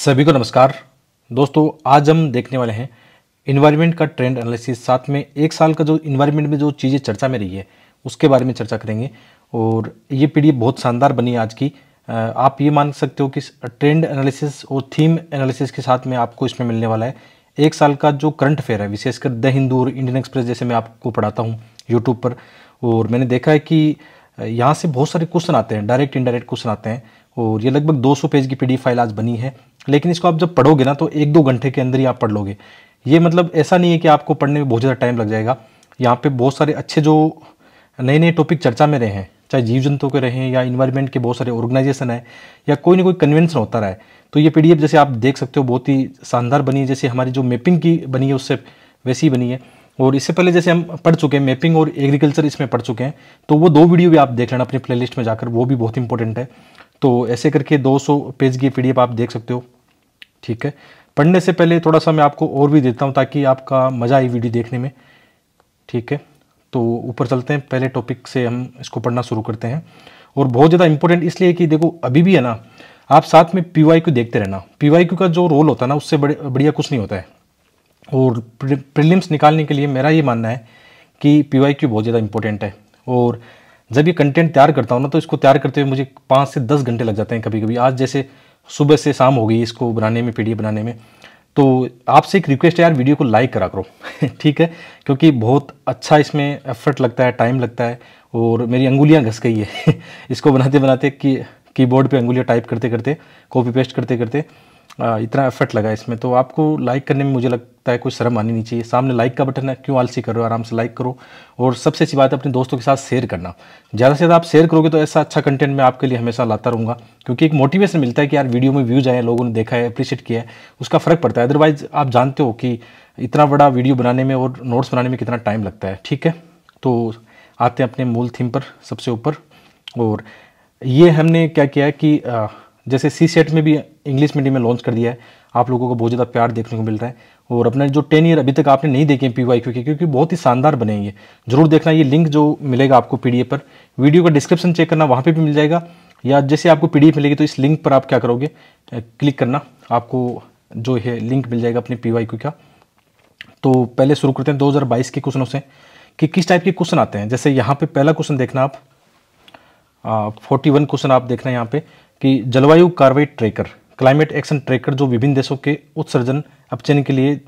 सभी को नमस्कार दोस्तों आज हम देखने वाले हैं इन्वायरमेंट का ट्रेंड एनालिसिस साथ में एक साल का जो इन्वायरमेंट में जो चीज़ें चर्चा में रही है उसके बारे में चर्चा करेंगे और ये पीढ़ी बहुत शानदार बनी है आज की आप ये मान सकते हो कि ट्रेंड एनालिसिस और थीम एनालिसिस के साथ में आपको इसमें मिलने वाला है एक साल का जो करंट अफेयर है विशेषकर द हिंदू और इंडियन एक्सप्रेस जैसे मैं आपको पढ़ाता हूँ यूट्यूब पर और मैंने देखा है कि यहाँ से बहुत सारे क्वेश्चन आते हैं डायरेक्ट इनडायरेक्ट क्वेश्चन आते हैं और ये लगभग 200 पेज की पी फाइल आज बनी है लेकिन इसको आप जब पढ़ोगे ना तो एक दो घंटे के अंदर ही आप पढ़ लोगे ये मतलब ऐसा नहीं है कि आपको पढ़ने में बहुत ज़्यादा टाइम लग जाएगा यहाँ पे बहुत सारे अच्छे जो नए नए टॉपिक चर्चा में रहे हैं चाहे जीव जंतु के रहें या इन्वायरमेंट के बहुत सारे ऑर्गेनाइजेशन है या कोई ना कोई कन्वेंशन होता रहा है तो ये पी जैसे आप देख सकते हो बहुत ही शानदार बनी है जैसे हमारी जो मैपिंग की बनी है उससे वैसी बनी है और इससे पहले जैसे हम पढ़ चुके हैं मैपिंग और एग्रीकल्चर इसमें पढ़ चुके हैं तो वो दो वीडियो भी आप देख लेना अपने प्लेलिस्ट में जाकर वो भी बहुत इंपॉर्टेंट है तो ऐसे करके 200 पेज की पीडीएफ आप देख सकते हो ठीक है पढ़ने से पहले थोड़ा सा मैं आपको और भी देता हूँ ताकि आपका मज़ा आए वीडियो देखने में ठीक है तो ऊपर चलते हैं पहले टॉपिक से हम इसको पढ़ना शुरू करते हैं और बहुत ज़्यादा इंपॉर्टेंट इसलिए कि देखो अभी भी है ना आप साथ में पी वाई क्यू देखते रहना पी वाई क्यू का जो रोल होता है ना उससे बड़े बढ़िया कुछ नहीं होता है और प्रिलिम्स निकालने के लिए मेरा ये मानना है कि पी वाई क्यू बहुत ज़्यादा इंपॉर्टेंट है और जब ये कंटेंट तैयार करता हूँ ना तो इसको तैयार करते हुए मुझे पाँच से दस घंटे लग जाते हैं कभी कभी आज जैसे सुबह से शाम हो गई इसको बनाने में पी बनाने में तो आपसे एक रिक्वेस्ट है यार वीडियो को लाइक करा करो ठीक है क्योंकि बहुत अच्छा इसमें एफर्ट लगता है टाइम लगता है और मेरी अंगुलियाँ घस गई है इसको बनाते बनाते की कीबोर्ड पे अंगुलियाँ टाइप करते करते कॉपी पेस्ट करते करते इतना एफर्ट लगा इसमें तो आपको लाइक करने में मुझे लगता है कोई शर्म आनी नहीं चाहिए सामने लाइक का बटन है क्यों आलसी करो आराम से लाइक करो और सबसे अच्छी बात है अपने दोस्तों के साथ शेयर करना ज़्यादा से ज़्यादा आप शेयर करोगे तो ऐसा अच्छा कंटेंट मैं आपके लिए हमेशा लाता रहूँगा क्योंकि एक मोटिवेशन मिलता है कि यार वीडियो में व्यूज़ आए लोगों ने देखा है अप्रिशिएट किया है उसका फ़र्क पड़ता है अदरवाइज़ आप जानते हो कि इतना बड़ा वीडियो बनाने में और नोट्स बनाने में कितना टाइम लगता है ठीक है तो आते हैं अपने मूल थीम पर सबसे ऊपर और ये हमने क्या किया है कि जैसे सी सेट में भी इंग्लिश मीडियम में लॉन्च कर दिया है आप लोगों को बहुत ज़्यादा प्यार देखने को मिल रहा है और अपने जो टेन ईयर अभी तक आपने नहीं देखे पी वाई क्यू के क्योंकि बहुत ही शानदार बनेंगे जरूर देखना ये लिंक जो मिलेगा आपको पी पर वीडियो का डिस्क्रिप्शन चेक करना वहाँ पर भी मिल जाएगा या जैसे आपको पी मिलेगी तो इस लिंक पर आप क्या करोगे क्लिक करना आपको जो है लिंक मिल जाएगा अपने पी क्यू का तो पहले शुरू करते हैं दो के क्वेश्चनों से कि किस टाइप के क्वेश्चन आते हैं जैसे यहाँ पे पहला क्वेश्चन देखना आप फोर्टी वन क्वेश्चन आप देखना यहाँ पे कि जलवायु कार्रवाई ट्रेकर क्लाइमेट एक्शन ट्रैकर जो विभिन्न देशों के उत्सर्जन अपचयन के लिए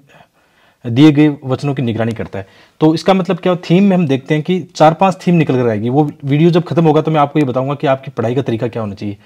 दिए गए वचनों की निगरानी करता है तो इसका मतलब क्या थीम में हम देखते हैं कि चार पांच थीम निकल कर आएगी वो वीडियो जब खत्म होगा तो मैं आपको ये बताऊंगा कि आपकी पढ़ाई का तरीका क्या होना चाहिए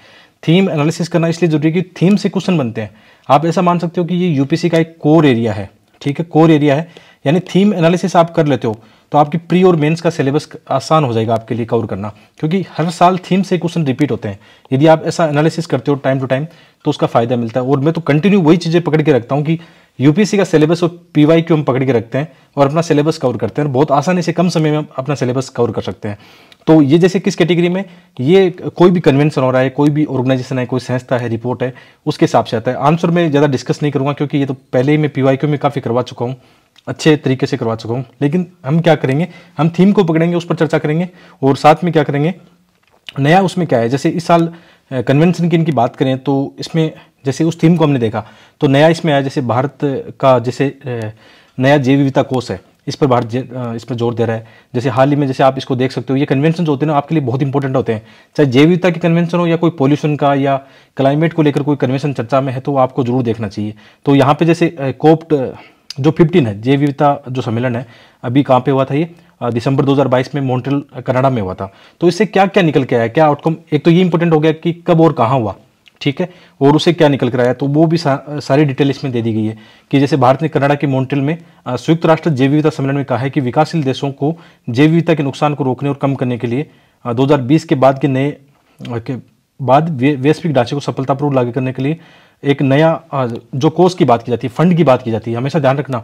थीम एनालिसिस करना इसलिए जरूरी है कि थीम से क्वेश्चन बनते हैं आप ऐसा मान सकते हो कि ये यूपीसी का एक कोर एरिया है ठीक है कोर एरिया है यानी थीम एनालिसिस आप कर लेते हो तो आपकी प्री और मेंस का सिलेबस आसान हो जाएगा आपके लिए कवर करना क्योंकि हर साल थीम से क्वेश्चन रिपीट होते हैं यदि आप ऐसा एनालिसिस करते हो टाइम टू टाइम तो उसका फायदा मिलता है और मैं तो कंटिन्यू वही चीज़ें पकड़ के रखता हूँ कि यूपीएससी का सिलेबस और पीवाई क्यू हम पकड़ के रखते हैं और अपना सिलेबस कवर करते हैं बहुत आसानी से कम समय में अपना सिलेबस कवर कर सकते हैं तो ये जैसे किस कैटेगरी में ये कोई भी कन्वेंशन हो रहा है कोई भी ऑर्गेनाइजेशन है कोई संस्था है रिपोर्ट है उसके हिसाब से आता है आंसर मैं ज़्यादा डिस्कस नहीं करूँगा क्योंकि ये तो पहले ही मैं पी वाई क्यू में काफ़ी करवा चुका हूँ अच्छे तरीके से करवा चुका हूँ लेकिन हम क्या करेंगे हम थीम को पकड़ेंगे उस पर चर्चा करेंगे और साथ में क्या करेंगे नया उसमें क्या है जैसे इस साल कन्वेंशन की इनकी बात करें तो इसमें जैसे उस थीम को हमने देखा तो नया इसमें आया जैसे भारत का जैसे नया जैव विविधता कोष है इस पर भारत इस पर जोर दे रहा है जैसे हाल ही में जैसे आप इसको देख सकते हो ये कन्वेंशन जो होते हैं ना आपके लिए बहुत इंपॉर्टेंट होते हैं चाहे जैव विविधता के कन्वेंशन हो या कोई पोल्यूशन का या क्लाइमेट को लेकर कोई कन्वेंशन चर्चा में है तो आपको जरूर देखना चाहिए तो यहाँ पर जैसे कोप्ट जो फिफ्टीन है जैव विविधता जो सम्मेलन है अभी कहाँ पर हुआ था ये दिसंबर 2022 में मॉन्ट्रियल कनाडा में हुआ था तो इससे क्या क्या निकल के आया क्या आउटकम एक तो ये इंपॉर्टेंट हो गया कि कब और कहाँ हुआ ठीक है और उसे क्या निकल कर आया तो वो भी सा, सारी डिटेल इसमें दे दी गई है कि जैसे भारत ने कनाडा के मॉन्ट्रियल में संयुक्त राष्ट्र जैव विविधता सम्मेलन में कहा है कि विकासशील देशों को जैव विविधता के नुकसान को रोकने और कम करने के लिए दो के बाद के नए के बाद वैश्विक ढांचे को सफलतापूर्वक लागू करने के लिए एक नया जो कोर्स की बात की जाती है फंड की बात की जाती है हमेशा ध्यान रखना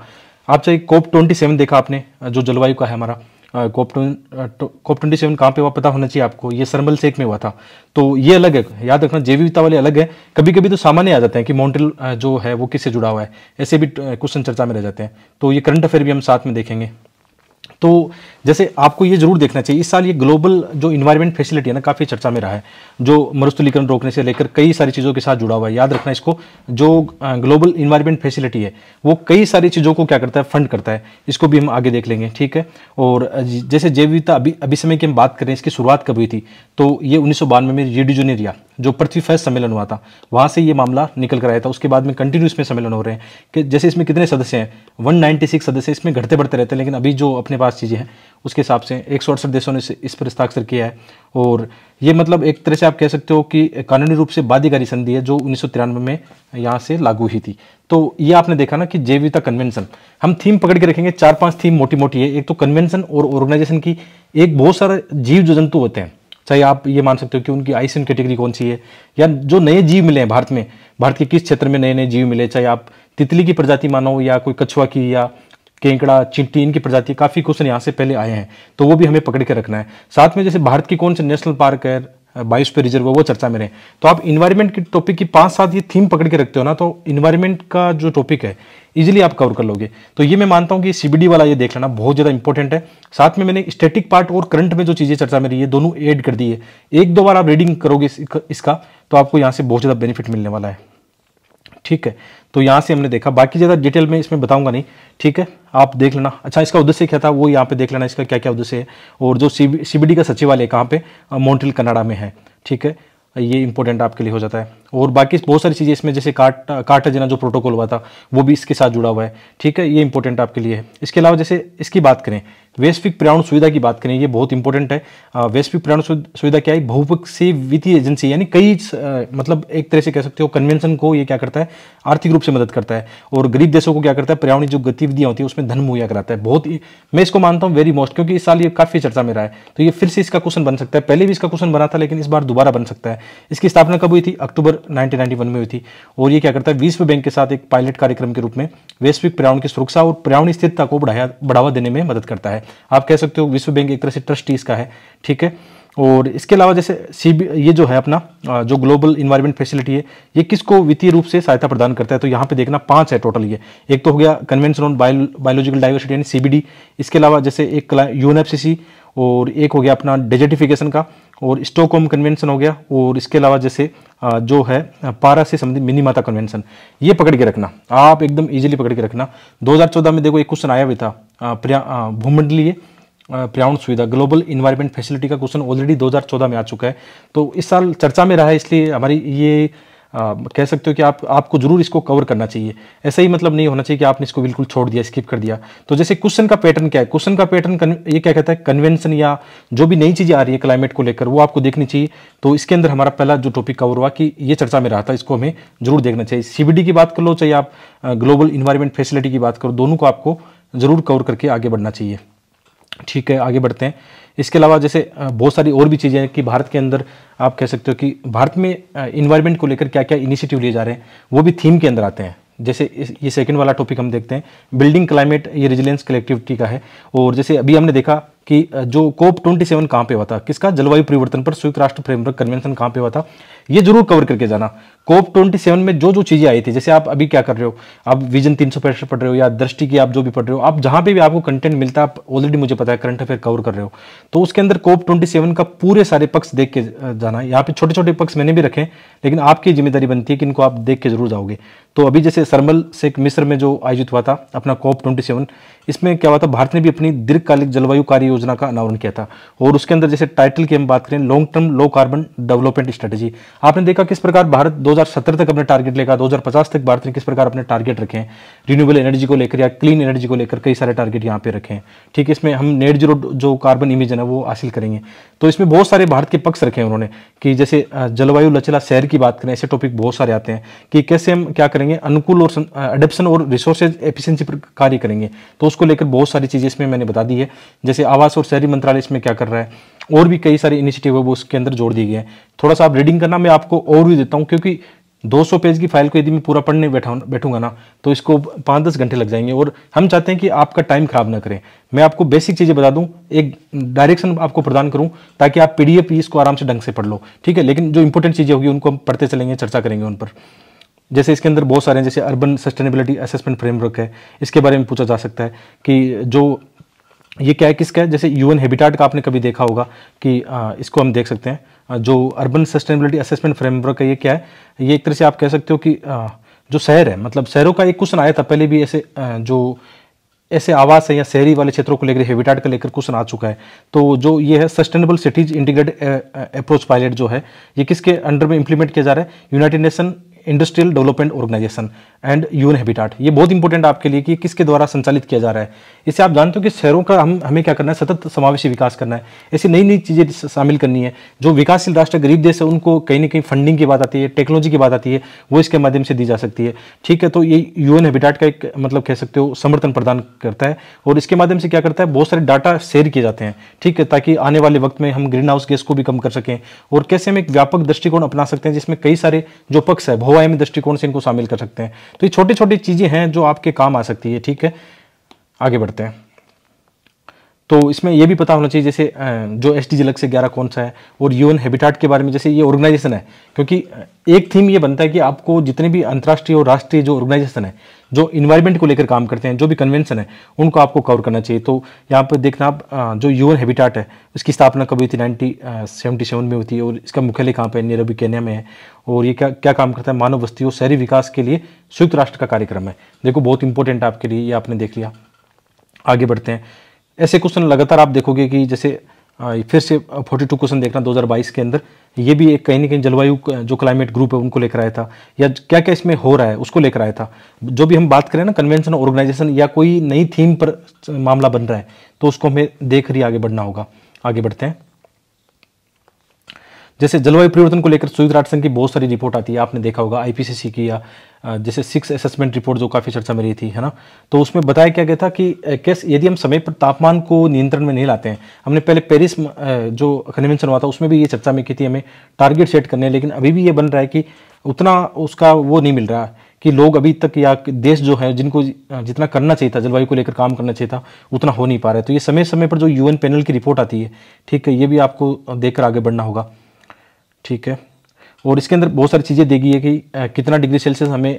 आप चाहिए कोप ट्वेंटी सेवन देखा आपने जो जलवायु का है हमारा कोप कोप ट्वेंटी सेवन कहाँ पर हुआ पता होना चाहिए आपको ये सरमल सेक में हुआ था तो ये अलग है याद रखना जैविकता वाले अलग है कभी कभी तो सामान्य आ जाते हैं कि माउंटेन जो है वो किससे जुड़ा हुआ है ऐसे भी क्वेश्चन चर्चा में रह जाते हैं तो ये करंट अफेयर भी हम साथ में देखेंगे तो जैसे आपको ये जरूर देखना चाहिए इस साल ये ग्लोबल जो इन्वायरमेंट फैसिलिटी है ना काफ़ी चर्चा में रहा है जो मरुस्थलीकरण रोकने से लेकर कई सारी चीज़ों के साथ जुड़ा हुआ है याद रखना इसको जो ग्लोबल इन्वायरमेंट फैसिलिटी है वो कई सारी चीज़ों को क्या करता है फंड करता है इसको भी हम आगे देख लेंगे ठीक है और जैसे जैव अभी अभी समय की हम बात करें इसकी शुरुआत कब हुई थी तो ये उन्नीस में दिया जो पृथ्वी फैस सम्मेलन हुआ था वहाँ से ये मामला निकल कर आया था उसके बाद में कंटिन्यू इसमें सम्मेलन हो रहे हैं कि जैसे इसमें कितने सदस्य हैं 196 सदस्य इसमें घटते बढ़ते रहते हैं लेकिन अभी जो अपने अपने पास चीज़ें हैं उसके हिसाब से एक सौ अड़सठ देशों ने इस पर हस्ताक्षर किया है और ये मतलब एक तरह से आप कह सकते हो कि कानूनी रूप से बाध्यकारी संधि है जो उन्नीस में यहाँ से लागू हुई थी तो ये आपने देखा ना कि जेविता कन्वेंशन हम थीम पकड़ के रखेंगे चार पांच थीम मोटी मोटी है एक तो कन्वेंशन और ऑर्गेनाइजेशन की एक बहुत सारे जीव जो जंतु होते हैं चाहे आप ये मान सकते हो कि उनकी आईसीएन कैटेगरी कौन सी है या जो नए जीव मिले हैं भारत में भारत के किस क्षेत्र में नए नए जीव मिले चाहे आप तितली की प्रजाति मानो या कोई कछुआ की या केंकड़ा चिंटी इनकी प्रजाति काफ़ी क्वेश्चन यहाँ से पहले आए हैं तो वो भी हमें पकड़ के रखना है साथ में जैसे भारत की कौन से नेशनल पार्क है बाईस पे रिजर्व वो चर्चा में रहे तो आप इन्वायरमेंट के टॉपिक की पांच सात ये थीम पकड़ के रखते हो ना तो इन्वायरमेंट का जो टॉपिक है इजीली आप कवर कर लोगे तो ये मैं मानता हूँ कि सीबीडी वाला ये देख लेना बहुत ज़्यादा इंपॉर्टेंट है साथ में मैंने स्टेटिक पार्ट और करंट में जो चीज़ें चर्चा में रही है दोनों ऐड कर दी है एक दो बार आप रीडिंग करोगे इसका तो आपको यहाँ से बहुत ज़्यादा बेनिफिट मिलने वाला है ठीक है तो यहाँ से हमने देखा बाकी ज़्यादा डिटेल में इसमें बताऊंगा नहीं ठीक है आप देख लेना अच्छा इसका उद्देश्य क्या था वो यहाँ पे देख लेना इसका क्या क्या उद्देश्य है और जो सी बी का सचिवालय कहाँ पे मोन्टिल कनाडा में है ठीक है ये इंपॉर्टेंट आपके लिए हो जाता है और बाकी बहुत सारी चीज़ें इसमें जैसे काट जना जो प्रोटोकॉल हुआ था वो भी इसके साथ जुड़ा हुआ है ठीक है ये इंपॉर्टेंट आपके लिए है इसके अलावा जैसे इसकी बात करें वैश्विक पर्यावरण सुविधा की बात करें ये बहुत इंपॉर्टेंट है वैश्विक पर्यावरण सुविधा क्या है बहुपक्षीय वित्तीय एजेंसी यानी कई मतलब एक तरह से कह सकते हो कन्वेंशन को ये क्या करता है आर्थिक रूप से मदद करता है और गरीब देशों को क्या करता है पर्यावरण जो गतिविधियाँ होती है उसमें धन मुहैया कराता है बहुत ही मैं इसको मानता हूँ वेरी मोस्ट क्योंकि इस साल ये काफ़ी चर्चा में रहा है तो ये फिर से इसका क्वेश्चन बन सकता है पहले भी इसका क्वेश्चन बना था लेकिन इस बार दोबारा बन सकता है इसकी स्थापना कब हुई थी अक्टूबर नाइनटीन में हुई थी और ये क्या करता है विश्व बैंक के साथ एक पायलट कार्यक्रम के रूप में वैश्विक पर्यावरण की सुरक्षा और पर्यावरण स्थिरता को बढ़ाया बढ़ावा देने में मदद करता है आप कह सकते हो विश्व बैंक एक तरह से ट्रस्टीज का है ठीक है और इसके अलावा जैसे सी ये जो है अपना जो ग्लोबल इन्वायरमेंट फैसिलिटी है ये किसको वित्तीय रूप से सहायता प्रदान करता है तो यहाँ पे देखना पांच है टोटल ये एक तो हो गया कन्वेंशन ऑन बायोलॉजिकल डाइवर्सिटी यानी सीबीडी इसके अलावा जैसे एक यूएनएफसीसी और एक हो गया अपना डेजर्टिफिकेशन का और स्टोकोम कन्वेंशन हो गया और इसके अलावा जैसे जो है पारा से संबंधित मिनी माता कन्वेंशन ये पकड़ के रखना आप एकदम इजीली पकड़ के रखना 2014 में देखो एक क्वेश्चन आया भी था भूमंडलीय पर्यावरण सुविधा ग्लोबल इन्वायरमेंट फैसिलिटी का क्वेश्चन ऑलरेडी 2014 में आ चुका है तो इस साल चर्चा में रहा है इसलिए हमारी ये आ, कह सकते हो कि आप आपको ज़रूर इसको कवर करना चाहिए ऐसा ही मतलब नहीं होना चाहिए कि आपने इसको बिल्कुल छोड़ दिया स्किप कर दिया तो जैसे क्वेश्चन का पैटर्न क्या है क्वेश्चन का पैटर्न ये क्या कहता है कन्वेंशन या जो भी नई चीज़ें आ रही है क्लाइमेट को लेकर वो आपको देखनी चाहिए तो इसके अंदर हमारा पहला जो टॉपिक कवर हुआ कि ये चर्चा में रहा था इसको हमें जरूर देखना चाहिए सीबीडी की बात कर लो चाहे आप ग्लोबल इन्वायरमेंट फैसिलिटी की बात करो दोनों को आपको ज़रूर कवर करके आगे बढ़ना चाहिए ठीक है आगे बढ़ते हैं इसके अलावा जैसे बहुत सारी और भी चीज़ें हैं कि भारत के अंदर आप कह सकते हो कि भारत में इन्वायरमेंट को लेकर क्या क्या इनिशिएटिव लिए जा रहे हैं वो भी थीम के अंदर आते हैं जैसे ये सेकंड वाला टॉपिक हम देखते हैं बिल्डिंग क्लाइमेट ये रिजिलेंस कलेक्टिविटी का है और जैसे अभी हमने देखा कि जो कोप 27 कहाँ पे हुआ था किसका जलवायु परिवर्तन पर संयुक्त राष्ट्र फ्रेमवर्क कन्वेंशन कहाँ पे हुआ था ये जरूर कवर करके जाना कोप 27 में जो जो चीज़ें आई थी जैसे आप अभी क्या कर रहे हो आप विजन तीन सौ पढ़ रहे हो या दृष्टि की आप जो भी पढ़ रहे हो आप जहाँ पे भी आपको कंटेंट मिलता है आप ऑलरेडी मुझे पता है करंट अफेयर कवर कर रहे हो तो उसके अंदर कोप 27 का पूरे सारे पक्ष देख के जाना यहाँ पे छोटे छोटे पक्ष मैंने भी रखे लेकिन आपकी जिम्मेदारी बनती है कि इनको आप देख के जरूर जाओगे तो अभी जैसे सरमल शेख मिस्र में जो आयोजित हुआ था अपना कोप ट्वेंटी इसमें क्या हुआ था भारत ने भी अपनी दीर्घकालिक जलवायु कार्य योजना का अनावरण किया था और उसके अंदर जैसे टाइटल की हम बात करें long term low carbon development strategy आपने देखा किस प्रकार भारत 2017 तक अपने टारगेट लेगा 2050 तक भारत ने किस प्रकार अपने टारगेट रखे हैं रिन्यूएबल एनर्जी को लेकर या क्लीन एनर्जी को लेकर कई सारे टारगेट यहाँ पे रखे हैं ठीक है इसमें हम नेट जीरो जो कार्बन इमेजन है वो हासिल करेंगे तो इसमें बहुत सारे भारत के पक्ष रखे हैं उन्होंने कि जैसे जलवायु लचला शहर की बात करें ऐसे टॉपिक बहुत सारे आते हैं कि कैसे हम क्या करेंगे अनुकूल और अडेप्शन और रिसोर्सेज एफिशिएंसी पर कार्य करेंगे तो उसको लेकर बहुत सारी चीज़ें इसमें मैंने बता दी है जैसे आवास आवास और शहरी मंत्रालय इसमें क्या कर रहा है और भी कई सारे इनिशिएटिव है वो उसके अंदर जोड़ दिए गए हैं थोड़ा सा आप रीडिंग करना मैं आपको और भी देता हूँ क्योंकि 200 पेज की फाइल को यदि मैं पूरा पढ़ने बैठा बैठूंगा ना तो इसको पाँच दस घंटे लग जाएंगे और हम चाहते हैं कि आपका टाइम खराब ना करें मैं आपको बेसिक चीज़ें बता दूं एक डायरेक्शन आपको प्रदान करूं ताकि आप पीडीएफ इसको आराम से ढंग से पढ़ लो ठीक है लेकिन जो इंपॉर्टेंट चीज़ें होगी उनको हम पढ़ते चलेंगे चर्चा करेंगे उन पर जैसे इसके अंदर बहुत सारे हैं जैसे अर्बन सस्टेनेबिलिटी असेसमेंट फ्रेमवर्क है इसके बारे में पूछा जा सकता है कि जो ये क्या है किसका है जैसे यूएन हैबिटाट का आपने कभी देखा होगा कि आ, इसको हम देख सकते हैं जो अर्बन सस्टेनेबिलिटी असेसमेंट फ्रेमवर्क है ये क्या है ये एक तरह से आप कह सकते हो कि आ, जो शहर है मतलब शहरों का एक क्वेश्चन आया था पहले भी ऐसे जो ऐसे आवास है या शहरी वाले क्षेत्रों को लेकर हैबिटाट का लेकर क्वेश्चन आ चुका है तो जो ये है sustainable cities integrated approach pilot जो है ये किसके अंडर में इंप्लीमेंट किया जा रहा है United Nation Industrial Development Organization and UN Habitat ये बहुत इंपॉर्टेंट आपके लिए कि किसके द्वारा संचालित किया जा रहा है इससे आप जानते हो कि शहरों का हम हमें क्या करना है सतत समावेशी विकास करना है ऐसी नई नई चीज़ें शामिल करनी है जो विकासशील राष्ट्र गरीब देश है उनको कहीं ना कहीं फंडिंग की बात आती है टेक्नोलॉजी की बात आती है वो इसके माध्यम से दी जा सकती है ठीक है तो ये यूएन हैबिटाट का एक मतलब कह सकते हो समर्थन प्रदान करता है और इसके माध्यम से क्या करता है बहुत सारे डाटा शेयर किए जाते हैं ठीक है ताकि आने वाले वक्त में हम ग्रीन हाउस गैस को भी कम कर सकें और कैसे हम एक व्यापक दृष्टिकोण अपना सकते हैं जिसमें कई सारे जो पक्ष है बहुत बहुआयामी दृष्टिकोण से इनको शामिल कर सकते हैं तो ये छोटी छोटी चीज़ें हैं जो आपके काम आ सकती है ठीक है आगे बढ़ते हैं तो इसमें यह भी पता होना चाहिए जैसे जो एस डी से ग्यारह कौन सा है और यूएन हैबिटाट के बारे में जैसे ये ऑर्गेनाइजेशन है क्योंकि एक थीम ये बनता है कि आपको जितने भी अंतर्राष्ट्रीय और राष्ट्रीय जो ऑर्गेनाइजेशन है जो इन्वायरमेंट को लेकर काम करते हैं जो भी कन्वेंशन है उनको आपको कवर करना चाहिए तो यहाँ पर देखना आप जो यूएन हैबिटाट है उसकी स्थापना कब हुई थी नाइनटीन में होती है और इसका मुख्यालय कहाँ पर है नीरबी केन्या में है और ये क्या क्या काम करता है मानव बस्ती और शहरी विकास के लिए संयुक्त राष्ट्र का कार्यक्रम है देखो बहुत इंपॉर्टेंट आपके लिए ये आपने देख लिया आगे बढ़ते हैं ऐसे क्वेश्चन लगातार आप देखोगे कि जैसे हाँ, फिर से 42 क्वेश्चन देखना 2022 के अंदर ये भी एक कहीं ना कहीं जलवायु जो क्लाइमेट ग्रुप है उनको लेकर आया था या क्या क्या इसमें हो रहा है उसको लेकर आया था जो भी हम बात करें ना कन्वेंशन ऑर्गेनाइजेशन या कोई नई थीम पर मामला बन रहा है तो उसको हमें देख रही आगे बढ़ना होगा आगे बढ़ते हैं जैसे जलवायु परिवर्तन को लेकर सुयुक्त राष्ट्र संघ की बहुत सारी रिपोर्ट आती है आपने देखा होगा आईपीसीसी की या जैसे सिक्स असेसमेंट रिपोर्ट जो काफ़ी चर्चा में रही थी है ना तो उसमें बताया क्या गया था कि कैस यदि हम समय पर तापमान को नियंत्रण में नहीं लाते हैं हमने पहले पेरिस जो कन्वेंशन हुआ था उसमें भी ये चर्चा में की थी हमें टारगेट सेट करने लेकिन अभी भी ये बन रहा है कि उतना उसका वो नहीं मिल रहा है कि लोग अभी तक या देश जो है जिनको जितना करना चाहिए था जलवायु को लेकर काम करना चाहिए था उतना हो नहीं पा रहा है तो ये समय समय पर जो यूएन पैनल की रिपोर्ट आती है ठीक है ये भी आपको देखकर आगे बढ़ना होगा ठीक है और इसके अंदर बहुत सारी चीज़ें देगी है कि कितना डिग्री सेल्सियस हमें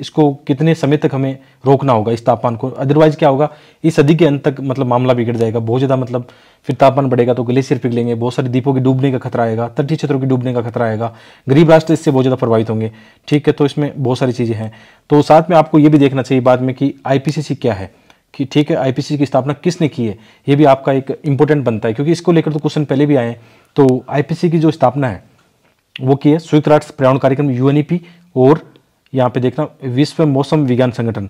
इसको कितने समय तक हमें रोकना होगा इस तापमान को अदरवाइज़ क्या होगा इस सदी के अंत तक मतलब मामला बिगड़ जाएगा बहुत ज़्यादा मतलब फिर तापमान बढ़ेगा तो ग्लेशियर पिघलेंगे बहुत सारे दीपों के डूबने का खतरा आएगा तटीय क्षेत्रों के डूबने का खतरा आएगा गरीब राष्ट्र इससे बहुत ज़्यादा प्रभावित होंगे ठीक है तो इसमें बहुत सारी चीज़ें हैं तो साथ में आपको ये भी देखना चाहिए बाद में कि आई क्या है कि ठीक है आई की स्थापना किसने की है ये भी आपका एक इंपॉर्टेंट बनता है क्योंकि इसको लेकर तो क्वेश्चन पहले भी आए हैं तो आईपीसी की जो स्थापना है वो की है संयुक्त राष्ट्र पर्यावरण कार्यक्रम यूएनईपी e और यहाँ पे देखना विश्व मौसम विज्ञान संगठन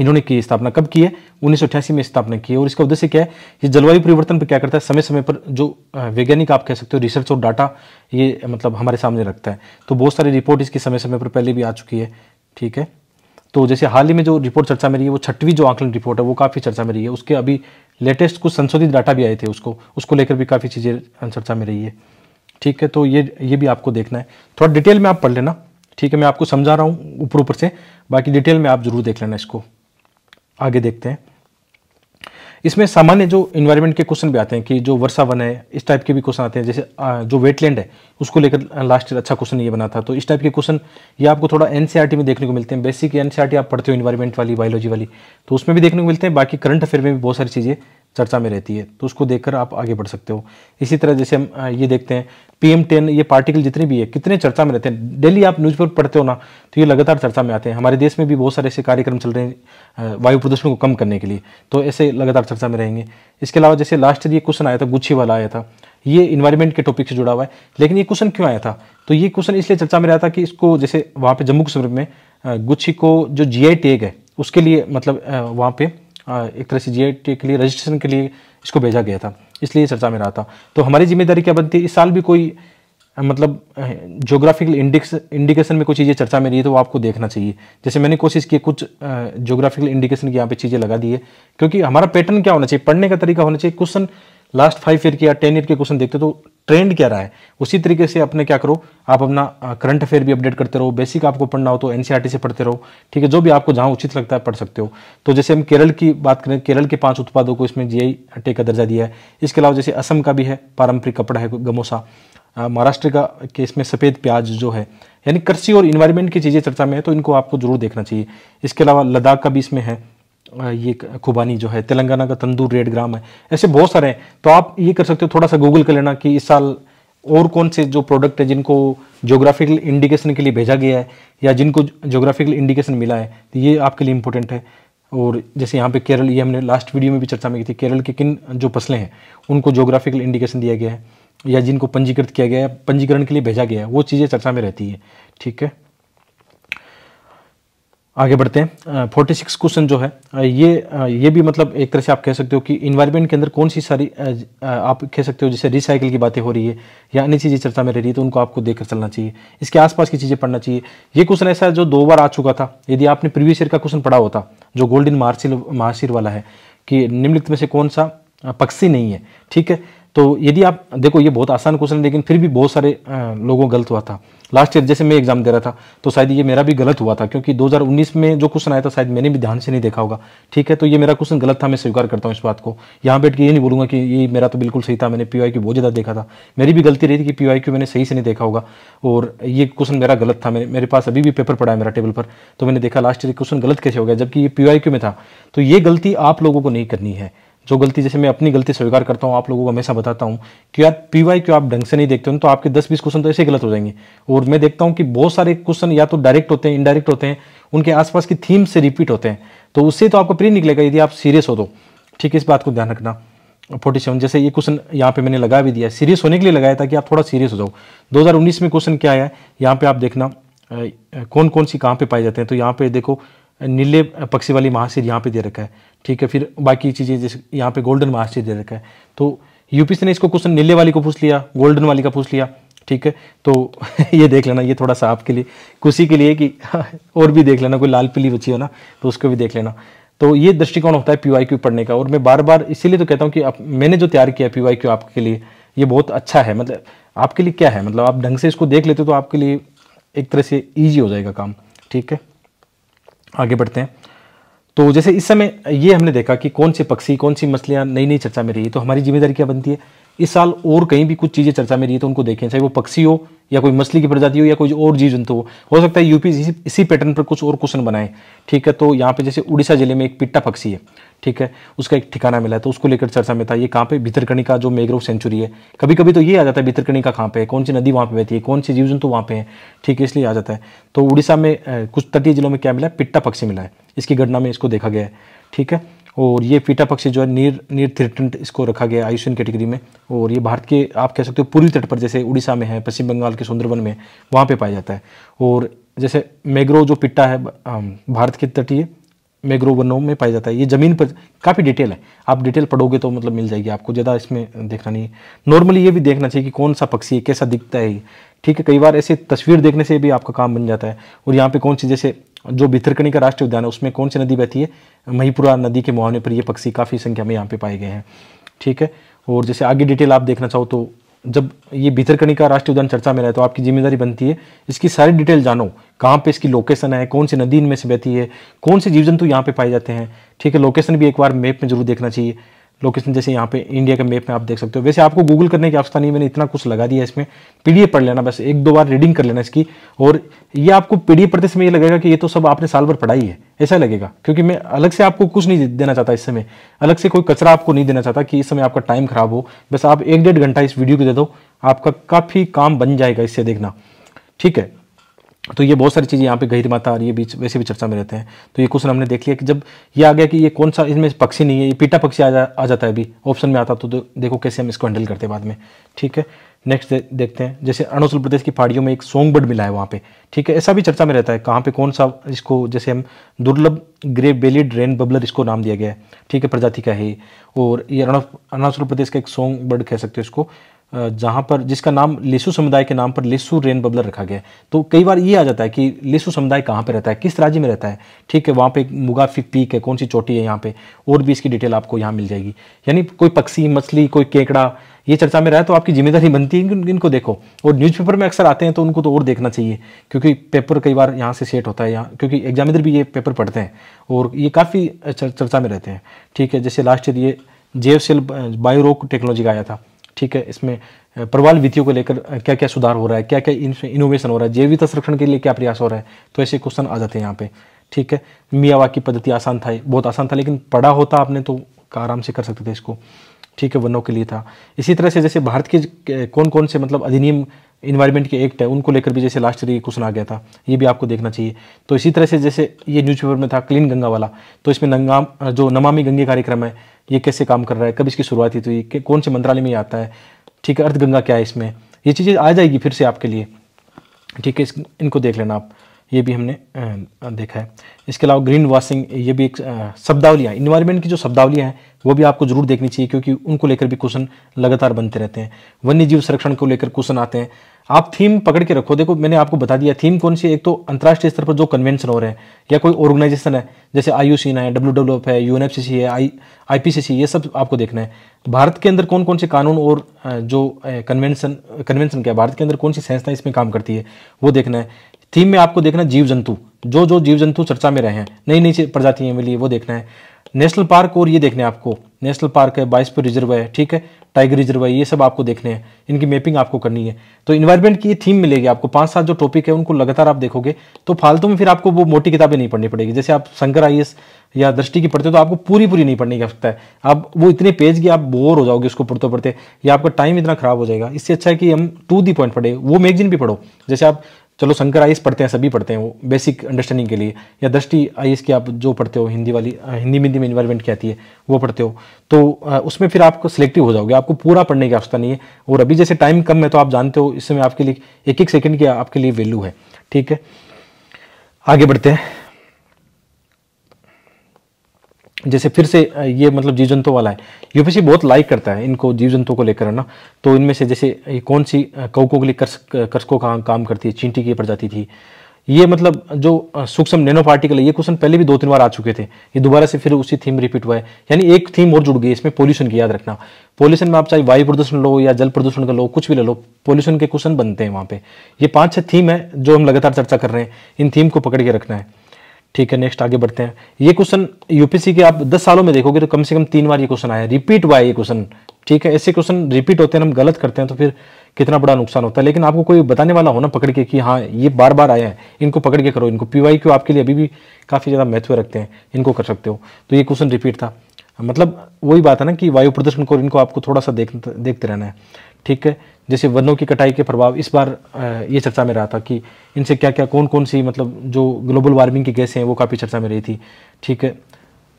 इन्होंने की स्थापना कब की है उन्नीस में स्थापना की है और इसका उद्देश्य क्या है ये जलवायु परिवर्तन पर क्या करता है समय समय पर जो वैज्ञानिक आप कह सकते हो रिसर्च और डाटा ये मतलब हमारे सामने रखता है तो बहुत सारी रिपोर्ट इसकी समय समय पर पहले भी आ चुकी है ठीक है तो जैसे हाल ही में जो रिपोर्ट चर्चा में रही है वो छठवीं जो आंकलन रिपोर्ट है वो काफ़ी चर्चा में रही है उसके अभी लेटेस्ट कुछ संशोधित डाटा भी आए थे उसको उसको लेकर भी काफ़ी चीज़ें चर्चा में रही है ठीक है तो ये ये भी आपको देखना है थोड़ा डिटेल में आप पढ़ लेना ठीक है मैं आपको समझा रहा हूँ ऊपर ऊपर से बाकी डिटेल में आप ज़रूर देख लेना इसको आगे देखते हैं इसमें सामान्य जो इन्वायरमेंट के क्वेश्चन भी आते हैं कि जो वर्षा वन है इस टाइप के भी क्वेश्चन आते हैं जैसे जो वेटलैंड है उसको लेकर लास्ट अच्छा क्वेश्चन ये बना था तो इस टाइप के क्वेश्चन ये आपको थोड़ा एन e में देखने को मिलते हैं बेसिक एन e आप पढ़ते हो इन्वायरमेंट वाली बायोलॉजी वाली तो उसमें भी देखने को मिलते हैं बाकी करंट अफेयर में भी बहुत सारी चीज़ें चर्चा में रहती है तो उसको देखकर आप आगे बढ़ सकते हो इसी तरह जैसे हम ये देखते हैं पीएम टेन ये पार्टिकल जितने भी है कितने चर्चा में रहते हैं डेली आप न्यूज़ पेपर पढ़ते हो ना तो ये लगातार चर्चा में आते हैं हमारे देश में भी बहुत सारे ऐसे कार्यक्रम चल रहे हैं वायु प्रदूषण को कम करने के लिए तो ऐसे लगातार चर्चा में रहेंगे इसके अलावा जैसे लास्ट ये क्वेश्चन आया था गुच्छी वाला आया था ये इन्वायरमेंट के टॉपिक से जुड़ा हुआ है लेकिन ये क्वेश्चन क्यों आया था तो ये क्वेश्चन इसलिए चर्चा में रहा था कि इसको जैसे वहाँ पर जम्मू कश्मीर में गुच्छी को जो जी टैग है उसके लिए मतलब वहाँ पर एक तरह से जी के लिए रजिस्ट्रेशन के लिए इसको भेजा गया था इसलिए चर्चा में रहा था तो हमारी जिम्मेदारी क्या बनती है इस साल भी कोई मतलब जोग्राफिकल इंडिक्स इंडिकेशन में कुछ चीज़ें चर्चा में रही है तो वो आपको देखना चाहिए जैसे मैंने कोशिश की कुछ जोग्राफिकल इंडिकेशन की यहाँ पे चीज़ें लगा दी है क्योंकि हमारा पैटर्न क्या होना चाहिए पढ़ने का तरीका होना चाहिए क्वेश्चन लास्ट फाइव ईयर के या टेन ईयर के क्वेश्चन देखते तो ट्रेंड क्या रहा है उसी तरीके से अपने क्या करो आप अपना करंट अफेयर भी अपडेट करते रहो बेसिक आपको पढ़ना हो तो एनसीईआरटी e से पढ़ते रहो ठीक है जो भी आपको जहां उचित लगता है पढ़ सकते हो तो जैसे हम केरल की बात करें केरल के पांच उत्पादों को इसमें जीआई टेक का दर्जा दिया है इसके अलावा जैसे असम का भी है पारंपरिक कपड़ा है गमोसा महाराष्ट्र का के इसमें सफ़ेद प्याज जो है यानी कृषि और इन्वायरमेंट की चीज़ें चर्चा में है तो इनको आपको जरूर देखना चाहिए इसके अलावा लद्दाख का भी इसमें है ये खुबानी जो है तेलंगाना का तंदूर रेड ग्राम है ऐसे बहुत सारे हैं तो आप ये कर सकते हो थोड़ा सा गूगल कर लेना कि इस साल और कौन से जो प्रोडक्ट है जिनको जोग्राफिकल इंडिकेशन के लिए भेजा गया है या जिनको जोग्राफिकल इंडिकेशन मिला है तो ये आपके लिए इंपॉर्टेंट है और जैसे यहाँ पे केरल ये हमने लास्ट वीडियो में भी चर्चा में की थी केरल के किन जो फसलें हैं उनको जोग्राफिकल इंडिकेशन दिया गया है या जिनको पंजीकृत किया गया है पंजीकरण के लिए भेजा गया है वो चीज़ें चर्चा में रहती है ठीक है आगे बढ़ते हैं फोर्टी सिक्स क्वेश्चन जो है ये ये भी मतलब एक तरह से आप कह सकते हो कि इन्वायरमेंट के अंदर कौन सी सारी आप कह सकते हो जैसे रिसाइकिल की बातें हो रही है या अन्य चीज़ें चर्चा में रह रही है तो उनको आपको देख कर चलना चाहिए इसके आसपास की चीज़ें पढ़ना चाहिए ये क्वेश्चन ऐसा है जो दो बार आ चुका था यदि आपने प्रीवियस ईयर का क्वेश्चन पढ़ा होता जो गोल्डन मार्सिल महासिर वाला है कि निम्नलिखित में से कौन सा पक्षी नहीं है ठीक है तो यदि आप देखो ये बहुत आसान क्वेश्चन है लेकिन फिर भी बहुत सारे लोगों गलत हुआ था लास्ट ईयर जैसे मैं एग्जाम दे रहा था तो शायद ये मेरा भी गलत हुआ था क्योंकि 2019 में जो क्वेश्चन आया था शायद मैंने भी ध्यान से नहीं देखा होगा ठीक है तो ये मेरा क्वेश्चन गलत था मैं स्वीकार करता हूँ इस बात को यहाँ बैठ के ये नहीं बोलूंगा कि ये मेरा तो बिल्कुल सही था मैंने पी वाई बहुत ज़्यादा देखा था मेरी भी गलती रही थी कि पी वाई मैंने सही से नहीं देखा होगा और ये क्वेश्चन मेरा गलत था मेरे पास अभी भी पेपर पड़ा है मेरा टेबल पर तो मैंने देखा लास्ट ईयर क्वेश्चन गलत कैसे हो गया जबकि ये पी में था तो ये गलती आप लोगों को नहीं करनी है जो गलती जैसे मैं अपनी गलती स्वीकार करता हूँ आप लोगों को हमेशा बताता हूँ कि यार पी वाई क्यों आप ढंग से नहीं देखते हो तो आपके दस बीस क्वेश्चन तो ऐसे गलत हो जाएंगे और मैं देखता हूँ कि बहुत सारे क्वेश्चन या तो डायरेक्ट होते हैं इनडायरेक्ट होते हैं उनके आसपास की थीम से रिपीट होते हैं तो उससे तो आपका प्री निकलेगा यदि आप सीरियस हो तो ठीक है इस बात को ध्यान रखना फोर्टी सेवन जैसे ये क्वेश्चन यहाँ पे मैंने लगा भी दिया सीरियस होने के लिए लगाया ताकि आप थोड़ा सीरियस हो जाओ 2019 में क्वेश्चन क्या आया यहाँ पे आप देखना कौन कौन सी कहाँ पे पाए जाते हैं तो यहाँ पे देखो नीले पक्षी वाली महाशीर यहाँ पे दे रखा है ठीक है फिर बाकी चीज़ें जैसे यहाँ पे गोल्डन मास्टर दे रखा है तो यूपीसी ने इसको क्वेश्चन नीले वाली को पूछ लिया गोल्डन वाली का पूछ लिया ठीक है तो ये देख लेना ये थोड़ा सा आपके लिए खुशी के लिए कि और भी देख लेना कोई लाल पीली बची हो ना तो उसको भी देख लेना तो ये दृष्टिकोण होता है पी क्यू पढ़ने का और मैं बार बार इसीलिए तो कहता हूँ कि आप मैंने जो तैयार किया पी क्यू आपके लिए ये बहुत अच्छा है मतलब आपके लिए क्या है मतलब आप ढंग से इसको देख लेते हो तो आपके लिए एक तरह से ईजी हो जाएगा काम ठीक है आगे बढ़ते हैं तो जैसे इस समय ये हमने देखा कि कौन से पक्षी कौन सी मछलियाँ नई नई चर्चा में रही है तो हमारी जिम्मेदारी क्या बनती है इस साल और कहीं भी कुछ चीज़ें चर्चा में रही तो उनको देखें चाहे वो पक्षी हो या कोई मछली की प्रजाति हो या कोई और जीव जंतु हो हो सकता है यूपी इसी, इसी पैटर्न पर कुछ और क्वेश्चन बनाए ठीक है तो यहाँ पे जैसे उड़ीसा जिले में एक पिट्टा पक्षी है ठीक है उसका एक ठिकाना मिला है तो उसको लेकर चर्चा में था ये कहाँ पे भीतरकणी का जो मेग्रोव सेंचुरी है कभी कभी तो ये आ जाता है भीतरकणी का कहाँ पे है कौन सी नदी वहाँ पे बहती है कौन सी जीव जंतु वहाँ पे है ठीक है इसलिए आ जाता है तो उड़ीसा में कुछ तटीय जिलों में क्या मिला है पिट्टा पक्षी मिला है इसकी घटना में इसको देखा गया है ठीक है और ये पीटा पक्षी जो है नीर नीर थ्रिटेंट इसको रखा गया आयुष्यन कैटेगरी में और ये भारत के आप कह सकते हो पूर्वी तट पर जैसे उड़ीसा में है पश्चिम बंगाल के सुंदरबन में वहाँ पे पाया जाता है और जैसे मैग्रो जो पिट्टा है भारत के तटीय मैग्रो वनों में पाया जाता है ये ज़मीन पर काफ़ी डिटेल है आप डिटेल पढ़ोगे तो मतलब मिल जाएगी आपको ज़्यादा इसमें देखना नहीं नॉर्मली ये भी देखना चाहिए कि कौन सा पक्षी है कैसा दिखता है ठीक है कई बार ऐसे तस्वीर देखने से भी आपका काम बन जाता है और यहाँ पे कौन सी जैसे जो भितरकणी का राष्ट्रीय उद्यान है उसमें कौन सी नदी बहती है महीपुरा नदी के मुहावने पर ये पक्षी काफ़ी संख्या में यहाँ पे पाए गए हैं ठीक है और जैसे आगे डिटेल आप देखना चाहो तो जब ये भितरकणी का राष्ट्रीय उद्यान चर्चा में रहे तो आपकी जिम्मेदारी बनती है इसकी सारी डिटेल जानो कहाँ पे इसकी लोकेशन है कौन सी नदी इनमें से बहती है कौन से जीव जंतु यहाँ पे पाए जाते हैं ठीक है लोकेशन भी एक बार मैप में जरूर देखना चाहिए लोकेशन जैसे यहाँ पे इंडिया के मैप में आप देख सकते हो वैसे आपको गूगल करने की आवश्यकता नहीं मैंने इतना कुछ लगा दिया इसमें पीडीएफ पढ़ लेना बस एक दो बार रीडिंग कर लेना इसकी और ये आपको पीडीएफ पढ़ते समय ये लगेगा कि ये तो सब आपने साल भर पढ़ाई है ऐसा लगेगा क्योंकि मैं अलग से आपको कुछ नहीं देना चाहता इस समय अलग से कोई कचरा आपको नहीं देना चाहता कि इस समय आपका टाइम खराब हो बस आप एक डेढ़ घंटा इस वीडियो को दे दो आपका काफ़ी काम बन जाएगा इससे देखना ठीक है तो ये बहुत सारी चीज़ें यहाँ पे गहित माता और ये बीच वैसे भी चर्चा में रहते हैं तो ये क्वेश्चन हमने देख लिया कि जब ये आ गया कि ये कौन सा इसमें पक्षी नहीं है ये पीटा पक्षी आ जा आ जाता है अभी ऑप्शन में आता तो देखो कैसे हम इसको हैंडल करते हैं बाद में ठीक है नेक्स्ट दे, देखते हैं जैसे अरुणाचल प्रदेश की पहाड़ियों में एक सोंग बर्ड मिला है वहाँ पे ठीक है ऐसा भी चर्चा में रहता है कहाँ पे कौन सा इसको जैसे हम दुर्लभ ग्रे बेलिड रेन बबलर इसको नाम दिया गया है ठीक है प्रजाति का है और ये अरुणाचल प्रदेश का एक सोंग बर्ड कह सकते हो इसको जहाँ पर जिसका नाम लेसु समुदाय के नाम पर लेसु रेन बबलर रखा गया तो कई बार ये आ जाता है कि लेसु समुदाय कहाँ पर रहता है किस राज्य में रहता है ठीक है वहाँ पे मुगाफी पीक है कौन सी चोटी है यहाँ पे और भी इसकी डिटेल आपको यहाँ मिल जाएगी यानी कोई पक्षी मछली कोई केकड़ा ये चर्चा में रहा तो आपकी जिम्मेदारी बनती है इनको देखो और न्यूज़पेपर में अक्सर आते हैं तो उनको तो और देखना चाहिए क्योंकि पेपर कई बार यहाँ से सेट होता है यहाँ क्योंकि एग्जामिनर भी ये पेपर पढ़ते हैं और ये काफ़ी चर्चा में रहते हैं ठीक है जैसे लास्ट ईयर ये जेव सेल बायोरोक टेक्नोलॉजी का आया था ठीक है इसमें प्रवाल विधियों को लेकर क्या क्या सुधार हो रहा है क्या क्या इनोवेशन हो रहा है जैविक संरक्षण के लिए क्या प्रयास हो रहा है तो ऐसे क्वेश्चन आ जाते हैं यहाँ पे ठीक है मियावा की पद्धति आसान था बहुत आसान था लेकिन पढ़ा होता आपने तो आराम से कर सकते थे इसको ठीक है वनों के लिए था इसी तरह से जैसे भारत के कौन कौन से मतलब अधिनियम इन्वायरमेंट के एक्ट है उनको लेकर भी जैसे लास्ट ईयर ये क्वेश्चन आ गया था ये भी आपको देखना चाहिए तो इसी तरह से जैसे ये न्यूज़पेपर में था क्लीन गंगा वाला तो इसमें नंगाम जो नमामि गंगे कार्यक्रम है ये कैसे काम कर रहा है कब इसकी शुरुआत हुई थी तो कौन से मंत्रालय में आता है ठीक है अर्थ गंगा क्या है इसमें ये चीज़ें आ जाएगी फिर से आपके लिए ठीक है इनको देख लेना आप ये भी हमने देखा है इसके अलावा ग्रीन वॉशिंग ये भी एक शब्दावलियाँ इन्वायरमेंट की जो शब्दावलियाँ हैं वो भी आपको जरूर देखनी चाहिए क्योंकि उनको लेकर भी क्वेश्चन लगातार बनते रहते हैं वन्य जीव संरक्षण को लेकर क्वेश्चन आते हैं आप थीम पकड़ के रखो देखो मैंने आपको बता दिया थीम कौन सी एक तो अंतर्राष्ट्रीय स्तर पर जो कन्वेंशन हो रहे हैं या कोई ऑर्गेनाइजेशन है जैसे आई है डब्ल्यू डब्ल्यू एफ है यू है आई आई ये सब आपको देखना है तो भारत के अंदर कौन कौन से कानून और जो कन्वेंशन कन्वेंशन क्या भारत के अंदर कौन सी संस्था इसमें काम करती है वो देखना है थीम में आपको देखना जीव जंतु जो जो जीव जंतु चर्चा में रहे हैं नई नई प्रजातियाँ मिली वो देखना है नेशनल पार्क और ये देखना है आपको नेशनल पार्क है बाइसपुर रिजर्व है ठीक है टाइगर रिजर्व ये सब आपको देखने हैं इनकी मैपिंग आपको करनी है तो इन्वायरमेंट की ये थीम मिलेगी आपको पाँच सात जो टॉपिक है उनको लगातार आप देखोगे तो फालतू में फिर आपको वो मोटी किताबें नहीं पढ़नी पड़ेगी जैसे आप शंकर आई या दृष्टि की पढ़ते हो तो आपको पूरी पूरी नहीं पढ़ने की आवश्यकता है आप वो इतने पेज की आप बोर हो जाओगे उसको पढ़ते पढ़ते या आपका टाइम इतना खराब हो जाएगा इससे अच्छा है कि हम टू दी पॉइंट पढ़े वो मैगजीन भी पढ़ो जैसे आप चलो शंकर आई पढ़ते हैं सभी पढ़ते हैं वो बेसिक अंडरस्टैंडिंग के लिए या दृष्टि आई की आप जो पढ़ते हो हिंदी वाली हिंदी हिंदी में इन्वायरमेंट क्या आती है वो पढ़ते हो तो उसमें फिर आपको सिलेक्टिव हो जाओगे आपको पूरा पढ़ने की आवश्यकता नहीं है और अभी जैसे टाइम कम है तो आप जानते हो इस समय आपके लिए एक एक सेकेंड की आपके लिए वैल्यू है ठीक है आगे बढ़ते हैं जैसे फिर से ये मतलब जीव जंतु वाला है यूपीसी बहुत लाइक करता है इनको जीव जंतु को लेकर है ना तो इनमें से जैसे कौन सी कौकों के लिए कर्स कर्सको का काम करती है चींटी की प्रजाति थी ये मतलब जो सूक्ष्म नैनो पार्टिकल है ये क्वेश्चन पहले भी दो तीन बार आ चुके थे ये दोबारा से फिर उसी थीम रिपीट हुआ है यानी एक थीम और जुड़ गई इसमें पोल्यूशन की याद रखना पोल्यूशन में आप चाहे वायु प्रदूषण लो या जल प्रदूषण का लो कुछ भी ले लो पोल्यूशन के क्वेश्चन बनते हैं वहाँ पे ये पांच छह थीम है जो हम लगातार चर्चा कर रहे हैं इन थीम को पकड़ के रखना है ठीक है नेक्स्ट आगे बढ़ते हैं ये क्वेश्चन यूपीसी के आप 10 सालों में देखोगे तो कम से कम तीन बार ये क्वेश्चन आया रिपीट हुआ है ये क्वेश्चन ठीक है ऐसे क्वेश्चन रिपीट होते हैं हम गलत करते हैं तो फिर कितना बड़ा नुकसान होता है लेकिन आपको कोई बताने वाला हो ना पकड़ के कि हाँ ये बार बार आया है इनको पकड़ के करो इनको पीवाई क्यों आपके लिए अभी भी काफ़ी ज़्यादा महत्व रखते हैं इनको कर सकते हो तो ये क्वेश्चन रिपीट था मतलब वही बात है ना कि वायु प्रदूषण को इनको आपको थोड़ा सा देख देखते रहना है ठीक है जैसे वनों की कटाई के प्रभाव इस बार ये चर्चा में रहा था कि इनसे क्या क्या कौन कौन सी मतलब जो ग्लोबल वार्मिंग की गैसें हैं वो काफ़ी चर्चा में रही थी ठीक है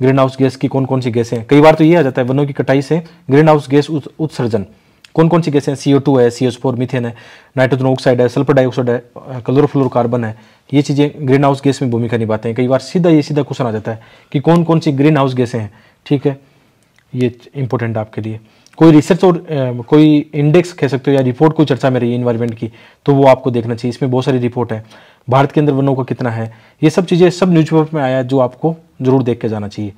ग्रीन हाउस गैस की कौन कौन सी गैसें हैं कई बार तो ये आ जाता है वनों की कटाई से ग्रीन हाउस गैस उत्सर्जन कौन कौन सी गैसें सी ओ टू है सी एस फोर मिथेन है नाइट्रोजन ऑक्साइड है सल्फर डाइऑक्साइड है कार्बन है ये चीज़ें ग्रीन हाउस गैस में भूमिका निभाते हैं कई बार सीधा ये सीधा क्वेश्चन आ जाता है कि कौन कौन सी ग्रीन हाउस गैसें हैं ठीक है ये इंपॉर्टेंट आपके लिए कोई रिसर्च और कोई इंडेक्स कह सकते हो या रिपोर्ट कोई चर्चा में रही है इन्वायरमेंट की तो वो आपको देखना चाहिए इसमें बहुत सारी रिपोर्ट है भारत के अंदर वनों का कितना है ये सब चीज़ें सब न्यूज़पेपर में आया है जो आपको ज़रूर देख के जाना चाहिए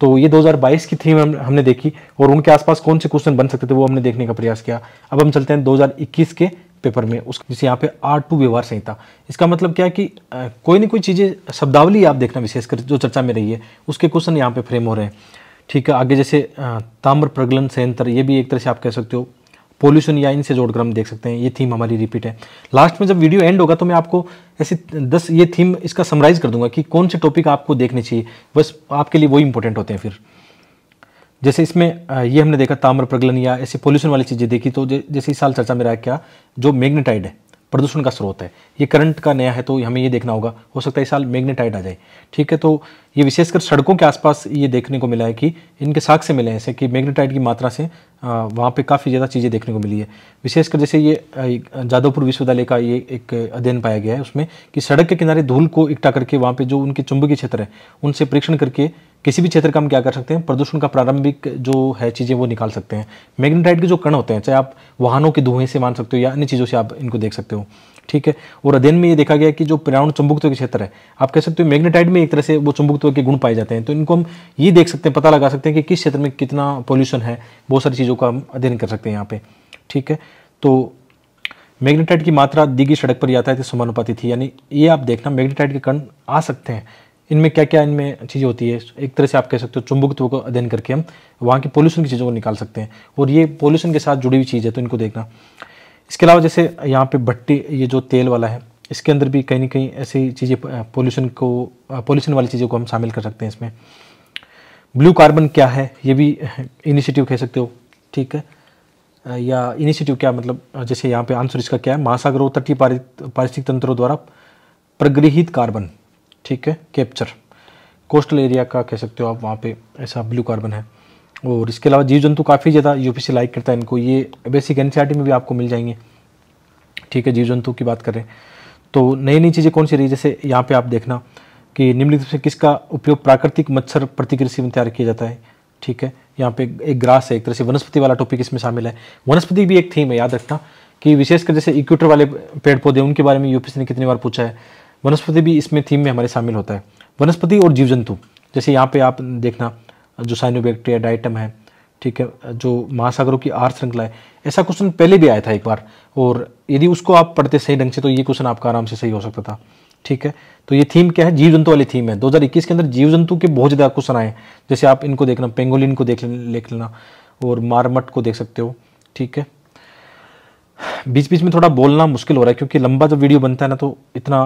तो ये 2022 की थीम हम, हमने देखी और उनके आसपास कौन से क्वेश्चन बन सकते थे वो हमने देखने का प्रयास किया अब हम चलते हैं 2021 के पेपर में उस जिसे यहाँ पे आर टू व्यवहार संहिता इसका मतलब क्या है कि आ, कोई ना कोई चीज़ें शब्दावली आप देखना विशेषकर जो चर्चा में रही है उसके क्वेश्चन यहाँ पे फ्रेम हो रहे हैं ठीक है आगे जैसे ताम्र प्रगलन संयंत्र ये भी एक तरह से आप कह सकते हो पोल्यूशन या इनसे जोड़कर हम देख सकते हैं ये थीम हमारी रिपीट है लास्ट में जब वीडियो एंड होगा तो मैं आपको ऐसे दस ये थीम इसका समराइज कर दूंगा कि कौन से टॉपिक आपको देखने चाहिए बस आपके लिए वो इंपॉर्टेंट होते हैं फिर जैसे इसमें ये हमने देखा ताम्र प्रगलन या ऐसे पोल्यूशन वाली चीज़ें देखी तो जैसे इस साल चर्चा में रहा क्या जो मैग्नेटाइड है प्रदूषण का स्रोत है ये करंट का नया है तो हमें ये देखना होगा हो सकता है इस साल मैग्नेटाइड आ जाए ठीक है तो ये विशेषकर सड़कों के आसपास ये देखने को मिला है कि इनके साख से मिले हैं ऐसे कि मैग्नेटाइट की मात्रा से वहाँ पे काफ़ी ज़्यादा चीज़ें देखने को मिली है विशेषकर जैसे ये जादवपुर विश्वविद्यालय का ये एक अध्ययन पाया गया है उसमें कि सड़क के किनारे धूल को इकट्ठा करके वहाँ पर जो उनके चुंबकीय क्षेत्र है उनसे परीक्षण करके किसी भी क्षेत्र का हम क्या कर सकते हैं प्रदूषण का प्रारंभिक जो है चीज़ें वो निकाल सकते हैं मैग्नेटाइट के जो कण होते हैं चाहे आप वाहनों के धुएं से मान सकते हो या अन्य चीज़ों से आप इनको देख सकते हो ठीक है और अध्ययन में ये देखा गया कि जो पर्यावरण चुंबकत्व के क्षेत्र है आप कह सकते हो मैग्नेटाइड में एक तरह से वो चुंबकत्व के गुण पाए जाते हैं तो इनको हम ये देख सकते हैं पता लगा सकते हैं कि किस क्षेत्र में कितना पॉल्यूशन है बहुत सारी चीज़ों का हम अध्ययन कर सकते हैं यहाँ पे ठीक है तो मैग्नेटाइट की मात्रा दीघी सड़क पर यातायात समानुपाती थी यानी ये आप देखना मैग्नेटाइट के कण आ सकते हैं इनमें क्या क्या इनमें चीज़ें होती है एक तरह से आप कह सकते हो चुंबकत्व का अध्ययन करके हम वहाँ की पोल्यूशन की चीज़ों को निकाल सकते हैं और ये पोल्यूशन के साथ जुड़ी हुई चीज़ है तो इनको देखना इसके अलावा जैसे यहाँ पे भट्टी ये जो तेल वाला है इसके अंदर भी कहीं ना कहीं ऐसी चीज़ें पोल्यूशन को पोल्यूशन वाली चीज़ों को हम शामिल कर सकते हैं इसमें ब्लू कार्बन क्या है ये भी इनिशिएटिव कह सकते हो ठीक है या इनिशिएटिव क्या मतलब जैसे यहाँ पे आंसर इसका क्या है महासागरों तटीय पारिस्थितिक तंत्रों द्वारा प्रगृहित कार्बन ठीक है कैप्चर कोस्टल एरिया का कह सकते हो आप वहाँ पे ऐसा ब्लू कार्बन है और इसके अलावा जीव जंतु काफ़ी ज़्यादा यूपीसी लाइक करता है इनको ये बेसिक एन e में भी आपको मिल जाएंगे ठीक है जीव जंतु की बात करें तो नई नई चीज़ें कौन सी रही जैसे यहाँ पे आप देखना कि निम्नलिखित से किसका उपयोग प्राकृतिक मच्छर प्रतिकृषि में तैयार किया जाता है ठीक है यहाँ पे एक ग्रास है एक तरह से वनस्पति वाला टॉपिक इसमें शामिल है वनस्पति भी एक थीम है याद रखना कि विशेषकर जैसे इक्विटर वाले पेड़ पौधे उनके बारे में यूपीसी ने कितनी बार पूछा है वनस्पति भी इसमें थीम में हमारे शामिल होता है वनस्पति और जीव जंतु जैसे यहाँ पे आप देखना जो साइनोबैक्टीरिया डाइटम है ठीक है जो महासागरों की आर श्रृंखला है ऐसा क्वेश्चन पहले भी आया था एक बार और यदि उसको आप पढ़ते सही ढंग से तो ये क्वेश्चन आपका आराम से सही हो सकता था ठीक है तो ये थीम क्या है जीव जंतु वाली थीम है 2021 के अंदर जीव जंतु के बहुत ज़्यादा क्वेश्चन आए जैसे आप इनको देखना पेंगोलिन को देख देख लेना और मारमट को देख सकते हो ठीक है बीच बीच में थोड़ा बोलना मुश्किल हो रहा है क्योंकि लंबा जब वीडियो बनता है ना तो इतना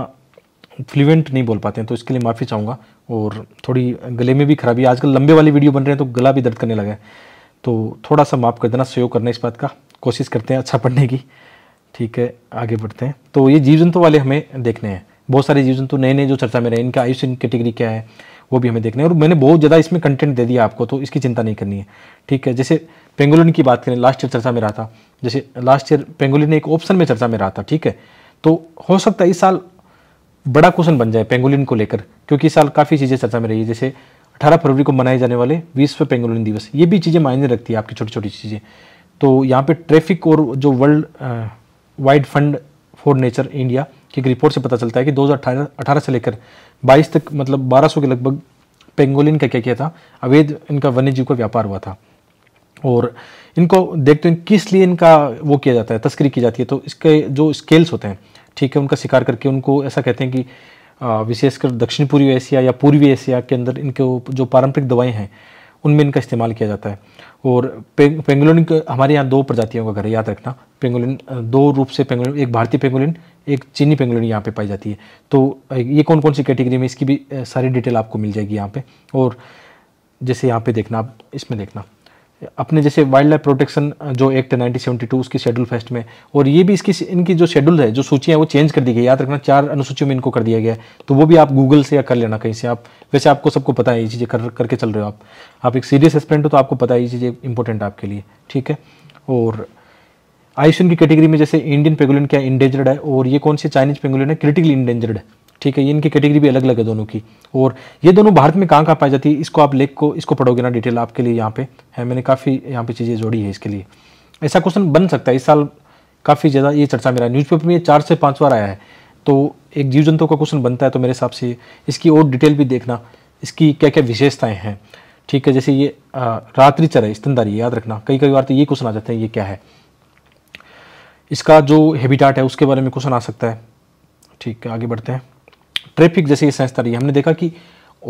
फ्लुएंट नहीं बोल पाते हैं तो इसके लिए माफ़ी चाहूँगा और थोड़ी गले में भी खराबी आजकल लंबे वाली वीडियो बन रहे हैं तो गला भी दर्द करने लगा है तो थोड़ा सा माफ़ कर देना सहयोग करना इस बात का कोशिश करते हैं अच्छा पढ़ने की ठीक है आगे बढ़ते हैं तो ये जीव जंतु वाले हमें देखने हैं बहुत सारे जीव जंतु नए नए जो चर्चा में रहे इनका आयुष कैटेगरी क्या है वो भी हमें देखने हैं और मैंने बहुत ज़्यादा इसमें कंटेंट दे दिया आपको तो इसकी चिंता नहीं करनी है ठीक है जैसे पेंगोलिन की बात करें लास्ट ईयर चर्चा में रहा था जैसे लास्ट ईयर पेंगोलिन एक ऑप्शन में चर्चा में रहा था ठीक है तो हो सकता है इस साल बड़ा क्वेश्चन बन जाए पेंगोलिन को लेकर क्योंकि इस साल काफ़ी चीज़ें चर्चा में रही है जैसे 18 फरवरी को मनाए जाने वाले विश्व पेंगोलिन दिवस ये भी चीज़ें मायने रखती है आपकी छोटी छोटी चीज़ें तो यहाँ पे ट्रैफिक और जो World Wide Fund for Nature India की एक रिपोर्ट से पता चलता है कि 2018 18 से लेकर 22 तक मतलब 1200 के लगभग पेंगोलिन का क्या किया था अवैध इनका वन्य जीव का व्यापार हुआ था और इनको देखते हैं किस लिए इनका वो किया जाता है तस्करी की जाती है तो इसके जो स्केल्स होते हैं ठीक है उनका शिकार करके उनको ऐसा कहते हैं कि विशेषकर दक्षिण पूर्वी एशिया या पूर्वी एशिया के अंदर इनके जो पारंपरिक दवाएं हैं उनमें इनका इस्तेमाल किया जाता है और पे, पेंगोलिन हमारे यहाँ दो प्रजातियों का घर है याद रखना पेंगोलिन दो रूप से पेंगोलिन एक भारतीय पेंगोलिन एक चीनी पेंगोलिन यहाँ पे पाई जाती है तो ये कौन कौन सी कैटेगरी में इसकी भी सारी डिटेल आपको मिल जाएगी यहाँ पे और जैसे यहाँ पे देखना आप इसमें देखना अपने जैसे वाइल्ड लाइफ प्रोटेक्शन जो एक्ट है नाइनटीन सेवेंटी टू उसकी शेड्यूल फेस्ट में और ये भी इसकी इनकी जो शेड्यूल है जो सूची है वो चेंज कर दी गई याद रखना चार अनुसूचियों में इनको कर दिया गया है तो वो भी आप गूगल से या कर लेना कहीं से आप वैसे आपको सबको पता है ये चीज़ें कर करके चल रहे हो आप आप एक सीरियस एस्पेंट हो तो आपको पता है ये चीज़ें इंपॉर्टेंट आपके लिए ठीक है और आयुषन की कैटेगरी में जैसे इंडियन पेंगुलिन क्या इंडेंजर्ड है और ये कौन से चाइनीज पेंगुलिन है क्रिटिकली इंडेंजर्ड है ठीक है इनकी कैटेगरी भी अलग अलग है दोनों की और ये दोनों भारत में कहाँ कहाँ पाई जाती है इसको आप लेख को इसको पढ़ोगे ना डिटेल आपके लिए यहाँ पे है मैंने काफ़ी यहाँ पे चीज़ें जोड़ी है इसके लिए ऐसा क्वेश्चन बन सकता है इस साल काफ़ी ज़्यादा ये चर्चा मेरा न्यूज़पेपर में ये चार से पाँच बार आया है तो एक जीव जंतु का क्वेश्चन बनता है तो मेरे हिसाब से इसकी और डिटेल भी देखना इसकी क्या क्या विशेषताएँ हैं ठीक है जैसे ये रात्रि चर है स्तनदारी याद रखना कई कई बार तो ये क्वेश्चन आ जाते हैं ये क्या है इसका जो हैबिटाट है उसके बारे में क्वेश्चन आ सकता है ठीक है आगे बढ़ते हैं ट्रैफिक जैसे संस्था रही हमने देखा कि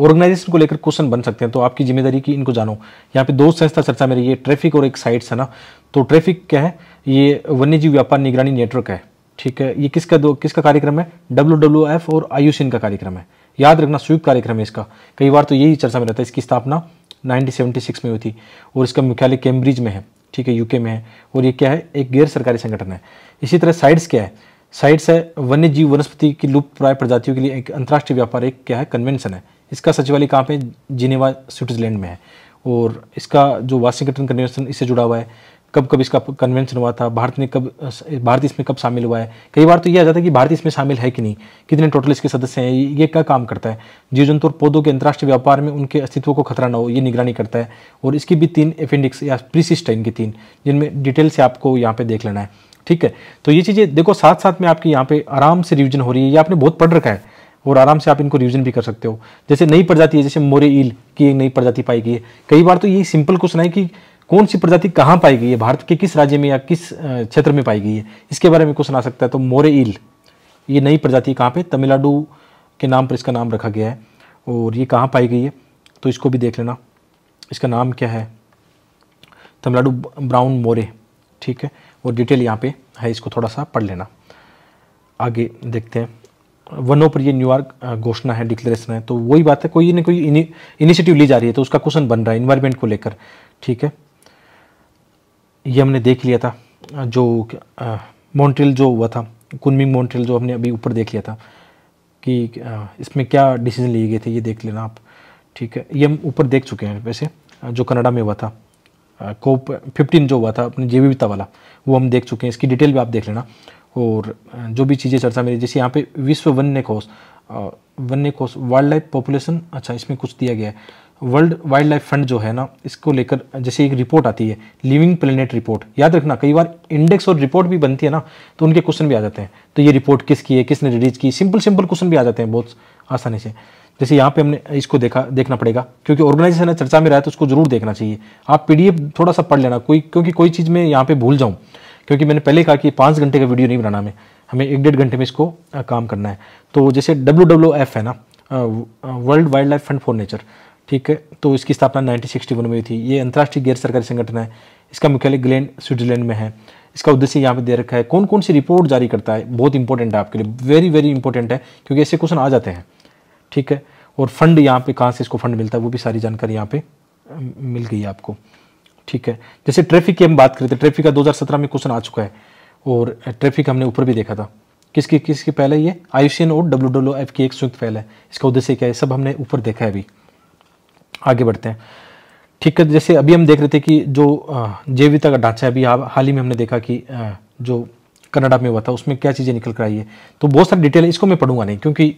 ऑर्गेनाइजेशन को लेकर क्वेश्चन बन सकते हैं तो आपकी जिम्मेदारी की इनको जानो यहाँ पे दो संस्था चर्चा में रही है ट्रैफिक और एक साइट्स है ना तो ट्रैफिक क्या है ये वन्यजीव व्यापार निगरानी नेटवर्क है ठीक है ये किसका दो किसका कार्यक्रम है डब्ल्यू और आयुषिन का कार्यक्रम है याद रखना संयुक्त कार्यक्रम है इसका कई बार तो यही चर्चा में रहता है इसकी स्थापना नाइनटीन में हुई थी और इसका मुख्यालय कैम्ब्रिज में है ठीक है यूके में है और ये क्या है एक गैर सरकारी संगठन है इसी तरह साइड्स क्या है साइट्स है वन्य जीव वनस्पति की लुप्त प्राय प्रजातियों के लिए एक अंतर्राष्ट्रीय व्यापार एक क्या है कन्वेंशन है इसका सचिवालय कहाँ पे जिनेवा स्विट्जरलैंड में है और इसका जो वाशिंगटन कन्वेंशन इससे जुड़ा हुआ है कब कब इसका कन्वेंशन हुआ था भारत ने कब भारत इसमें कब शामिल हुआ है कई बार तो ये आ जाता है कि भारत इसमें शामिल है कि नहीं कितने टोटल इसके सदस्य हैं ये क्या काम करता है जीव जंतु और पौधों के अंतर्राष्ट्रीय व्यापार में उनके अस्तित्व को खतरा ना हो ये निगरानी करता है और इसकी भी तीन एफेंडिक्स या प्रीसिस्ट है इनकी तीन जिनमें डिटेल से आपको यहाँ पर देख लेना है ठीक है तो ये चीज़ें देखो साथ साथ में आपके यहाँ पे आराम से रिविजन हो रही है ये आपने बहुत पढ़ रखा है और आराम से आप इनको रिविजन भी कर सकते हो जैसे नई प्रजाति है जैसे मोरे ईल की एक नई प्रजाति पाई गई है कई बार तो ये सिंपल क्वेश्चन है कि कौन सी प्रजाति कहाँ पाई गई है भारत के किस राज्य में या किस क्षेत्र में पाई गई है इसके बारे में क्वेश्चन आ सकता है तो मोरे ईल ये नई प्रजाति कहाँ पर तमिलनाडु के नाम पर इसका नाम रखा गया है और ये कहाँ पाई गई है तो इसको भी देख लेना इसका नाम क्या है तमिलनाडु ब्राउन मोरे ठीक है वो डिटेल यहाँ पे है इसको थोड़ा सा पढ़ लेना आगे देखते हैं वनों पर ये न्यूयॉर्क घोषणा है डिक्लेरेशन है तो वही बात है कोई ना कोई इनिशिएटिव ली जा रही है तो उसका क्वेश्चन बन रहा है इन्वायरमेंट को लेकर ठीक है ये हमने देख लिया था जो मॉन्ट्रियल जो हुआ था कुनमिंग मॉन्ट्रियल जो हमने अभी ऊपर देख लिया था कि आ, इसमें क्या डिसीजन लिए गए थे ये देख लेना आप ठीक है ये हम ऊपर देख चुके हैं वैसे जो कनाडा में हुआ था कोप फिफ्टीन जो हुआ था अपने जेबीविता वाला वो हम देख चुके हैं इसकी डिटेल भी आप देख लेना और जो भी चीज़ें चर्चा मिली जैसे यहाँ पे विश्व वन्य कोष वन्य कोष वाइल्ड लाइफ पॉपुलेशन अच्छा इसमें कुछ दिया गया है वर्ल्ड वाइल्ड लाइफ फंड जो है ना इसको लेकर जैसे एक रिपोर्ट आती है लिविंग प्लेनेट रिपोर्ट याद रखना कई बार इंडेक्स और रिपोर्ट भी बनती है ना तो उनके क्वेश्चन भी आ जाते हैं तो ये रिपोर्ट किसकी है किसने रिलीज की सिंपल सिंपल क्वेश्चन भी आ जाते हैं बहुत आसानी से जैसे यहाँ पे हमने इसको देखा देखना पड़ेगा क्योंकि ऑर्गेनाइजेशन है चर्चा में रहा है तो उसको जरूर देखना चाहिए आप पीडीएफ थोड़ा सा पढ़ लेना कोई क्योंकि कोई चीज़ में यहाँ पे भूल जाऊँ क्योंकि मैंने पहले कहा कि पाँच घंटे का वीडियो नहीं बनाना हमें हमें एक डेढ़ घंटे में इसको काम करना है तो जैसे डब्ल्यू है ना World Wild Life Fund for Nature ठीक है तो इसकी स्थापना 1961 में हुई थी ये अंतर्राष्ट्रीय गैर सरकारी संगठन है इसका मुख्यालय ग्लैंड स्विट्जरलैंड में है इसका उद्देश्य यहाँ पे दे रखा है कौन कौन सी रिपोर्ट जारी करता है बहुत इंपॉर्टेंट है आपके लिए वेरी वेरी इंपॉर्टेंट है क्योंकि ऐसे क्वेश्चन आ जाते हैं ठीक है और फंड यहाँ पे कहाँ से इसको फंड मिलता है वो भी सारी जानकारी यहाँ पे मिल गई आपको ठीक है जैसे ट्रैफिक की हम बात करते हैं ट्रैफिक का 2017 में क्वेश्चन आ चुका है और ट्रैफिक हमने ऊपर भी देखा था किसकी किसकी पहले ये एन और डब्ल्यू डब्ल्यू एफ की एक संयुक्त पहल है इसका उद्देश्य क्या है सब हमने ऊपर देखा है अभी आगे बढ़ते हैं ठीक है जैसे अभी हम देख रहे थे कि जो जैविता का ढांचा है अभी हाल ही में हमने देखा कि जो कनाडा में हुआ था उसमें क्या चीज़ें निकल कर आई है तो बहुत सारी डिटेल इसको मैं पढ़ूंगा नहीं क्योंकि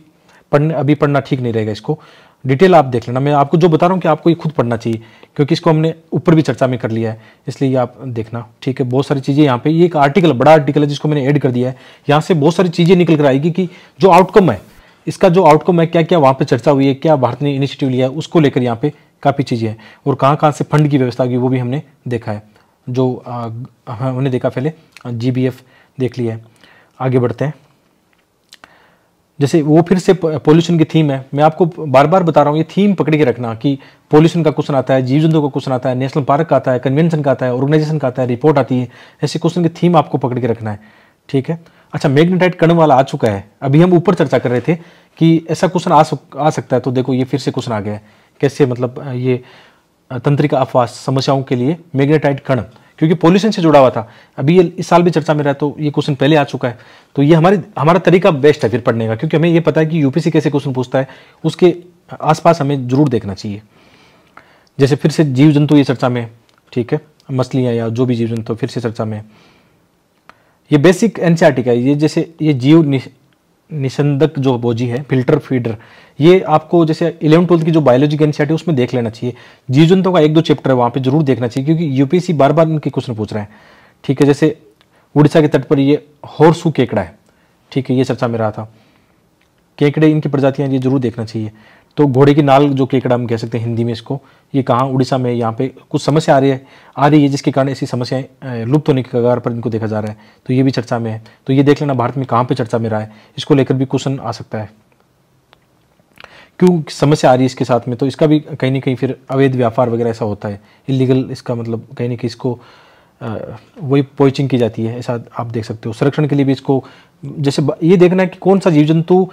पढ़ने अभी पढ़ना ठीक नहीं रहेगा इसको डिटेल आप देख लेना मैं आपको जो बता रहा हूँ कि आपको ये खुद पढ़ना चाहिए क्योंकि इसको हमने ऊपर भी चर्चा में कर लिया है इसलिए आप देखना ठीक है बहुत सारी चीज़ें यहाँ पे ये एक आर्टिकल बड़ा आर्टिकल है जिसको मैंने ऐड कर दिया है यहाँ से बहुत सारी चीज़ें निकल कर आएगी कि जो आउटकम है इसका जो आउटकम है क्या क्या वहाँ पर चर्चा हुई है क्या भारत ने इनिशिएटिव लिया है उसको लेकर यहाँ पर काफ़ी चीज़ें हैं और कहाँ कहाँ से फंड की व्यवस्था हुई वो भी हमने देखा है जो हमने हाँ, देखा पहले जी देख लिया है आगे बढ़ते हैं जैसे वो फिर से पोल्यूशन की थीम है मैं आपको बार बार बता रहा हूँ ये थीम पकड़ के रखना कि पोल्यूशन का क्वेश्चन आता है जीव जंतु का क्वेश्चन आता है नेशनल पार्क का आता है कन्वेंशन का आता है ऑर्गेनाइजेशन का आता है रिपोर्ट आती है ऐसे क्वेश्चन की थीम आपको पकड़ के रखना है ठीक है अच्छा मैग्नेटाइट कण वाला आ चुका है अभी हम ऊपर चर्चा कर रहे थे कि ऐसा क्वेश्चन आ, आ सकता है तो देखो ये फिर से क्वेश्चन आ गया है कैसे मतलब ये तंत्रिका अफवाह समस्याओं के लिए मैग्नेटाइट कण क्योंकि पॉल्यूशन से जुड़ा हुआ था अभी ये इस साल भी चर्चा में रहा तो ये क्वेश्चन पहले आ चुका है तो ये हमारी हमारा तरीका बेस्ट है फिर पढ़ने का क्योंकि हमें ये पता है कि यूपीसी कैसे क्वेश्चन पूछता है उसके आसपास हमें जरूर देखना चाहिए जैसे फिर से जीव जंतु ये चर्चा में ठीक है मछलियाँ या जो भी जीव जंतु फिर से चर्चा में ये बेसिक एनसीआरटी e का है ये जैसे ये जीव निसंदक जो बोजी है फिल्टर फीडर ये आपको जैसे इलेवन ट्वेल्थ की जो बायोलॉजी की एनसीआर उसमें देख लेना चाहिए जीव जंतु का एक दो चैप्टर है वहाँ पे जरूर देखना चाहिए क्योंकि यूपीएससी बार बार उनके क्वेश्चन पूछ रहे हैं ठीक है जैसे उड़ीसा के तट पर ये हॉर्सू केकड़ा है ठीक है ये चर्चा में रहा था केकड़े इनकी प्रजातियाँ ये जरूर देखना चाहिए तो घोड़े की नाल जो केकड़ा हम कह सकते हैं हिंदी में इसको ये कहाँ उड़ीसा में यहाँ पे कुछ समस्या आ रही है आ रही है जिसके कारण ऐसी समस्याएं लुप्त होने के कगार पर इनको देखा जा रहा है तो ये भी चर्चा में है तो ये देख लेना भारत में कहाँ पे चर्चा में रहा है इसको लेकर भी क्वेश्चन आ सकता है क्यों समस्या आ रही है इसके साथ में तो इसका भी कहीं ना कहीं फिर अवैध व्यापार वगैरह ऐसा होता है इलीगल इसका मतलब कहीं ना कहीं इसको वही पोइचिंग की जाती है ऐसा आप देख सकते हो संरक्षण के लिए भी इसको जैसे ये देखना है कि कौन सा जीव जंतु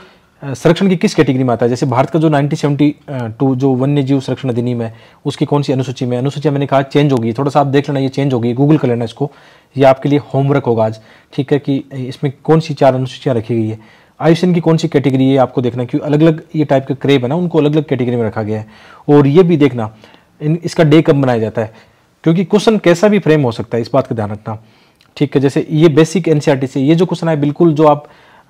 संरक्षण की किस कैटेगरी में आता है जैसे भारत का जो 1972 जो वन्य जीव संरक्षण अधिनियम है उसकी कौन सी अनुसूची में अनुसूची मैंने कहा चेंज होगी थोड़ा सा आप देख लेना ये चेंज होगी गूगल कर लेना इसको ये आपके लिए होमवर्क होगा आज ठीक है कि इसमें कौन सी चार अनुसूचियाँ रखी गई है आयुषन की कौन सी कैटेगरी है आपको देखना क्योंकि अलग अलग ये टाइप के क्रेब है ना उनको अलग अलग कैटेगरी में रखा गया है और ये भी देखना इन इसका डे कब मनाया जाता है क्योंकि क्वेश्चन कैसा भी फ्रेम हो सकता है इस बात का ध्यान रखना ठीक है जैसे ये बेसिक एनसीआरटी से ये जो क्वेश्चन है बिल्कुल जो आप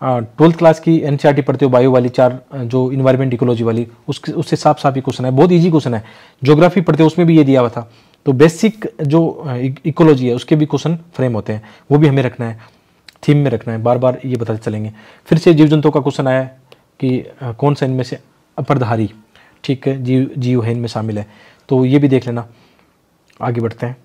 ट्वेल्थ क्लास की एन सी e पढ़ते हो बायो वाली चार जो इन्वायरमेंट इकोलॉजी वाली उसके उससे साफ साफ ही क्वेश्चन है बहुत ईजी क्वेश्चन है जोग्राफी पढ़ते हो उसमें भी ये दिया हुआ था तो बेसिक जो इकोलॉजी e, है उसके भी क्वेश्चन फ्रेम होते हैं वो भी हमें रखना है थीम में रखना है बार बार ये बताते चलेंगे फिर से जीव जंतुओं का क्वेश्चन आया कि कौन सा इनमें से अपरधारी ठीक है जीव जीव है इनमें शामिल है तो ये भी देख लेना आगे बढ़ते हैं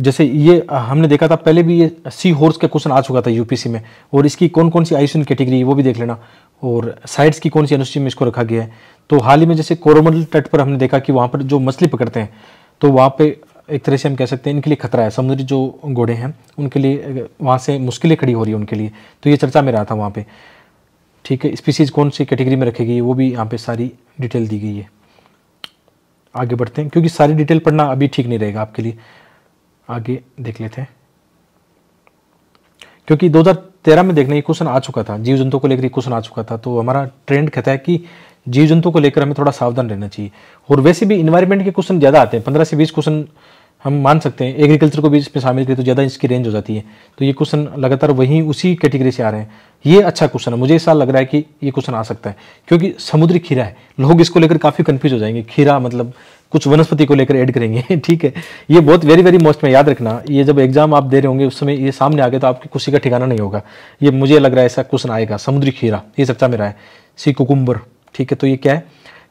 जैसे ये हमने देखा था पहले भी ये सी हॉर्स का क्वेश्चन आ चुका था यूपीसी में और इसकी कौन कौन सी आयुषन कैटेगरी वो भी देख लेना और साइड्स की कौन सी अनुसूची में इसको रखा गया है तो हाल ही में जैसे कोरोमल तट पर हमने देखा कि वहाँ पर जो मछली पकड़ते हैं तो वहाँ पर एक तरह से हम कह सकते हैं इनके लिए खतरा है समुद्री जो घोड़े हैं उनके लिए वहाँ से मुश्किलें खड़ी हो रही है उनके लिए तो ये चर्चा में रहा था वहाँ पर ठीक है स्पीसीज़ कौन सी कैटेगरी में रखी गई है वो भी यहाँ पर सारी डिटेल दी गई है आगे बढ़ते हैं क्योंकि सारी डिटेल पढ़ना अभी ठीक नहीं रहेगा आपके लिए आगे देख लेते हैं क्योंकि 2013 में देखने ये क्वेश्चन आ चुका था जीव जंतु को लेकर क्वेश्चन आ चुका था तो हमारा ट्रेंड कहता है कि जीव जंतु को लेकर हमें थोड़ा सावधान रहना चाहिए और वैसे भी इन्वायरमेंट के क्वेश्चन ज़्यादा आते हैं पंद्रह से बीस क्वेश्चन हम मान सकते हैं एग्रीकल्चर को भी इसमें शामिल करें तो ज़्यादा इसकी रेंज हो जाती है तो ये क्वेश्चन लगातार वहीं उसी कैटेगरी से आ रहे हैं ये अच्छा क्वेश्चन है मुझे ऐसा लग रहा है कि ये क्वेश्चन आ सकता है क्योंकि समुद्री खीरा है लोग इसको लेकर काफ़ी कंफ्यूज हो जाएंगे खीरा मतलब कुछ वनस्पति को लेकर ऐड करेंगे ठीक है ये बहुत वेरी वेरी मोस्ट में याद रखना ये जब एग्जाम आप दे रहे होंगे उस समय ये सामने आ गए तो आपकी खुशी का ठिकाना नहीं होगा ये मुझे लग रहा है ऐसा क्वेश्चन आएगा समुद्री खीरा ये सच्चा मेरा है सी कुकुम्बर ठीक है तो ये क्या है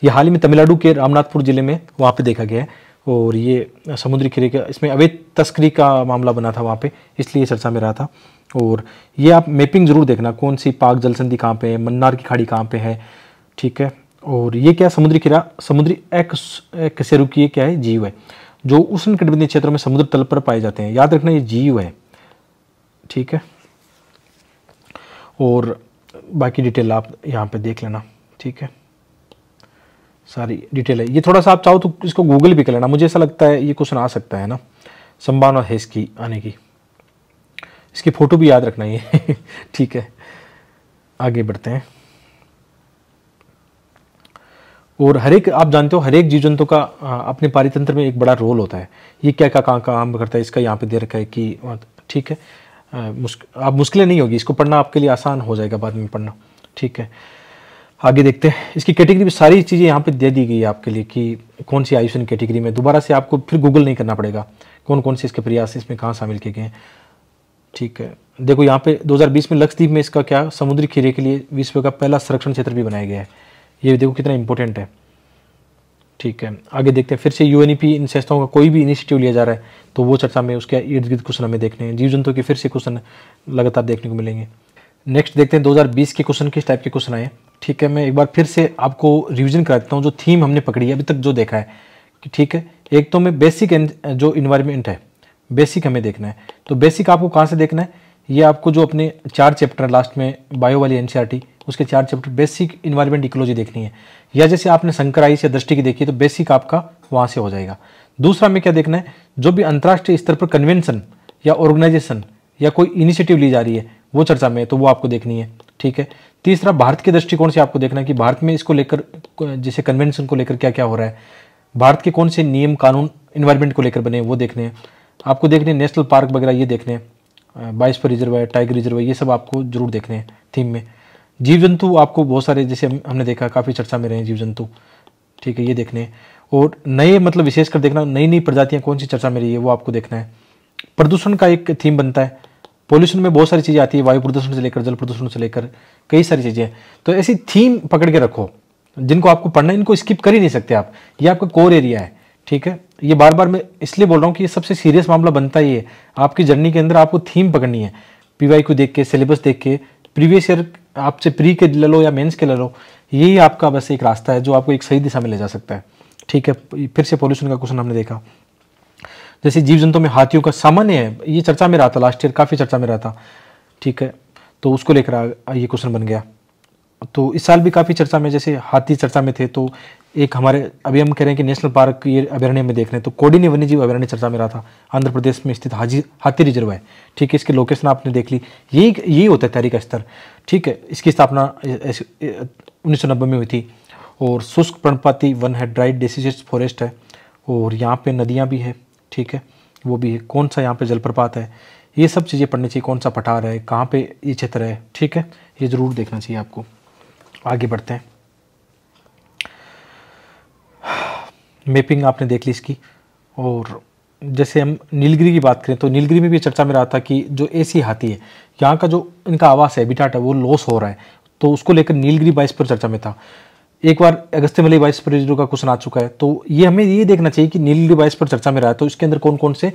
ये हाल ही में तमिलनाडु के रामनाथपुर जिले में वहाँ पर देखा गया है और ये समुद्री खीरे का इसमें अवैध तस्करी का मामला बना था वहाँ पे इसलिए चर्चा में रहा था और ये आप मैपिंग ज़रूर देखना कौन सी पाक जलसंधि कहाँ पे है मन्नार की खाड़ी कहाँ पे है ठीक है और ये क्या समुद्री खीरा समुद्री एक्सेरू की क्या है जीव है जो उष्ण कटिबंधीय क्षेत्रों में समुद्र तल पर पाए जाते हैं याद रखना ये जीव है ठीक है और बाकी डिटेल आप यहाँ पे देख लेना ठीक है सारी डिटेल है ये थोड़ा सा आप चाहो तो इसको गूगल भी कर लेना मुझे ऐसा लगता है ये क्वेश्चन आ सकता है ना संभावना है इसकी आने की इसकी फ़ोटो भी याद रखना ये ठीक है आगे बढ़ते हैं और हर एक आप जानते हो हर एक जीव जंतु का अपने पारितंत्र में एक बड़ा रोल होता है ये क्या क्या काम करता है इसका यहाँ पे दे रखा है कि ठीक है मुश्क, आप मुश्किलें नहीं होगी इसको पढ़ना आपके लिए आसान हो जाएगा बाद में पढ़ना ठीक है आगे देखते हैं इसकी कैटेगरी में सारी चीज़ें यहाँ पे दे दी गई है आपके लिए कि कौन सी आयुषन कैटेगरी में दोबारा से आपको फिर गूगल नहीं करना पड़ेगा कौन कौन से इसके प्रयास इसमें कहाँ शामिल किए गए हैं ठीक है देखो यहाँ पे 2020 में लक्षद्वीप में इसका क्या समुद्री खीरे के लिए विश्व का पहला संरक्षण क्षेत्र भी बनाया गया है ये देखो कितना इंपॉर्टेंट है ठीक है आगे देखते हैं फिर से यू इन संस्थाओं का कोई भी इनिशिएटिव लिया जा रहा है तो वो चर्चा में उसके इर्द गिर्द क्वेश्चन हमें देखने हैं जीव जंतु के फिर से क्वेश्चन लगातार देखने को मिलेंगे नेक्स्ट देखते हैं 2020 के क्वेश्चन किस टाइप के क्वेश्चन आए ठीक है मैं एक बार फिर से आपको रिविजन करा देता हूँ जो थीम हमने पकड़ी है अभी तक जो देखा है कि ठीक है एक तो हमें बेसिक जो इन्वायरमेंट है बेसिक हमें देखना है तो बेसिक आपको कहाँ से देखना है ये आपको जो अपने चार चैप्टर लास्ट में बायो वाली एन उसके चार चैप्टर बेसिक इन्वायरमेंट इकोलॉजी देखनी है या जैसे आपने आई से दृष्टि की देखी तो बेसिक आपका वहाँ से हो जाएगा दूसरा में क्या देखना है जो भी अंतर्राष्ट्रीय स्तर पर कन्वेंशन या ऑर्गेनाइजेशन या कोई इनिशिएटिव ली जा रही है वो चर्चा में है तो वो आपको देखनी है ठीक है तीसरा भारत के दृष्टिकोण से आपको देखना है कि भारत में इसको लेकर जैसे कन्वेंशन को लेकर क्या क्या हो रहा है भारत के कौन से नियम कानून इन्वायरमेंट को लेकर बने वो देखने हैं आपको देखने नेशनल पार्क वगैरह ये देखने हैं बाइस पर रिजर्व है टाइगर रिजर्व है ये सब आपको जरूर देखने हैं थीम में जीव जंतु आपको बहुत सारे जैसे हम, हमने देखा काफ़ी चर्चा में रहे जीव जंतु ठीक है ये देखने और नए मतलब विशेषकर देखना नई नई प्रजातियाँ कौन सी चर्चा में रही है वो आपको देखना है प्रदूषण का एक थीम बनता है पॉल्यूशन में बहुत सारी चीज़ें आती है वायु प्रदूषण से लेकर जल प्रदूषण से लेकर कई सारी चीज़ें तो ऐसी थीम पकड़ के रखो जिनको आपको पढ़ना है इनको स्किप कर ही नहीं सकते आप ये आपका कोर एरिया है ठीक है ये बार बार मैं इसलिए बोल रहा हूँ कि ये सबसे सीरियस मामला बनता ही है आपकी जर्नी के अंदर आपको थीम पकड़नी है पीवाई को देख के सिलेबस देख के प्रीवियस ईयर आपसे प्री के ले लो या मेंस के ले लो यही आपका बस एक रास्ता है जो आपको एक सही दिशा में ले जा सकता है ठीक है फिर से पॉल्यूशन का क्वेश्चन हमने देखा जैसे जीव जंतु में हाथियों का सामान्य है ये चर्चा में रहा था लास्ट ईयर काफ़ी चर्चा में रहा था ठीक है तो उसको लेकर ये क्वेश्चन बन गया तो इस साल भी काफ़ी चर्चा में जैसे हाथी चर्चा में थे तो एक हमारे अभी हम कह रहे हैं कि नेशनल पार्क ये अभ्यारण्य में देख रहे हैं तो कोडिनी वन्यजीव अभ्यारण्य चर्चा में रहा था आंध्र प्रदेश में स्थित हाजी हाथी रिजर्व है ठीक है इसकी लोकेशन आपने देख ली ये ये होता है तहरीका का स्तर ठीक है इसकी स्थापना उन्नीस में हुई थी और शुष्क प्रणपाति वन है ड्राइड डेसीज फॉरेस्ट है और यहाँ पर नदियाँ भी है ठीक है वो भी है कौन सा यहाँ पर जलप्रपात है ये सब चीज़ें पढ़नी चाहिए कौन सा पठार है कहाँ पर ये क्षेत्र है ठीक है ये ज़रूर देखना चाहिए आपको आगे बढ़ते हैं मैपिंग आपने देख ली इसकी और जैसे हम नीलगिरी की बात करें तो नीलगिरी में भी चर्चा में रहा था कि जो एसी हाथी है यहाँ का जो इनका आवास है बिटाट है वो लॉस हो रहा है तो उसको लेकर नीलगिरी बाइस पर चर्चा में था एक बार अगस्त्य मलय बाइस पर का क्वेश्चन आ चुका है तो ये हमें ये देखना चाहिए कि नीलगिरी बाइस पर चर्चा में रहा है तो इसके अंदर कौन कौन से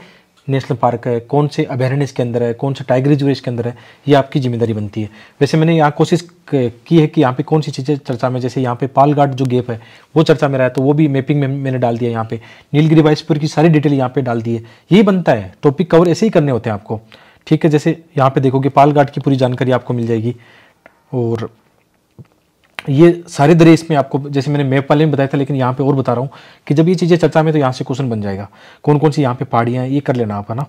नेशनल पार्क है कौन से अभ्यारण्य इसके अंदर है कौन सा टाइगर रिजर्व इसके अंदर है ये आपकी जिम्मेदारी बनती है वैसे मैंने यहाँ कोशिश की है कि यहाँ पे कौन सी चीज़ें चर्चा में जैसे यहाँ पे पालघाट जो गेप है वो चर्चा में रहा है तो वो भी मैपिंग में मैंने डाल दिया यहाँ पे नीलगिरी बाइसपुर की सारी डिटेल यहाँ पे डाल दी है यही बनता है टॉपिक कवर ऐसे ही करने होते हैं आपको ठीक है जैसे यहाँ पे देखोगे पालघाट की पूरी जानकारी आपको मिल जाएगी और ये सारे दरे इसमें आपको जैसे मैंने मैप वाले में बताया था लेकिन यहाँ पे और बता रहा हूँ कि जब ये चीज़ें चर्चा में तो यहाँ से क्वेश्चन बन जाएगा कौन कौन सी यहाँ पे पहाड़ियाँ हैं ये कर लेना आप है ना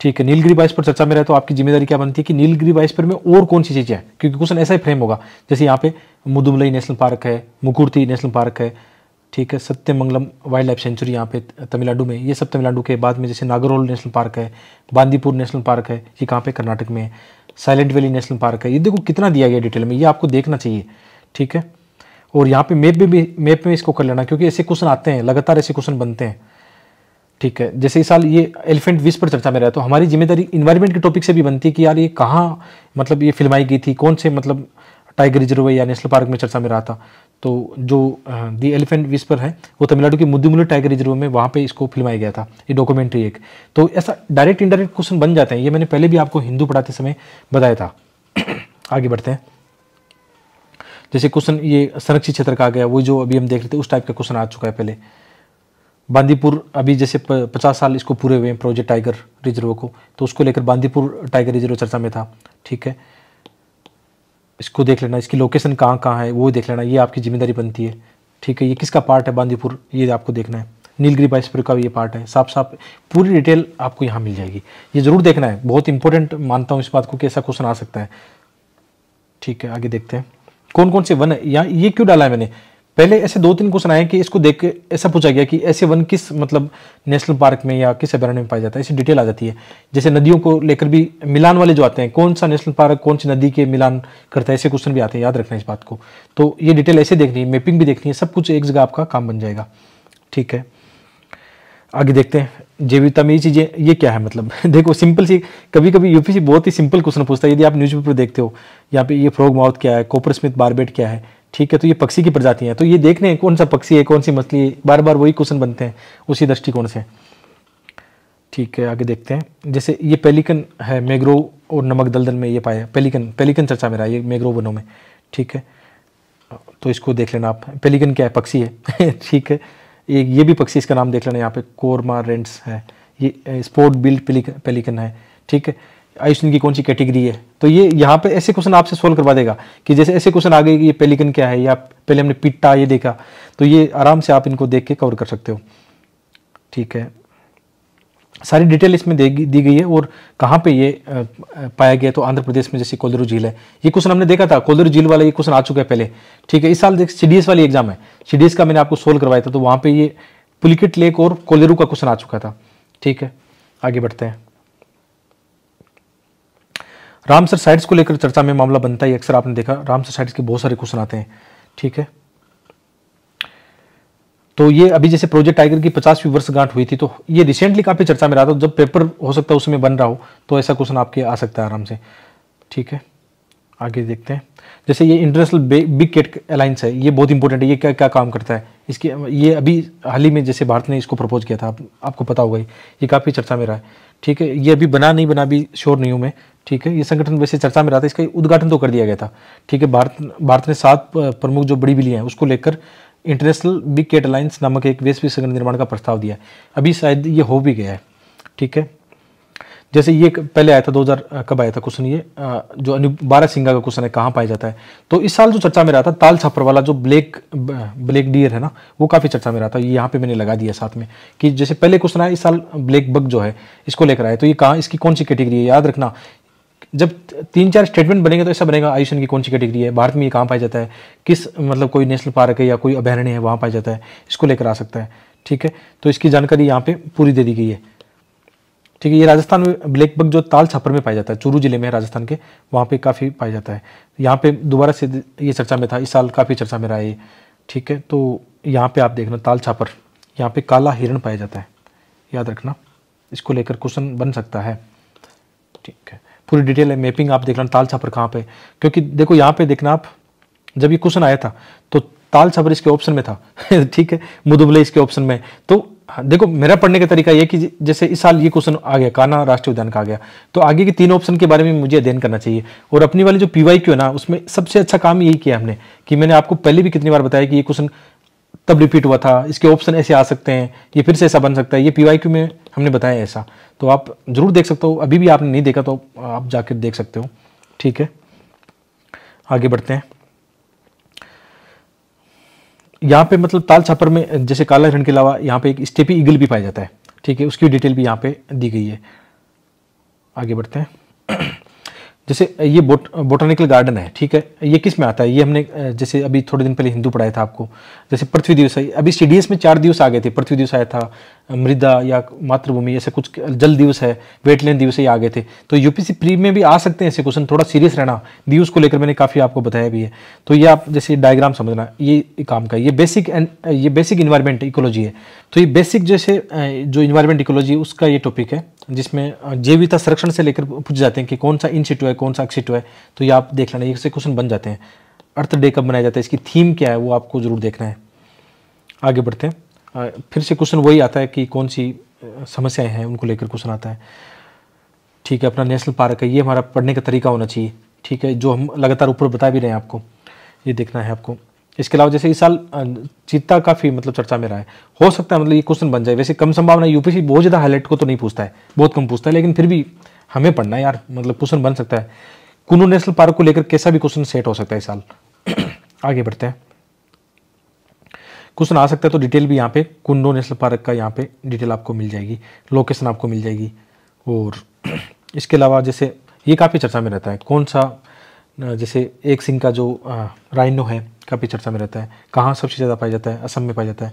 ठीक है नीलगिरी बाइस पर चर्चा में रहे तो आपकी जिम्मेदारी क्या बनती है कि नीलगिरी बाइस पर में और कौन सी चीज़ें हैं क्योंकि क्वेश्चन ऐसा ही फ्रेम होगा जैसे यहाँ पे मुदुमलई नेशनल पार्क है मुकुर्ती नेशनल पार्क है ठीक है सत्यमंगलम वाइल्ड लाइफ सेंचुरी यहाँ पे तमिलनाडु में ये सब तमिलनाडु के बाद में जैसे नागरोल नेशनल पार्क है बांदीपुर नेशनल पार्क है ये कहाँ पे कर्नाटक में है साइलेंट वैली नेशनल पार्क है ये देखो कितना दिया गया डिटेल में ये आपको देखना चाहिए ठीक है और यहाँ पे मैप भी मैप में इसको कर लेना क्योंकि ऐसे क्वेश्चन आते हैं लगातार ऐसे क्वेश्चन बनते हैं ठीक है जैसे इस साल ये एलिफेंट विस पर चर्चा में रहा तो हमारी जिम्मेदारी इन्वायरमेंट के टॉपिक से भी बनती है कि यार ये कहाँ मतलब ये फिल्माई गई थी कौन से मतलब टाइगर रिजर्व या नेशनल पार्क में चर्चा में रहा था तो जो दी एलिफेंट विश पर है वो तमिलनाडु के मुद्दीमुली टाइगर रिजर्व में वहाँ पे इसको फिल्माया गया था ये डॉक्यूमेंट्री एक तो ऐसा डायरेक्ट इनडायरेक्ट क्वेश्चन बन जाते हैं ये मैंने पहले भी आपको हिंदू पढ़ाते समय बताया था आगे बढ़ते हैं जैसे क्वेश्चन ये संरक्षित क्षेत्र का आ गया वही जो अभी हम देख रहे थे उस टाइप का क्वेश्चन आ चुका है पहले बांदीपुर अभी जैसे पचास साल इसको पूरे हुए हैं प्रोजेक्ट टाइगर रिजर्व को तो उसको लेकर बांदीपुर टाइगर रिजर्व चर्चा में था ठीक है इसको देख लेना इसकी लोकेशन कहाँ कहाँ है वो देख लेना ये आपकी जिम्मेदारी बनती है ठीक है ये किसका पार्ट है बांदीपुर ये आपको देखना है नीलगिरी बाइसपुर का भी ये पार्ट है साफ साफ पूरी डिटेल आपको यहाँ मिल जाएगी ये ज़रूर देखना है बहुत इंपॉर्टेंट मानता हूँ इस बात को कि ऐसा क्वेश्चन आ सकता है ठीक है आगे देखते हैं कौन कौन से वन है यहाँ ये क्यों डाला है मैंने पहले ऐसे दो तीन क्वेश्चन आए कि इसको देख के ऐसा पूछा गया कि ऐसे वन किस मतलब नेशनल पार्क में या किस अभ्यारण्य में पाया जाता है ऐसी डिटेल आ जाती है जैसे नदियों को लेकर भी मिलान वाले जो आते हैं कौन सा नेशनल पार्क कौन सी नदी के मिलान करता है ऐसे क्वेश्चन भी आते हैं याद रखना इस बात को तो ये डिटेल ऐसे देखनी है मैपिंग भी देखनी है सब कुछ एक जगह आपका काम बन जाएगा ठीक है आगे देखते हैं जेविता में ये चीज़ें ये क्या है मतलब देखो सिंपल सी कभी कभी यूपीसी बहुत ही सिंपल क्वेश्चन पूछता है यदि आप न्यूज़पेपर देखते हो यहाँ पे ये फ्रॉग माउथ क्या है कोपर स्मिथ बारबेट क्या है ठीक है तो ये पक्षी की प्रजाति है तो ये देखने हैं कौन सा पक्षी है कौन सी मछली है बार बार वही क्वेश्चन बनते हैं उसी दृष्टिकोण से ठीक है आगे देखते हैं जैसे ये पेलिकन है मैग्रो और नमक दलदल में ये पाया पेलिकन पेलिकन चर्चा में रहा ये मैग्रो वनों में ठीक है तो इसको देख लेना आप पेलिकन क्या है पक्षी है ठीक है ये ये भी पक्षी इसका नाम देख लेना यहाँ पे कोरमा रेंट्स है ये स्पोर्ट बिल्ड पेलिकन है ठीक है आयुष की कौन सी कैटेगरी है तो ये यहाँ पे ऐसे क्वेश्चन आपसे सोल्व करवा देगा कि जैसे ऐसे क्वेश्चन आ गए कि ये पेलिकन क्या है या पहले हमने पिट्टा ये देखा तो ये आराम से आप इनको देख के कवर कर सकते हो ठीक है सारी डिटेल इसमें दी गई है और कहाँ पे ये पाया गया तो आंध्र प्रदेश में जैसे कोलरू झील है ये क्वेश्चन हमने देखा था कोलरू झील वाला ये क्वेश्चन आ चुका है पहले ठीक है इस साल सीडीएस वाली एग्जाम है सीडीएस का मैंने आपको सोल्व करवाया था तो वहाँ पे ये पुलिकेट लेक और कोलेरू का क्वेश्चन आ चुका था ठीक है आगे बढ़ते हैं रामसर साइट्स को लेकर चर्चा में मामला बनता है अक्सर आपने देखा रामसर साइट्स के बहुत सारे क्वेश्चन आते हैं ठीक है तो ये अभी जैसे प्रोजेक्ट टाइगर की पचासवीं वर्षगांठ हुई थी तो ये रिसेंटली काफ़ी चर्चा में रहा था जब पेपर हो सकता है उसमें बन रहा हो तो ऐसा क्वेश्चन आपके आ सकता है आराम से ठीक है आगे देखते हैं जैसे ये इंटरनेशनल बिग केट अलाइंस है ये बहुत इंपॉर्टेंट है ये क्या क्या काम करता है इसके ये अभी हाल ही में जैसे भारत ने इसको प्रपोज किया था आप, आपको पता होगा ये काफ़ी चर्चा में रहा है ठीक है ये अभी बना नहीं बना भी श्योर नहीं हूँ मैं ठीक है ये संगठन वैसे चर्चा में रहा था इसका उद्घाटन तो कर दिया गया था ठीक है भारत भारत ने सात प्रमुख जो बड़ी बिलियाँ हैं उसको लेकर इंटरनेशनल बिग केट अलाइंस नामक एक वैश्विक संगठन निर्माण का प्रस्ताव दिया अभी शायद ये हो भी गया है ठीक है जैसे ये पहले आया था 2000 कब आया था क्वेश्चन ये जो अनु बारह सिंगा का क्वेश्चन है कहाँ पाया जाता है तो इस साल जो चर्चा में रहा था ताल छापर वाला जो ब्लैक ब्लैक डियर है ना वो काफ़ी चर्चा में रहा था यहाँ पे मैंने लगा दिया साथ में कि जैसे पहले क्वेश्चन आया इस साल ब्लैक बग जो है इसको लेकर आया तो ये कहाँ इसकी कौन सी कैटेगरी है याद रखना जब तीन चार स्टेटमेंट बनेंगे तो ऐसा बनेगा आयुषन की कौन सी कैटेगरी है भारत में ये कहाँ पाया जाता है किस मतलब कोई नेशनल पार्क है या कोई अभ्यारण्य है वहाँ पाया जाता है इसको लेकर आ सकता है ठीक है तो इसकी जानकारी यहाँ पे पूरी दे दी गई है ठीक है ये राजस्थान में ब्लैक बग जो ताल छापर में पाया जाता है चूरू जिले में राजस्थान के वहाँ पर काफ़ी पाया जाता है यहाँ पर दोबारा से ये चर्चा में था इस साल काफ़ी चर्चा में रहा ये ठीक है तो यहाँ पे आप देखना ताल छापर यहाँ पे काला हिरण पाया जाता है याद रखना इसको लेकर क्वेश्चन बन सकता है ठीक है पूरी डिटेल है मैपिंग आप देख लो ताल छापर कहाँ पे क्योंकि देखो यहाँ पे देखना आप जब ये क्वेश्चन आया था तो ताल छापर इसके ऑप्शन में था ठीक है मुदुबले इसके ऑप्शन में तो देखो मेरा पढ़ने का तरीका यह कि जैसे इस साल ये क्वेश्चन आ गया काना राष्ट्रीय उद्यान का आ गया तो आगे के तीन ऑप्शन के बारे में मुझे अध्ययन करना चाहिए और अपनी वाली जो पीवाई क्यों ना उसमें सबसे अच्छा काम यही किया हमने कि मैंने आपको पहले भी कितनी बार बताया कि ये क्वेश्चन तब रिपीट हुआ था इसके ऑप्शन ऐसे आ सकते हैं ये फिर से ऐसा बन सकता है ये पी में हमने बताया ऐसा तो आप ज़रूर देख सकते हो अभी भी आपने नहीं देखा तो आप जाकर देख सकते हो ठीक है आगे बढ़ते हैं यहाँ पे मतलब ताल छापर में जैसे काला हिरण के अलावा यहाँ पे एक स्टेपी ईगल भी पाया जाता है ठीक है उसकी डिटेल भी यहाँ पे दी गई है आगे बढ़ते हैं जैसे ये बोट बोटानिकल गार्डन है ठीक है ये किस में आता है ये हमने जैसे अभी थोड़े दिन पहले हिंदू पढ़ाया था आपको जैसे पृथ्वी दिवस अभी सी में चार दिवस आ गए थे पृथ्वी दिवस आया था मृदा या मातृभूमि ऐसे कुछ जल दिवस है वेटलैंड दिवस ही आ गए थे तो यूपीसी प्री में भी आ सकते हैं ऐसे क्वेश्चन थोड़ा सीरियस रहना दिवस को लेकर मैंने काफ़ी आपको बताया भी है तो ये आप जैसे डायग्राम समझना ये काम का ये बेसिक ये बेसिक इन्वायरमेंट इकोलॉजी है तो ये बेसिक जैसे जो इन्वायरमेंट इकोलॉजी उसका ये टॉपिक है जिसमें जैविता संरक्षण से लेकर पूछ जाते हैं कि कौन सा इन सिटू है कौन सा अक्सिटू है तो ये आप देख लेना इससे क्वेश्चन बन जाते हैं अर्थ डे कब मनाया जाता है इसकी थीम क्या है वो आपको ज़रूर देखना है आगे बढ़ते हैं फिर से क्वेश्चन वही आता है कि कौन सी समस्याएं हैं उनको लेकर क्वेश्चन आता है ठीक है अपना नेशनल पार्क है ये हमारा पढ़ने का तरीका होना चाहिए ठीक है जो हम लगातार ऊपर बता भी रहे हैं आपको ये देखना है आपको इसके अलावा जैसे इस साल चीता काफ़ी मतलब चर्चा में रहा है हो सकता है मतलब ये क्वेश्चन बन जाए वैसे कम संभावना यूपीसी बहुत ज़्यादा हाईलाइट को तो नहीं पूछता है बहुत कम पूछता है लेकिन फिर भी हमें पढ़ना है यार मतलब क्वेश्चन बन सकता है कुनू नेशनल पार्क को लेकर कैसा भी क्वेश्चन सेट हो सकता है इस साल आगे बढ़ते हैं क्वेश्चन आ सकता है तो डिटेल भी यहाँ पे कुंडो नेशनल पार्क का यहाँ पे डिटेल आपको मिल जाएगी लोकेशन आपको मिल जाएगी और इसके अलावा जैसे ये काफ़ी चर्चा में रहता है कौन सा जैसे एक सिंह का जो राइनो है काफ़ी चर्चा में रहता है कहाँ सबसे ज़्यादा पाया जाता है असम में पाया जाता है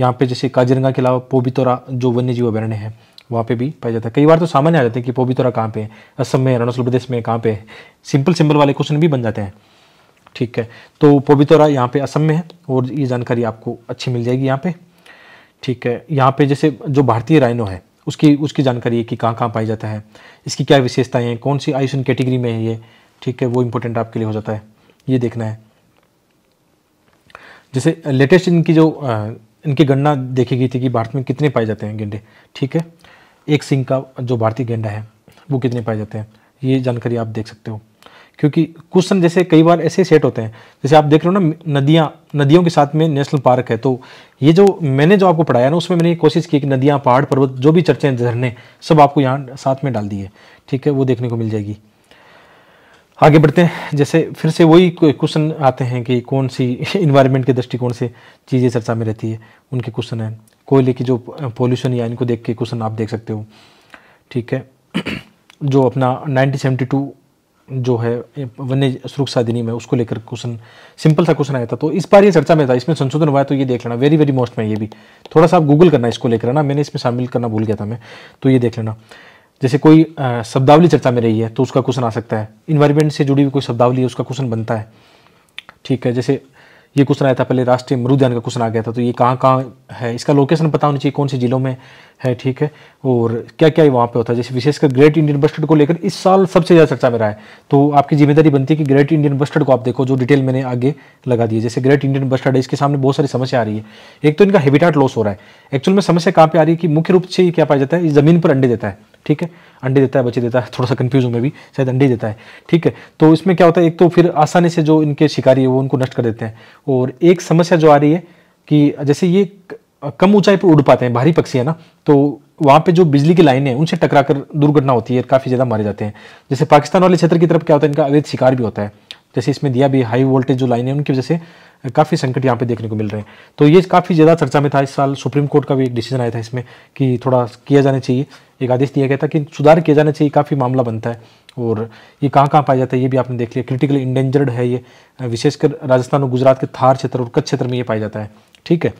यहाँ पे जैसे काजीरंगा के अलावा पोबितोरा जो वन्य जीव अभ्यारण्य है वहाँ पे भी पाया जाता है कई बार तो सामान्य आ जाते हैं कि पोबितोरा कहाँ पे है असम में अरुणाचल प्रदेश में कहाँ पे है सिंपल सिंपल वाले क्वेश्चन भी बन जाते हैं ठीक है तो पोबितोरा यहाँ पे असम में है और ये जानकारी आपको अच्छी मिल जाएगी यहाँ पे ठीक है यहाँ पे जैसे जो भारतीय राइनो है उसकी उसकी जानकारी है कि कहाँ कहाँ पाया जाता है इसकी क्या विशेषताएँ हैं कौन सी आयुषन कैटेगरी में है ये ठीक है वो इंपॉर्टेंट आपके लिए हो जाता है ये देखना है जैसे लेटेस्ट इनकी जो इनकी गणना देखी गई थी कि भारत में कितने पाए जाते हैं गेंडे ठीक है एक सिंह का जो भारतीय गेंडा है वो कितने पाए जाते हैं ये जानकारी आप देख सकते हो क्योंकि क्वेश्चन जैसे कई बार ऐसे सेट होते हैं जैसे आप देख रहे हो ना नदियाँ नदियों के साथ में नेशनल पार्क है तो ये जो मैंने जो आपको पढ़ाया ना उसमें मैंने कोशिश की कि नदियाँ पहाड़ पर्वत जो भी चर्चे हैं झरने सब आपको यहाँ साथ में डाल दिए ठीक है वो देखने को मिल जाएगी आगे बढ़ते हैं जैसे फिर से वही क्वेश्चन आते हैं कि कौन सी इन्वायरमेंट के दृष्टिकोण से चीज़ें चर्चा में रहती है उनके क्वेश्चन हैं कोयले की जो पॉल्यूशन या इनको देख के क्वेश्चन आप देख सकते हो ठीक है जो अपना 1972 जो है वन्य सुरक्षा अधिनियम है उसको लेकर क्वेश्चन सिंपल सा क्वेश्चन आया था तो इस बार ये चर्चा में था इसमें संशोधन हुआ है तो ये देख लेना वेरी वेरी मोस्ट में ये भी थोड़ा सा आप गूगल करना इसको लेकर ना मैंने इसमें शामिल करना भूल गया था मैं तो ये देख लेना जैसे कोई शब्दावली चर्चा में रही है तो उसका क्वेश्चन आ सकता है इन्वायरमेंट से जुड़ी हुई कोई शब्दावली है उसका क्वेश्चन बनता है ठीक है जैसे ये क्वेश्चन आया था पहले राष्ट्रीय मरुद्यान का क्वेश्चन आ गया था तो ये कहाँ कहाँ है इसका लोकेशन पता होना चाहिए कौन से जिलों में है ठीक है और क्या क्या वहाँ पे होता है जैसे विशेषकर ग्रेट इंडियन बस्टर्ड को लेकर इस साल सबसे ज़्यादा चर्चा में रहा है तो आपकी जिम्मेदारी बनती है कि ग्रेट इंडियन बस्टर्ड को आप देखो जो डिटेल मैंने आगे लगा दी है जैसे ग्रेट इंडियन बस्टर्ड इसके सामने बहुत सारी समस्या आ रही है एक तो इनका हैबिटाट लॉस हो रहा है एक्चुअल में समस्या कहाँ पर आ रही है कि मुख्य रूप से ये क्या पाया जाता है ज़मीन पर अंडे देता है ठीक है अंडे देता है बच्चे देता है थोड़ा सा कंफ्यूज हूँ मैं भी शायद अंडे देता है ठीक है तो इसमें क्या होता है एक तो फिर आसानी से जो इनके शिकारी है वो उनको नष्ट कर देते हैं और एक समस्या जो आ रही है कि जैसे ये कम ऊंचाई पर उड़ पाते हैं भारी पक्षी है ना तो वहाँ पे जो बिजली की लाइनें हैं उनसे टकरा कर दुर्घटना होती है काफ़ी ज़्यादा मारे जाते हैं जैसे पाकिस्तान वाले क्षेत्र की तरफ क्या होता है इनका अवैध शिकार भी होता है जैसे इसमें दिया भी हाई वोल्टेज जो लाइन है उनकी वजह से काफ़ी संकट यहाँ पे देखने को मिल रहे हैं तो ये काफ़ी ज़्यादा चर्चा में था इस साल सुप्रीम कोर्ट का भी एक डिसीजन आया था इसमें कि थोड़ा किया जाना चाहिए एक आदेश दिया गया था कि सुधार किया जाना चाहिए काफ़ी मामला बनता है और ये कहाँ कहाँ पाया जाता है ये भी आपने देख लिया क्रिटिकली इंडेंजर्ड है ये विशेषकर राजस्थान और गुजरात के थार क्षेत्र और कच्छ क्षेत्र में ये पाया जाता है ठीक है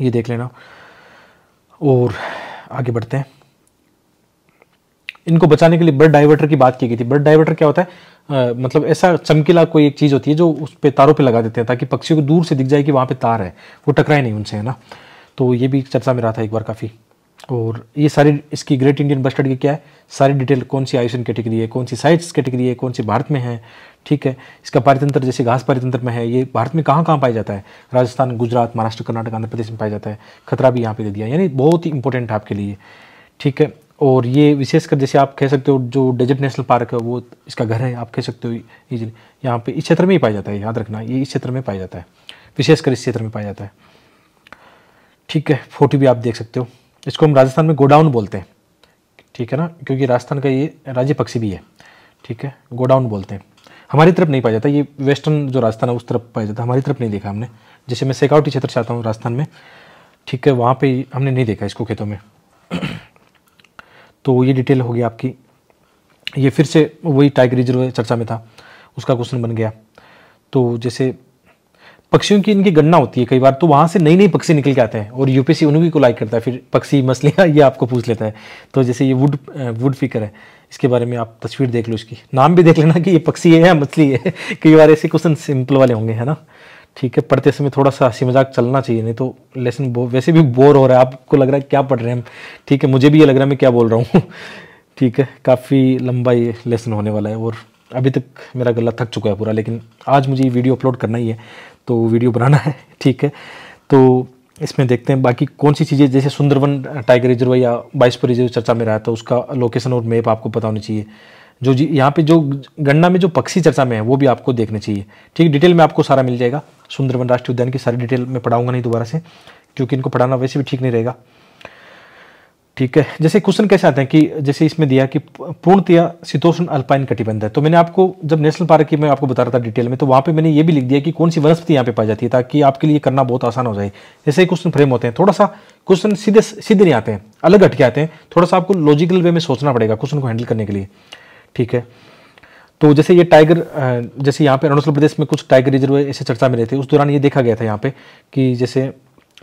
ये देख लेना और आगे बढ़ते हैं इनको बचाने के लिए बर्ड डाइवर्टर की बात की गई थी बर्ड डाइवर्टर क्या होता है आ, मतलब ऐसा चमकीला कोई एक चीज़ होती है जो उस पर तारों पे लगा देते हैं ताकि पक्षियों को दूर से दिख जाए कि वहाँ पे तार है वो टकराए नहीं उनसे है ना तो ये भी चर्चा में रहा था एक बार काफ़ी और ये सारी इसकी ग्रेट इंडियन बस की क्या है सारी डिटेल कौन सी आयुषन कैटेगरी है कौन सी साइट्स कैटेगरी है कौन सी भारत में है ठीक है इसका पारितंत्र जैसे घास पारितंत्र में है ये भारत में कहाँ कहाँ पाया जाता है राजस्थान गुजरात महाराष्ट्र कर्नाटक आंध्र प्रदेश में पाया जाता है खतरा भी यहाँ पर दे दिया यानी बहुत ही इंपॉर्टेंट है आपके लिए ठीक है और ये विशेषकर जैसे आप कह सकते हो जो डेजर्ट नेशनल पार्क है वो इसका घर है आप कह सकते हो इजीली यहाँ पे इस क्षेत्र में ही पाया जाता है याद रखना ये इस क्षेत्र में पाया जाता है विशेषकर इस क्षेत्र में पाया जाता है ठीक है फोटो भी आप देख सकते हो इसको हम राजस्थान में गोडाउन बोलते हैं ठीक है ना क्योंकि राजस्थान का ये राज्य पक्षी भी है ठीक है गोडाउन बोलते हैं हमारी तरफ नहीं पाया जाता ये वेस्टर्न जो राजस्थान है उस तरफ पाया जाता हमारी तरफ नहीं देखा हमने जैसे मैं सेकावटी क्षेत्र से आता हूँ राजस्थान में ठीक है वहाँ पर हमने नहीं देखा इसको खेतों में तो ये डिटेल होगी आपकी ये फिर से वही टाइगर रिजर्व चर्चा में था उसका क्वेश्चन बन गया तो जैसे पक्षियों की इनकी गणना होती है कई बार तो वहाँ से नई नई पक्षी निकल के आते हैं और यूपीसी उन्हीं को लाइक करता है फिर पक्षी मछलियाँ ये आपको पूछ लेता है तो जैसे ये वुड वुड फिकर है इसके बारे में आप तस्वीर देख लो इसकी नाम भी देख लेना कि ये पक्षी है या मछली है कई बार ऐसे क्वेश्चन सिंपल वाले होंगे है ना ठीक है पढ़ते समय थोड़ा सा हंसी मजाक चलना चाहिए नहीं तो लेसन वैसे भी बोर हो रहा है आपको लग रहा है क्या पढ़ रहे हैं हम ठीक है मुझे भी ये लग रहा है मैं क्या बोल रहा हूँ ठीक है काफ़ी लंबा ये लेसन होने वाला है और अभी तक मेरा गला थक चुका है पूरा लेकिन आज मुझे ये वीडियो अपलोड करना ही है तो वीडियो बनाना है ठीक है तो इसमें देखते हैं बाकी कौन सी चीज़ें जैसे सुंदरवन टाइगर रिजर्व या बाईसपुर रिजर्व चर्चा में रहा था उसका लोकेशन और मैप आपको पता होना चाहिए जो जी यहाँ पे जो गणना में जो पक्षी चर्चा में है वो भी आपको देखने चाहिए ठीक डिटेल में आपको सारा मिल जाएगा सुंदरवन राष्ट्रीय उद्यान की सारी डिटेल मैं पढ़ाऊंगा नहीं दोबारा से क्योंकि इनको पढ़ाना वैसे भी ठीक नहीं रहेगा ठीक है जैसे क्वेश्चन कैसे आते हैं कि जैसे इसमें दिया कि पूर्णतया शीतोष्ण अल्पाइन कटिबंध है तो मैंने आपको जब नेशनल पार्क की मैं आपको बता रहा था डिटेल में तो वहाँ पे मैंने ये भी लिख दिया कि कौन सी वनस्पति यहाँ पे पाई जाती है ताकि आपके लिए करना बहुत आसान हो जाए जैसे क्वेश्चन फ्रेम होते हैं थोड़ा सा क्वेश्चन सीधे सीधे नहीं आते हैं अलग हटके आते हैं थोड़ा सा आपको लॉजिकल वे में सोचना पड़ेगा क्वेश्चन को हैंडल करने के लिए ठीक है तो जैसे ये टाइगर जैसे यहाँ पे अरुणाचल प्रदेश में कुछ टाइगर रिजर्व ऐसे चर्चा में रहे थे उस दौरान ये देखा गया था यहाँ पे कि जैसे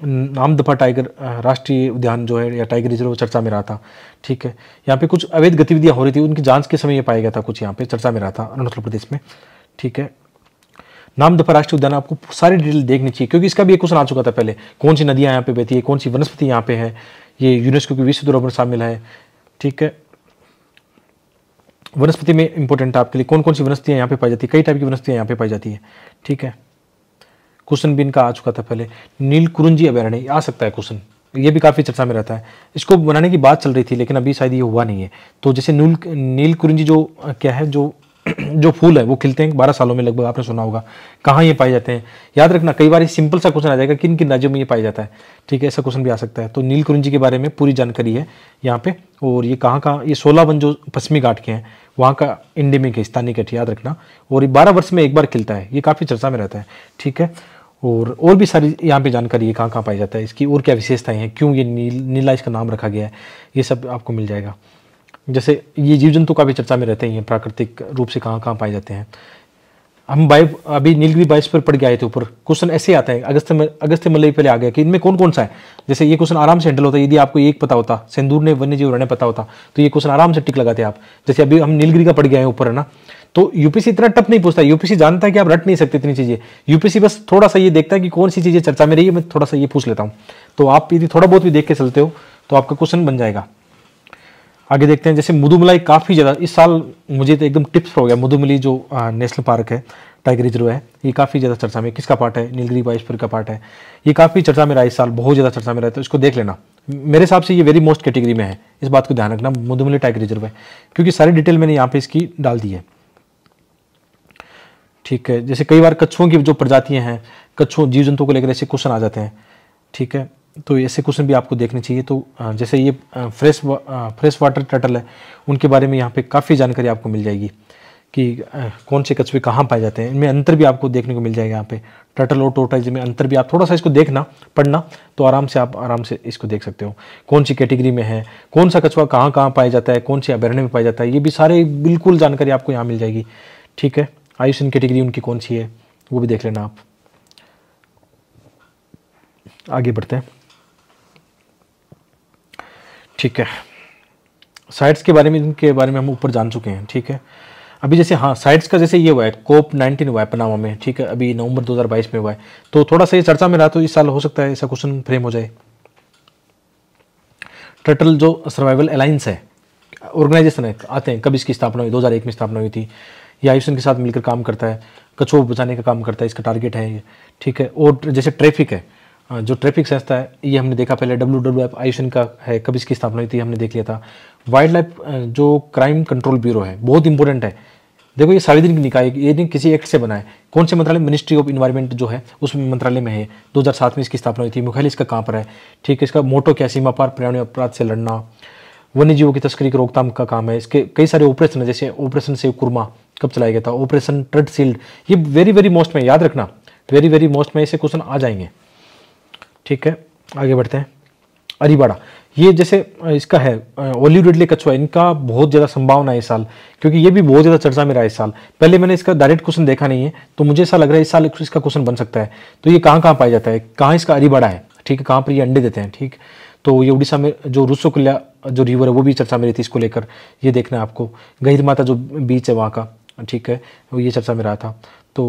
नामदफा टाइगर राष्ट्रीय उद्यान जो है या टाइगर रिजर्व चर्चा में रहा था ठीक है यहाँ पे कुछ अवैध गतिविधियाँ हो रही थी उनकी जांच के समय ये पाया गया था कुछ यहाँ पे चर्चा में रहा था अरुणाचल प्रदेश में ठीक है नामदफा राष्ट्रीय उद्यान आपको सारी डिटेल देखनी चाहिए क्योंकि इसका भी एक क्वेश्चन आ चुका था पहले कौन सी नदियाँ यहाँ पे बहती है कौन सी वनस्पति यहाँ पे है ये यूनेस्को की विश्व धरोहर शामिल है ठीक है वनस्पति में इंपॉर्टेंट है आपके लिए कौन कौन सी वनस्पतियाँ यहाँ पे पाई जाती है कई टाइप की वनस्पतियाँ यहाँ पे पाई जाती है ठीक है क्वेश्चन भी इनका आ चुका था पहले नील कुरुंजी अभ्यारण्य आ सकता है क्वेश्चन ये भी काफ़ी चर्चा में रहता है इसको बनाने की बात चल रही थी लेकिन अभी शायद ये हुआ नहीं है तो जैसे नील नील कुरुंजी जो क्या है जो जो फूल है वो खिलते हैं बारह सालों में लगभग आपने सुना होगा कहाँ ये पाए जाते हैं याद रखना कई बार सिंपल सा क्वेश्चन आ जाएगा किन किन राज्यों में ये पाया जाता है ठीक है ऐसा क्वेश्चन भी आ सकता है तो नील कुरुंजी के बारे में पूरी जानकारी है यहाँ पे और ये कहाँ कहाँ ये सोलह वन जो पश्चिमी घाट के हैं वहाँ का इंडेमिक है स्थानीय किट याद रखना और ये बारह वर्ष में एक बार खिलता है ये काफ़ी चर्चा में रहता है ठीक है और और भी सारी यहाँ पे जानकारी है कहाँ कहाँ पाया जाता है इसकी और क्या विशेषताएं हैं क्यों ये नील नीला इसका नाम रखा गया है ये सब आपको मिल जाएगा जैसे ये जीव जंतु काफ़ी चर्चा में रहते हैं हैं प्राकृतिक रूप से कहाँ कहाँ पाए जाते हैं हम बाई अभी नीलगिरी बाईस पर पढ़ के आए थे ऊपर क्वेश्चन ऐसे आता है अगस्त में अगस्त मल्लई पहले आ गया कि इनमें कौन कौन सा है जैसे ये क्वेश्चन आराम से हैंडल होता है यदि आपको एक पता होता सिंदूर ने वन्य जीव रहने पता होता तो ये क्वेश्चन आराम से टिक लगाते आप जैसे अभी हम नीलगिरी का पढ़ गए हैं ऊपर है ना तो यूपीसी इतना टफ नहीं पूछता यूपीसी जानता है कि आप रट नहीं सकते इतनी चीजें यूपीसी बस थोड़ा सा ये देखता है कि कौन सी चीजें चर्चा में रही है मैं थोड़ा सा ये पूछ लेता हूँ तो आप यदि थोड़ा बहुत भी देख के चलते हो तो आपका क्वेश्चन बन जाएगा आगे देखते हैं जैसे मुदुमलाई काफ़ी ज़्यादा इस साल मुझे तो एकदम टिप्स हो गया मुदुमली जो नेशनल पार्क है टाइगर रिजर्व है ये काफ़ी ज़्यादा चर्चा में किसका पार्ट है नीलगिरी बाइशपुर का पार्ट है ये काफ़ी चर्चा में रहा इस साल बहुत ज़्यादा चर्चा में रहा तो इसको देख लेना मेरे हिसाब से ये वेरी मोस्ट कैटेगरी में है इस बात को ध्यान रखना मुदुमली टाइगर रिजर्व है क्योंकि सारी डिटेल मैंने यहाँ पर इसकी डाल दी है ठीक है जैसे कई बार कच्छुओं की जो प्रजातियाँ हैं कच्छुओं जीव जंतुओं को लेकर ऐसे क्वेश्चन आ जाते हैं ठीक है तो ऐसे क्वेश्चन भी आपको देखने चाहिए तो जैसे ये फ्रेश वा, फ्रेश वाटर टटल है उनके बारे में यहाँ पे काफ़ी जानकारी आपको मिल जाएगी कि कौन से कछुए कहाँ पाए जाते हैं इनमें अंतर भी आपको देखने को मिल जाएगा यहाँ पे टटल और टोटल में अंतर भी आप थोड़ा सा इसको देखना पढ़ना तो आराम से आप आराम से इसको देख सकते हो कौन सी कैटेगरी में है कौन सा कछुआ कहाँ कहाँ पाया जाता है कौन से अभ्यारण्य में पाया जाता है ये भी सारे बिल्कुल जानकारी आपको यहाँ मिल जाएगी ठीक है आयुषन कैटेगरी उनकी कौन सी है वो भी देख लेना आप आगे बढ़ते हैं ठीक है साइट्स के बारे में इनके बारे में हम ऊपर जान चुके हैं ठीक है अभी जैसे हाँ साइट्स का जैसे ये हुआ है कोप नाइन्टीन हुआ है पनामा में ठीक है अभी नवंबर 2022 में हुआ है तो थोड़ा सा ये चर्चा में रहा तो इस साल हो सकता है ऐसा क्वेश्चन फ्रेम हो जाए टर्टल जो सर्वाइवल अलायंस है ऑर्गेनाइजेशन है आते हैं कब इसकी स्थापना हुई दो में स्थापना हुई थी ये आयुषन के साथ मिलकर काम करता है कछो बचाने का काम करता है इसका टारगेट है ठीक है और जैसे ट्रैफिक है हाँ, जो ट्रैफिक संस्था है ये हमने देखा पहले डब्ल्यू डब्ल्यू एफ आयुषन का है कब इसकी स्थापना हुई थी हमने देख लिया था वाइल्ड लाइफ जो क्राइम कंट्रोल ब्यूरो है बहुत इंपॉर्टेंट है देखो ये सार्वजनिक निकाय ये नहीं किसी एक्ट से बना है कौन से मंत्रालय मिनिस्ट्री ऑफ इन्वायरमेंट जो है उस मंत्रालय में है 2007 में इसकी स्थापना हुई थी मुख्यालय इसका कहाँ पर है ठीक है इसका मोटो क्या सीमा पार पर्यावरण अपराध से लड़ना वन्य जीवों की तस्करी की रोकथाम का काम है इसके कई सारे ऑपरेशन है जैसे ऑपरेशन सेव कुरमा कब चलाया गया था ऑपरेशन ट्रड सील्ड ये वेरी वेरी मोस्ट में याद रखना वेरी वेरी मोस्ट में ऐसे क्वेश्चन आ जाएंगे ठीक है आगे बढ़ते हैं अरीबाड़ा ये जैसे इसका है ओली रिडले कछुआ इनका बहुत ज़्यादा संभावना है इस साल क्योंकि ये भी बहुत ज़्यादा चर्चा में रहा है इस साल पहले मैंने इसका डायरेक्ट क्वेश्चन देखा नहीं है तो मुझे ऐसा लग रहा है इस साल इसका क्वेश्चन बन सकता है तो ये कहाँ कहाँ पाया जाता है कहाँ इसका अरीबाड़ा है ठीक है कहाँ पर ये अंडे देते हैं ठीक तो ये उड़ीसा में जो रुसोकुल्ला जो रिवर है वो भी चर्चा में रही थी इसको लेकर ये देखना है आपको गहिर माता जो बीच है वहाँ का ठीक है वो ये चर्चा में रहा था तो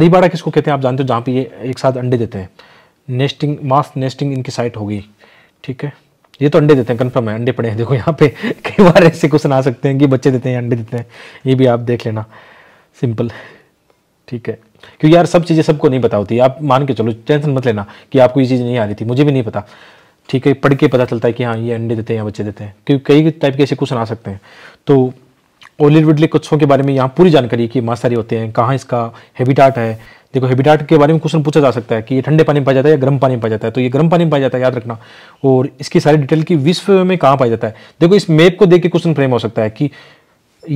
अरीबाड़ा किसको कहते हैं आप जानते हो जहाँ पे ये एक साथ अंडे देते हैं नेस्टिंग मास नेस्टिंग इनकी साइट होगी ठीक है ये तो अंडे देते हैं कन्फर्म है अंडे पड़े हैं देखो यहाँ पे कई बार ऐसे क्वेश्चन आ सकते हैं कि बच्चे देते हैं अंडे देते हैं ये भी आप देख लेना सिंपल ठीक है क्योंकि यार सब चीज़ें सबको नहीं पता होती आप मान के चलो टेंशन मत लेना कि आपको ये चीज़ नहीं आ रही थी मुझे भी नहीं पता ठीक है पढ़ के पता चलता है कि हाँ ये अंडे देते हैं या बच्चे देते हैं क्योंकि कई टाइप के ऐसे क्वेश्चन आ सकते हैं तो ओलिड विडले कुछों के बारे में यहाँ पूरी जानकारी है कि मांसाहारी होते हैं कहाँ इसका हैबिटाट है देखो हैबिटाट के बारे में क्वेश्चन पूछा जा सकता है कि ये ठंडे पानी में पाया जाता है या गर्म पानी में पाया जाता है तो ये गर्म पानी में पाया जाता है याद रखना और इसकी सारी डिटेल की विश्व में कहाँ पाया जाता है देखो इस मैप को देख के क्वेश्चन फ्रेम हो सकता है कि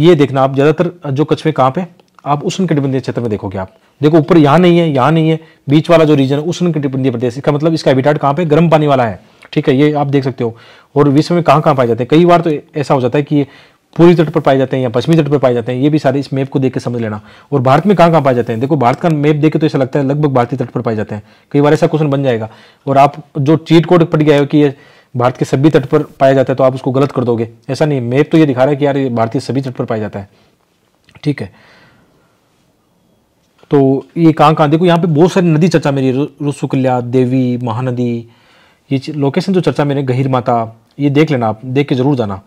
ये देखना आप ज़्यादातर जो कछुए कहाँ पे आप उष्ण कटिबंधीय क्षेत्र में देखोगे आप देखो ऊपर यहाँ नहीं है यहाँ नहीं है बीच वाला जो रीजन है उष्ण कटिबंधीय प्रदेश इसका मतलब इसका हैबिटाट कहाँ पे गर्म पानी वाला है ठीक है ये आप देख सकते हो और विश्व में कहाँ कहाँ पाए जाते हैं कई बार तो ऐसा हो जाता है कि पूर्वी तट पर पाए जाते हैं या पश्चिमी तट पर पाए जाते हैं ये भी सारे इस मैप को देख के समझ लेना और भारत में कहाँ कहाँ पाए जाते हैं देखो भारत का मैप देख तो ऐसा लगता है लगभग भारतीय तट पर पाए जाते हैं कई बार ऐसा क्वेश्चन बन जाएगा और आप जो चीट कोड पड़ गया हो कि ये भारत के सभी तट पर पाया जाता है तो आप उसको गलत कर दोगे ऐसा नहीं मैप तो ये दिखा रहा है कि यार भारतीय सभी तट पर पाया जाता है ठीक है तो ये कहाँ कहाँ देखो यहाँ पे बहुत सारी नदी चर्चा मेरी रुसुकल्या देवी महानदी ये लोकेशन जो चर्चा मेरे गहिर माता ये देख लेना आप देख के जरूर जाना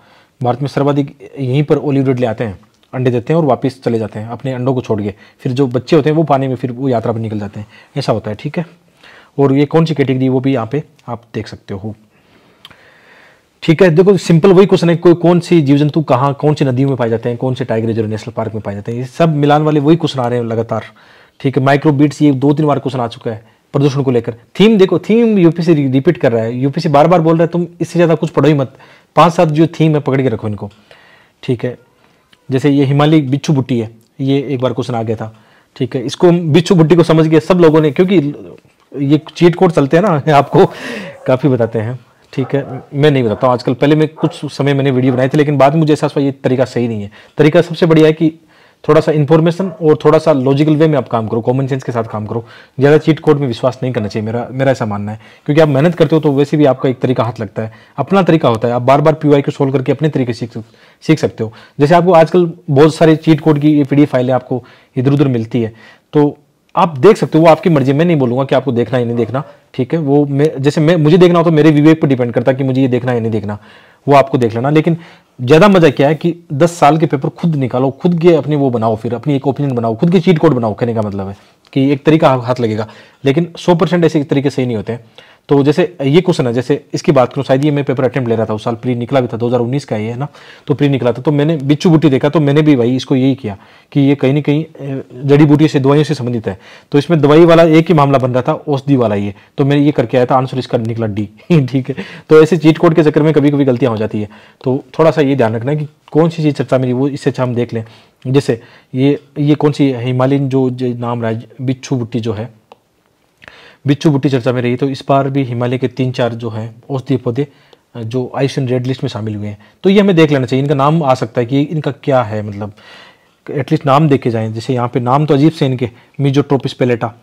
भारत में सर्वाधिक यहीं पर ओलिवरेड ले आते हैं अंडे देते हैं और वापस चले जाते हैं अपने अंडों को छोड़ के फिर जो बच्चे होते हैं वो पानी में फिर वो यात्रा पर निकल जाते हैं ऐसा होता है ठीक है और ये कौन सी कैटेगरी वो भी यहाँ पे आप देख सकते हो ठीक है देखो सिंपल वही क्वेश्चन है कोई कौन सी जीव जंतु कहाँ कौन सी नदियों में पाए जाते हैं कौन से टाइगर रिजर्व नेशनल पार्क में पाए जाते हैं ये सब मिलान वाले वही क्वेश्चन आ रहे हैं लगातार ठीक है माइक्रोबीट्स ये दो तीन बार क्वेश्चन आ चुका है प्रदूषण को लेकर थीम देखो थीम यूपीसी रिपीट कर रहा है यूपीसी बार बार बोल रहा है तुम इससे ज़्यादा कुछ पढ़ो ही मत पाँच सात जो थीम है पकड़ के रखो इनको ठीक है जैसे ये हिमालय बिच्छू बुट्टी है ये एक बार क्वेश्चन आ गया था ठीक है इसको बिच्छू बुट्टी को समझ गया सब लोगों ने क्योंकि ये चीट कोड चलते हैं ना आपको काफ़ी बताते हैं ठीक है मैं नहीं बताता हूँ आजकल पहले मैं कुछ समय मैंने वीडियो बनाए थे लेकिन बाद में मुझे ऐसा हुआ ये तरीका सही नहीं है तरीका सबसे बढ़िया है कि थोड़ा सा इन्फॉर्मेशन और थोड़ा सा लॉजिकल वे में आप काम करो कॉमन सेंस के साथ काम करो ज़्यादा चीट कोड में विश्वास नहीं करना चाहिए मेरा मेरा ऐसा मानना है क्योंकि आप मेहनत करते हो तो वैसे भी आपका एक तरीका हाथ लगता है अपना तरीका होता है आप बार बार पी को सोल्व करके अपने तरीके सीख सीख सकते हो जैसे आपको आजकल बहुत सारे चीट कोड की ये पी फाइलें आपको इधर उधर मिलती है तो आप देख सकते हो वो आपकी मर्जी मैं नहीं बोलूंगा कि आपको देखना या नहीं देखना ठीक है वो मैं जैसे मैं मुझे देखना हो तो मेरे विवेक पर डिपेंड करता है कि मुझे ये देखना या नहीं देखना वो आपको देख लेना लेकिन ज़्यादा मज़ा क्या है कि दस साल के पेपर खुद निकालो खुद के अपनी वो बनाओ फिर अपनी एक ओपिनियन बनाओ खुद के चीट कोड बनाओ कहने का मतलब है कि एक तरीका हाथ लगेगा लेकिन सौ परसेंट ऐसे तरीके सही नहीं होते हैं तो जैसे ये क्वेश्चन है जैसे इसकी बात करूँ शायद ये मैं पेपर अटेम्प्ट ले रहा था उस साल प्री निकला भी था 2019 का ये है ना तो प्री निकला था तो मैंने बिच्छू बूटी देखा तो मैंने भी भाई इसको यही किया कि ये कहीं ना कहीं जड़ी बूटी से दवाइयों से संबंधित है तो इसमें दवाई वाला एक ही मामला बन रहा था औषधि वाला ये तो मैंने ये करके आया था आंसर इसका निकला डी ठीक है तो ऐसे चीट कोड के चक्कर में कभी कभी गलतियाँ हो जाती है तो थोड़ा सा ये ध्यान रखना है कि कौन सी चीज़ चर्चा मेरी वो इससे अच्छा हम देख लें जैसे ये ये कौन सी हिमालयन जो नाम रहा है बिच्छू बुट्टी जो है बिच्छू बुट्टी चर्चा में रही तो इस बार भी हिमालय के तीन चार जो हैं औषधीय पौधे जो आयुषन रेड लिस्ट में शामिल हुए हैं तो ये हमें देख लेना चाहिए इनका नाम आ सकता है कि इनका क्या है मतलब एटलीस्ट नाम देखे जाए जैसे यहाँ पे नाम तो अजीब से इनके मिजोट्रोपिस पेलेटा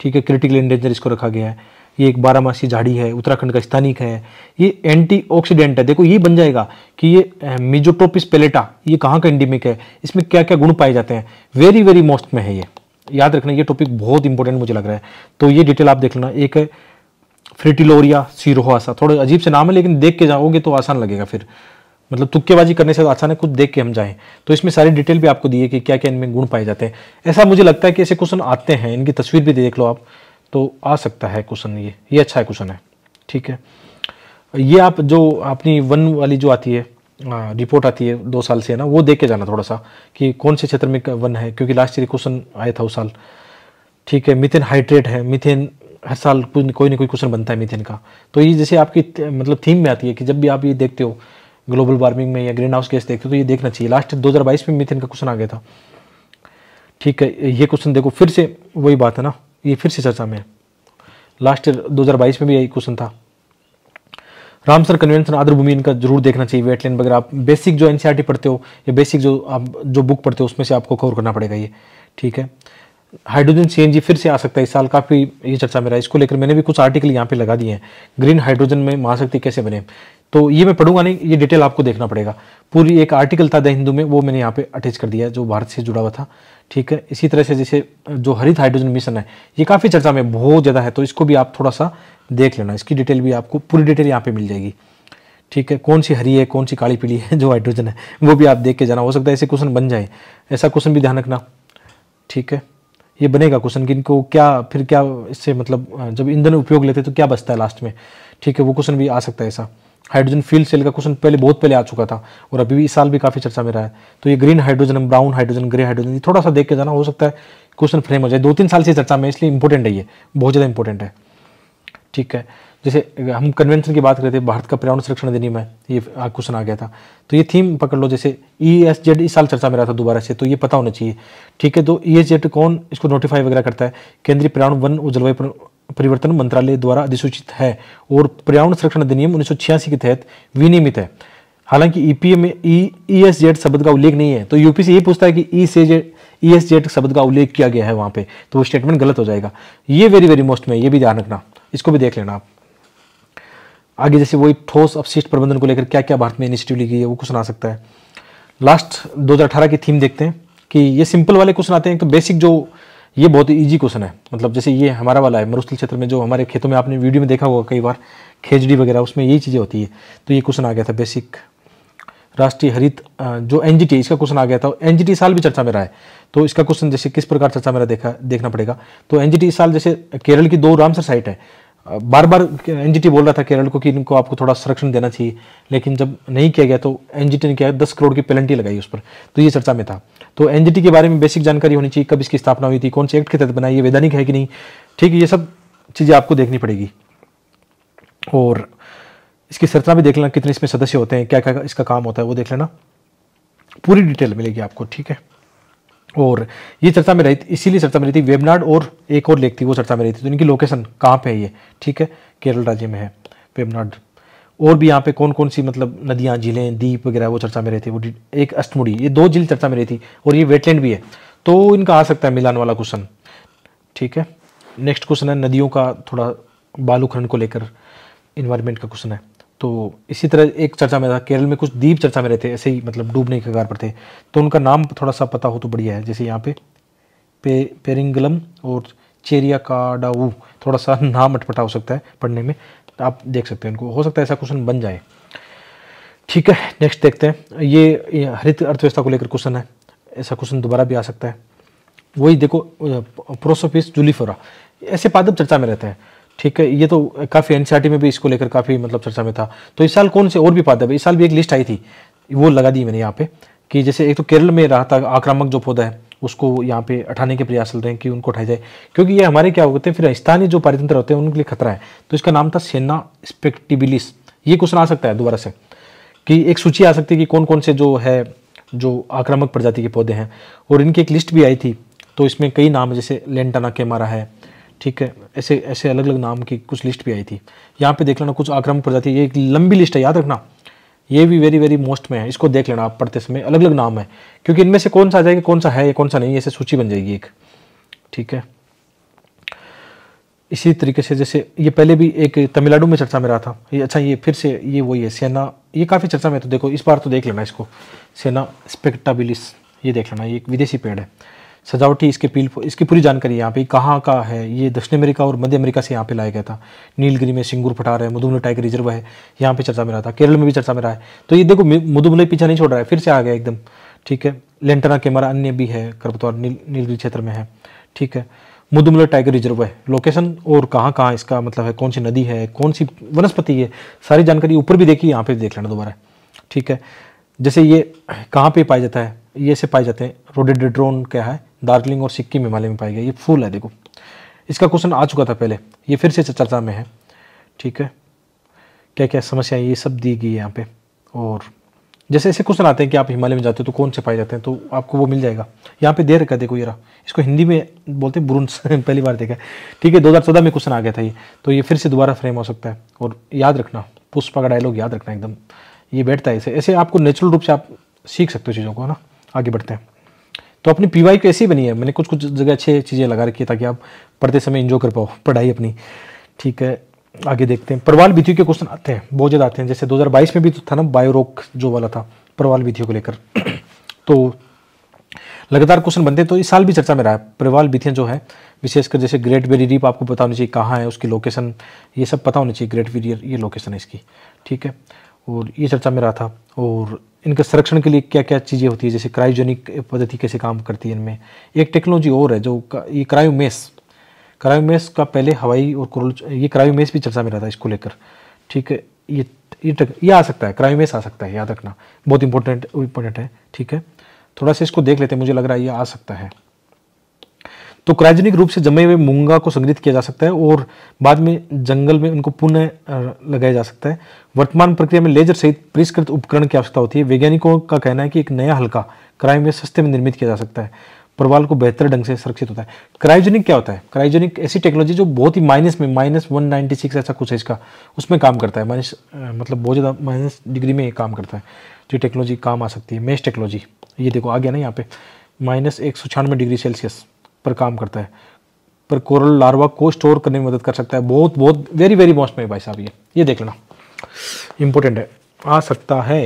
ठीक है क्रिटिकल इंडेंजर इसको रखा गया है ये एक बारहमासी झाड़ी है उत्तराखंड का स्थानिक है ये एंटीऑक्सीडेंट है देखो ये बन जाएगा कि ये मिजोट्रोपिस पेलेटा ये कहाँ का इंडीमिक है इसमें क्या क्या गुण पाए जाते हैं वेरी वेरी मोस्ट में है ये याद रखना ये टॉपिक बहुत इंपॉर्टेंट मुझे लग रहा है तो ये डिटेल आप देख लेना एक है फ्रिटिलोरिया सीरोहासा थोड़ा अजीब से नाम है लेकिन देख के जाओगे तो आसान लगेगा फिर मतलब तुक्केबाजी करने से तो आसान है कुछ देख के हम जाएं तो इसमें सारी डिटेल भी आपको दी है कि क्या क्या इनमें गुण पाए जाते हैं ऐसा मुझे लगता है कि ऐसे क्वेश्चन आते हैं इनकी तस्वीर भी देख लो आप तो आ सकता है क्वेश्चन ये ये अच्छा है क्वेश्चन है ठीक है ये आप जो अपनी वन वाली जो आती है रिपोर्ट आती है दो साल से है ना वो देख के जाना थोड़ा सा कि कौन से क्षेत्र में वन है क्योंकि लास्ट ईयर क्वेश्चन आया था उस साल ठीक है मिथेन हाइड्रेट है मिथेन हर साल कुछ कोई ना कोई क्वेश्चन बनता है मिथेन का तो ये जैसे आपकी मतलब थीम में आती है कि जब भी आप ये देखते हो ग्लोबल वार्मिंग में या ग्रीन हाउस गैस देखते हो तो ये देखना चाहिए लास्ट दो में मिथेन का क्वेश्चन आ गया था ठीक है ये क्वेश्चन देखो फिर से वही बात है ना ये फिर से चर्चा में लास्ट ईयर दो में भी यही क्वेश्चन था रामसर कन्वेंशन आदर भूमि इनका जरूर देखना चाहिए वेटलैंड वगैरह आप बेसिक जो एनसीआर पढ़ते हो या बेसिक जो आप जो बुक पढ़ते हो उसमें से आपको कवर करना पड़ेगा ये ठीक है हाइड्रोजन जी फिर से आ सकता है इस साल काफ़ी ये चर्चा में रहा इसको लेकर मैंने भी कुछ आर्टिकल यहाँ पे लगा दिए हैं ग्रीन हाइड्रोजन में महाशक्ति कैसे बने तो ये मैं पढ़ूंगा नहीं ये डिटेल आपको देखना पड़ेगा पूरी एक आर्टिकल था द हिंदू में वो मैंने यहाँ पे अटैच कर दिया जो भारत से जुड़ा हुआ था ठीक है इसी तरह से जैसे जो हरित हाइड्रोजन मिशन है ये काफ़ी चर्चा में बहुत ज़्यादा है तो इसको भी आप थोड़ा सा देख लेना इसकी डिटेल भी आपको पूरी डिटेल यहाँ पे मिल जाएगी ठीक है कौन सी हरी है कौन सी काली पीली है जो हाइड्रोजन है वो भी आप देख के जाना हो सकता है ऐसे क्वेश्चन बन जाए ऐसा क्वेश्चन भी ध्यान रखना ठीक है ये बनेगा क्वेश्चन कि इनको क्या फिर क्या इससे मतलब जब ईंधन उपयोग लेते तो क्या बचता है लास्ट में ठीक है वो क्वेश्चन भी आ सकता है ऐसा हाइड्रोजन फील्ड सेल का क्वेश्चन पहले बहुत पहले आ चुका था और अभी भी इस साल भी काफ़ी चर्चा में रहा है तो ये green hydrogen brown hydrogen grey hydrogen थोड़ा सा देख के जाना हो सकता है क्वेश्चन फ्रेम हो जाए दो तीन साल से चर्चा में इसलिए इंपॉर्टेंट है ये बहुत ज़्यादा इंपॉर्टेंट है ठीक है जैसे हम कन्वेंशन की बात करते थे भारत का पर्यावरण संरक्षण अधिनियम में ये क्वेश्चन आ गया था तो ये थीम पकड़ लो जैसे ई एस जेड इस साल चर्चा में रहा था दोबारा से तो ये पता होना चाहिए ठीक है तो ई एस जेड कौन इसको नोटिफाई वगैरह करता है केंद्रीय पर्यावरण वन और जलवायु परिवर्तन मंत्रालय द्वारा अधिसूचित है और पर्यावरण संरक्षण अधिनियम उन्नीस के तहत विनियमित है हालांकि ईपीए में ई ई एस जेड शब्द का उल्लेख नहीं है तो यूपी से ये पूछता है कि ई से जेड ई एस जेड शब्द का उल्लेख किया गया है वहाँ पे तो वो स्टेटमेंट गलत हो जाएगा ये वेरी वेरी मोस्ट में ये भी ध्यान रखना इसको भी देख लेना आप आगे जैसे वही ठोस अपशिष्ट प्रबंधन को लेकर क्या क्या भारत में इनिशिएटिव ली गई है वो क्वेश्चन आ सकता है लास्ट 2018 की थीम देखते हैं कि ये सिंपल वाले क्वेश्चन आते हैं तो बेसिक जो ये बहुत ईजी क्वेश्चन है मतलब जैसे ये हमारा वाला है मरुस्थल क्षेत्र में जो हमारे खेतों में आपने वीडियो में देखा होगा कई बार खेजड़ी वगैरह उसमें यही चीज़ें होती है तो ये क्वेश्चन आ गया था बेसिक राष्ट्रीय हरित जो एन इसका क्वेश्चन आ गया था एन साल भी चर्चा में रहा है तो इसका क्वेश्चन जैसे किस प्रकार चर्चा मेरा देखा देखना पड़ेगा तो एन इस साल जैसे केरल की दो रामसर साइट है बार बार एनजीटी बोल रहा था केरल को कि इनको आपको थोड़ा संरक्षण देना चाहिए लेकिन जब नहीं किया गया तो एनजीटी ने क्या दस करोड़ की पेनल्टी लगाई उस पर तो ये चर्चा में था तो एनजीटी के बारे में बेसिक जानकारी होनी चाहिए कब इसकी स्थापना हुई थी कौन से एक्ट के तहत बनाई है वैधानिक है कि नहीं ठीक है ये सब चीज़ें आपको देखनी पड़ेगी और इसकी संरचना भी देख लेना कितने इसमें सदस्य होते हैं क्या क्या इसका काम होता है वो देख लेना पूरी डिटेल मिलेगी आपको ठीक है और ये चर्चा में रही थी इसीलिए चर्चा में रही थी वेबनाड और एक और लेक थी वो चर्चा में रही थी तो इनकी लोकेशन कहाँ पे है ये ठीक है केरल राज्य में है वेबनाड और भी यहाँ पे कौन कौन सी मतलब नदियाँ झीलें दीप वगैरह वो चर्चा में रहे थे वो एक अष्टमुड़ी ये दो झील चर्चा में रही थी और ये वेटलैंड भी है तो इनका आ सकता है मिलान वाला क्वेश्चन ठीक है नेक्स्ट क्वेश्चन है नदियों का थोड़ा बालू खनन को लेकर इन्वायरमेंट का क्वेश्चन है तो इसी तरह एक चर्चा में था केरल में कुछ द्वीप चर्चा में रहते ऐसे ही मतलब डूबने के कगार पर थे तो उनका नाम थोड़ा सा पता हो तो बढ़िया है जैसे यहाँ पे, पे पेरिंगलम और चेरिया काडाऊ थोड़ा सा नाम अटपटा हो सकता है पढ़ने में तो आप देख सकते हैं उनको हो सकता है ऐसा क्वेश्चन बन जाए ठीक है नेक्स्ट देखते हैं ये, ये हरित अर्थव्यवस्था को लेकर क्वेश्चन है ऐसा क्वेश्चन दोबारा भी आ सकता है वही देखो प्रोसोफिस जुलीफोरा ऐसे पादप चर्चा में रहते हैं ठीक है ये तो काफ़ी एनसीआरटी में भी इसको लेकर काफ़ी मतलब चर्चा में था तो इस साल कौन से और भी पादप इस साल भी एक लिस्ट आई थी वो लगा दी मैंने यहाँ पे कि जैसे एक तो केरल में रहा था आक्रामक जो पौधा है उसको यहाँ पे उठाने के प्रयास चल रहे हैं कि उनको उठाया जाए क्योंकि ये हमारे क्या होते हैं फिर स्थानीय जो पारितंत्र होते हैं उनके लिए खतरा है तो इसका नाम था सेना स्पेक्टिबिलिस ये क्वेश्चन आ सकता है दोबारा से कि एक सूची आ सकती है कि कौन कौन से जो है जो आक्रामक प्रजाति के पौधे हैं और इनकी एक लिस्ट भी आई थी तो इसमें कई नाम जैसे लेंटाना केमारा है ठीक है ऐसे ऐसे अलग अलग नाम की कुछ लिस्ट भी आई थी यहाँ पे देख लेना कुछ आक्रमक प्रजाति ये एक लंबी लिस्ट है याद रखना ये भी वेरी वेरी मोस्ट में है इसको देख लेना आप पढ़ते समय अलग अलग नाम है क्योंकि इनमें से कौन सा आ जाएगा कौन सा है या कौन सा नहीं ऐसे सूची बन जाएगी एक ठीक है इसी तरीके से जैसे ये पहले भी एक तमिलनाडु में चर्चा में रहा था ये अच्छा ये फिर से ये वही है सेना ये काफ़ी चर्चा में है तो देखो इस बार तो देख लेना इसको सेना स्पेक्टाबिलिस ये देख लेना ये एक विदेशी पेड़ है सजावटी इसके पील इसकी पूरी जानकारी यहाँ पे कहाँ का है ये दक्षिण अमेरिका और मध्य अमेरिका से यहाँ पे लाया गया था नीलगिरी में सिंगूर फटार है मधुबनी टाइगर रिजर्व है यहाँ पे चर्चा में रहा था केरल में भी चर्चा में रहा है तो ये देखो मधुबनी पीछा नहीं छोड़ रहा है फिर से आ गया एकदम ठीक है लेंटना कैमरा अन्य भी है करपतवार नील नीलगिरी क्षेत्र में है ठीक है मुदुमला टाइगर रिजर्व है लोकेशन और कहाँ कहाँ इसका मतलब है कौन सी नदी है कौन सी वनस्पति है सारी जानकारी ऊपर भी देखिए यहाँ पे देख लेना दोबारा ठीक है जैसे ये कहाँ पे पाया जाता है ये से पाए जाते हैं रोडेड्रोन क्या है दार्जिलिंग और सिक्किम हिमालय में पाई गई ये फूल है देखो इसका क्वेश्चन आ चुका था पहले ये फिर से चर्चा में है ठीक है क्या क्या समस्याएं ये सब दी गई है यहाँ पे और जैसे ऐसे क्वेश्चन आते हैं कि आप हिमालय में जाते हो तो कौन से पाए जाते हैं तो आपको वो मिल जाएगा यहाँ पे दे रखा देखो ये रहा इसको हिंदी में बोलते हैं ब्रुंस पहली बार देखा ठीक है दो हज़ार चौदह में क्वेश्चन आ गया था ये तो ये फिर से दोबारा फ्रेम हो सकता है और याद रखना पुष्पा का डायलॉग याद रखना एकदम ये बैठता है ऐसे ऐसे आपको नेचुरल रूप से आप सीख सकते हो चीज़ों को है ना आगे बढ़ते हैं तो अपनी पी वाई कैसी बनी है मैंने कुछ कुछ जगह अच्छे चीज़ें लगा रखी है ताकि आप पढ़ते समय इन्जॉय कर पाओ पढ़ाई अपनी ठीक है आगे देखते हैं परवाल विधियों के क्वेश्चन आते हैं बहुत ज़्यादा आते हैं जैसे 2022 में भी तो था ना बायोरोक जो वाला था परवाल विधियों को लेकर तो लगातार क्वेश्चन बनते हैं तो इस साल भी चर्चा में रहा है प्रवाल विधियाँ जो है विशेषकर जैसे ग्रेट बेरी रीप आपको पता होनी चाहिए कहाँ है उसकी लोकेशन ये सब पता होनी चाहिए ग्रेट बेरियर ये लोकेशन है इसकी ठीक है और ये चर्चा में रहा था और इनके संरक्षण के लिए क्या क्या चीज़ें होती है जैसे क्रायोजेनिक पद्धति कैसे काम करती है इनमें एक टेक्नोलॉजी और है जो ये क्रायोमेस क्रायोमेस का पहले हवाई और कुरल ये क्रायोमेस भी चर्चा में रहा था इसको लेकर ठीक है ये ये टक, ये आ सकता है क्रायोमेस आ सकता है याद रखना बहुत इंपॉर्टेंट इंपॉर्टेंट है ठीक है थोड़ा सा इसको देख लेते हैं मुझे लग रहा है ये आ सकता है तो क्राइजेनिक रूप से जमे हुए मूंगा को संग्रहित किया जा सकता है और बाद में जंगल में उनको पुनः लगाया जा सकता है वर्तमान प्रक्रिया में लेजर सहित परिष्कृत उपकरण की आवश्यकता होती है वैज्ञानिकों का कहना है कि एक नया हल्का क्राइम में सस्ते में निर्मित किया जा सकता है प्रवाल को बेहतर ढंग से सुरक्षित होता है क्रायोजेनिक क्या होता है क्रायोजेनिक ऐसी टेक्नोलॉजी जो बहुत ही माइनस में माइनस वन नाइन्टी सिक्स ऐसा कुछ है इसका उसमें काम करता है माइनस मतलब बहुत ज़्यादा माइनस डिग्री में ये काम करता है जो टेक्नोलॉजी काम आ सकती है मेस टेक्नोलॉजी ये देखो आ गया ना यहाँ पे माइनस एक सौ छियानवे डिग्री सेल्सियस पर काम करता है पर कोरल लार्वा को स्टोर करने में मदद कर सकता है बहुत बहुत वेरी वेरी मोस्ट में भाई साहब ये ये देख लेना इंपॉर्टेंट है आ सकता है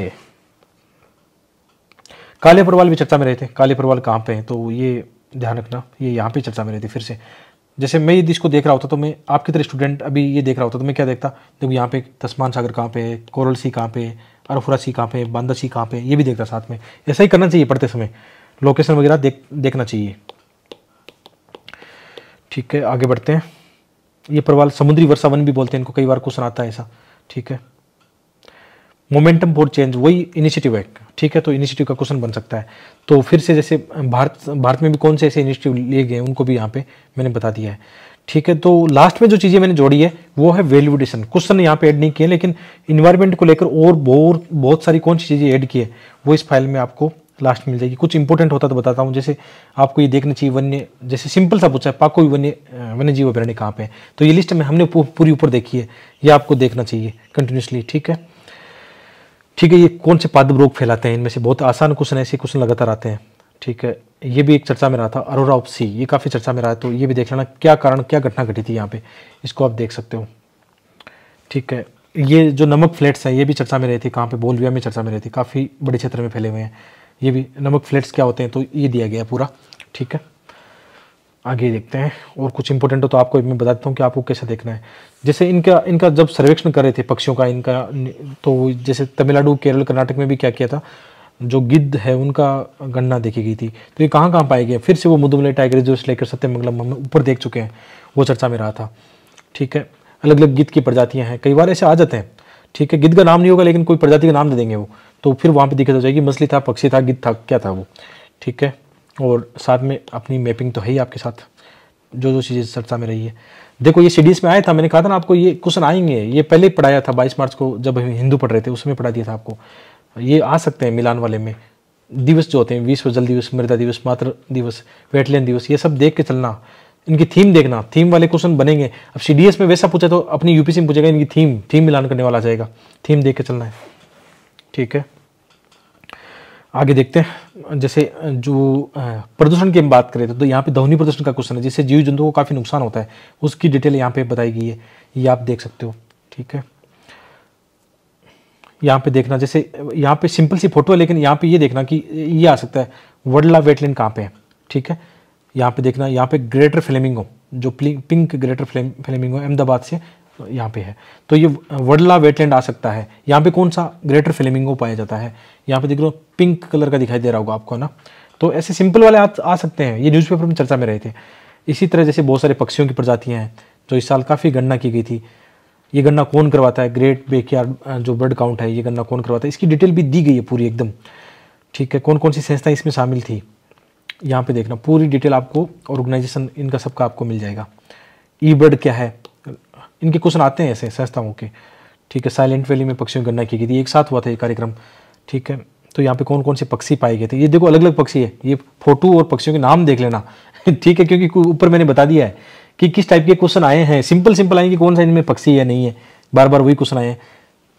काले परवाल भी चर्चा में रहे थे काले परवाल कहाँ पे हैं तो ये ध्यान रखना ये यहाँ पे चर्चा में रहे थे फिर से जैसे मैं ये दिश को देख रहा होता तो मैं आपकी तरह स्टूडेंट अभी ये देख रहा होता तो मैं क्या देखता देखो यहाँ पे तस्मान सागर कहाँ पे कोरल सी कहाँ पे अरफुरा सी कहाँ पे बांदा सी कहाँ पे ये भी देखता साथ में ऐसा ही करना चाहिए पढ़ते समय लोकेशन वगैरह देख देखना चाहिए ठीक है आगे बढ़ते हैं ये प्रवाल समुद्री वर्षा वन भी बोलते हैं इनको कई बार क्वेश्चन आता है ऐसा ठीक है मोमेंटम फॉर चेंज वही इनिशिएटिव है ठीक है तो इनिशिएटिव का क्वेश्चन बन सकता है तो फिर से जैसे भारत भारत में भी कौन से ऐसे इनिशिएटिव लिए गए उनको भी यहाँ पे मैंने बता दिया है ठीक है तो लास्ट में जो चीज़ें मैंने जोड़ी है वो है वेल्यूडेशन क्वेश्चन यहाँ पे ऐड नहीं किए लेकिन इन्वायरमेंट को लेकर और बहुत बहुत सारी कौन सी चीज़ें ऐड की है वो इस फाइल में आपको लास्ट में मिल जाएगी कुछ इंपॉर्टेंट होता तो बताता हूँ जैसे आपको ये देखना चाहिए वन्य जैसे सिंपल सा पूछा है पाको वन्य वन्य जीव अभ्यारण्य कहाँ पे है तो ये लिस्ट में हमने पूरी ऊपर देखी है ये आपको देखना चाहिए कंटिन्यूसली ठीक है ठीक है ये कौन से पादप रोग फैलाते हैं इनमें से बहुत आसान क्वेश्चन ऐसे क्वेश्चन लगातार आते हैं ठीक है ये भी एक चर्चा में रहा था अरोरा सी ये काफ़ी चर्चा में रहा है तो ये भी देख लेना क्या कारण क्या घटना घटी थी यहाँ पे इसको आप देख सकते हो ठीक है ये जो नमक फ्लैट्स हैं ये भी चर्चा में रहे थे कहाँ पे बोलविया में चर्चा में रहे थे काफ़ी बड़े क्षेत्र में फैले हुए हैं ये भी नमक फ्लेट्स क्या होते हैं तो ये दिया गया पूरा ठीक है आगे देखते हैं और कुछ इंपॉर्टेंट हो तो आपको मैं बता देता हूँ कि आपको कैसा देखना है जैसे इनका इनका जब सर्वेक्षण कर रहे थे पक्षियों का इनका तो जैसे तमिलनाडु केरल कर्नाटक में भी क्या किया था जो गिद्ध है उनका गणना देखी गई थी तो ये कहाँ कहाँ पाए गए फिर से वो मुदुमले टाइगर रिजर्व लेकर सत्यमंगलम हम ऊपर देख चुके हैं वो चर्चा में रहा था ठीक है अलग अलग गिद्ध की प्रजातियाँ हैं कई बार ऐसे आ जाते हैं ठीक है गिद्ध का नाम नहीं होगा लेकिन कोई प्रजाति का नाम दे देंगे वो तो फिर वहाँ पे दिक्कत हो जाएगी मछली था पक्षी था गिद्ध था क्या था वो ठीक है और साथ में अपनी मैपिंग तो है ही आपके साथ जो जो चीज़ें चर्चा में रही है देखो ये सीडीज में आया था मैंने कहा था ना आपको ये क्वेश्चन आएंगे ये पहले ही पढ़ाया था बाईस मार्च को जब हम हिंदू पढ़ रहे थे उसमें पढ़ा दिया था आपको ये आ सकते हैं मिलान वाले में दिवस जो होते हैं विश्व जल दिवस मृदा दिवस मातृ दिवस वेटलैंड दिवस ये सब देख के चलना इनकी थीम देखना थीम वाले क्वेश्चन बनेंगे अब सी में वैसा पूछा तो अपनी यूपीसी में पूछेगा इनकी थीम थीम मिलान करने वाला जाएगा थीम देख के चलना है ठीक है आगे देखते हैं जैसे जो प्रदूषण की हम बात करें तो, तो यहाँ पे ध्वनि प्रदूषण का क्वेश्चन है जिससे जीव जंतु को काफ़ी नुकसान होता है उसकी डिटेल यहाँ पे बताई गई है ये आप देख सकते हो ठीक है यहाँ पे देखना जैसे यहाँ पे सिंपल सी फोटो है लेकिन यहाँ पे ये देखना कि ये आ सकता है वडला वेटलैंड कहाँ पे है ठीक है यहाँ पे देखना यहाँ पे ग्रेटर फ्लेमिंगो जो पिंक ग्रेटर फ्लेमिंगो अहमदाबाद से यहाँ पे है तो ये वडला वेटलैंड आ सकता है यहाँ पे कौन सा ग्रेटर फ्लेमिंगो पाया जाता है यहाँ पे देख लो पिंक कलर का दिखाई दे रहा होगा आपको ना तो ऐसे सिंपल वाले आ, आ सकते हैं ये न्यूज़पेपर में चर्चा में रहे थे इसी तरह जैसे बहुत सारे पक्षियों की प्रजातियाँ हैं जो इस साल काफ़ी गणना की गई थी ये गणना कौन करवाता है ग्रेट बेकयार्ड जो बर्ड काउंट है ये गणना कौन करवाता है इसकी डिटेल भी दी गई है पूरी एकदम ठीक है कौन कौन सी संस्थाएं इसमें शामिल थी यहाँ पे देखना पूरी डिटेल आपको ऑर्गेनाइजेशन इनका सबका आपको मिल जाएगा ई बर्ड क्या है इनके क्वेश्चन आते हैं ऐसे सहजताओं के ठीक है साइलेंट वैली में पक्षियों की गणना की गई थी एक साथ हुआ था ये कार्यक्रम ठीक है तो यहाँ पे कौन कौन से पक्षी पाए गए थे ये देखो अलग अलग पक्षी है ये फोटो और पक्षियों के नाम देख लेना ठीक है क्योंकि ऊपर मैंने बता दिया है कि किस टाइप के क्वेश्चन आए हैं सिंपल सिंपल आए कि कौन सा इनमें पक्षी है नहीं है बार बार वही क्वेश्चन आए हैं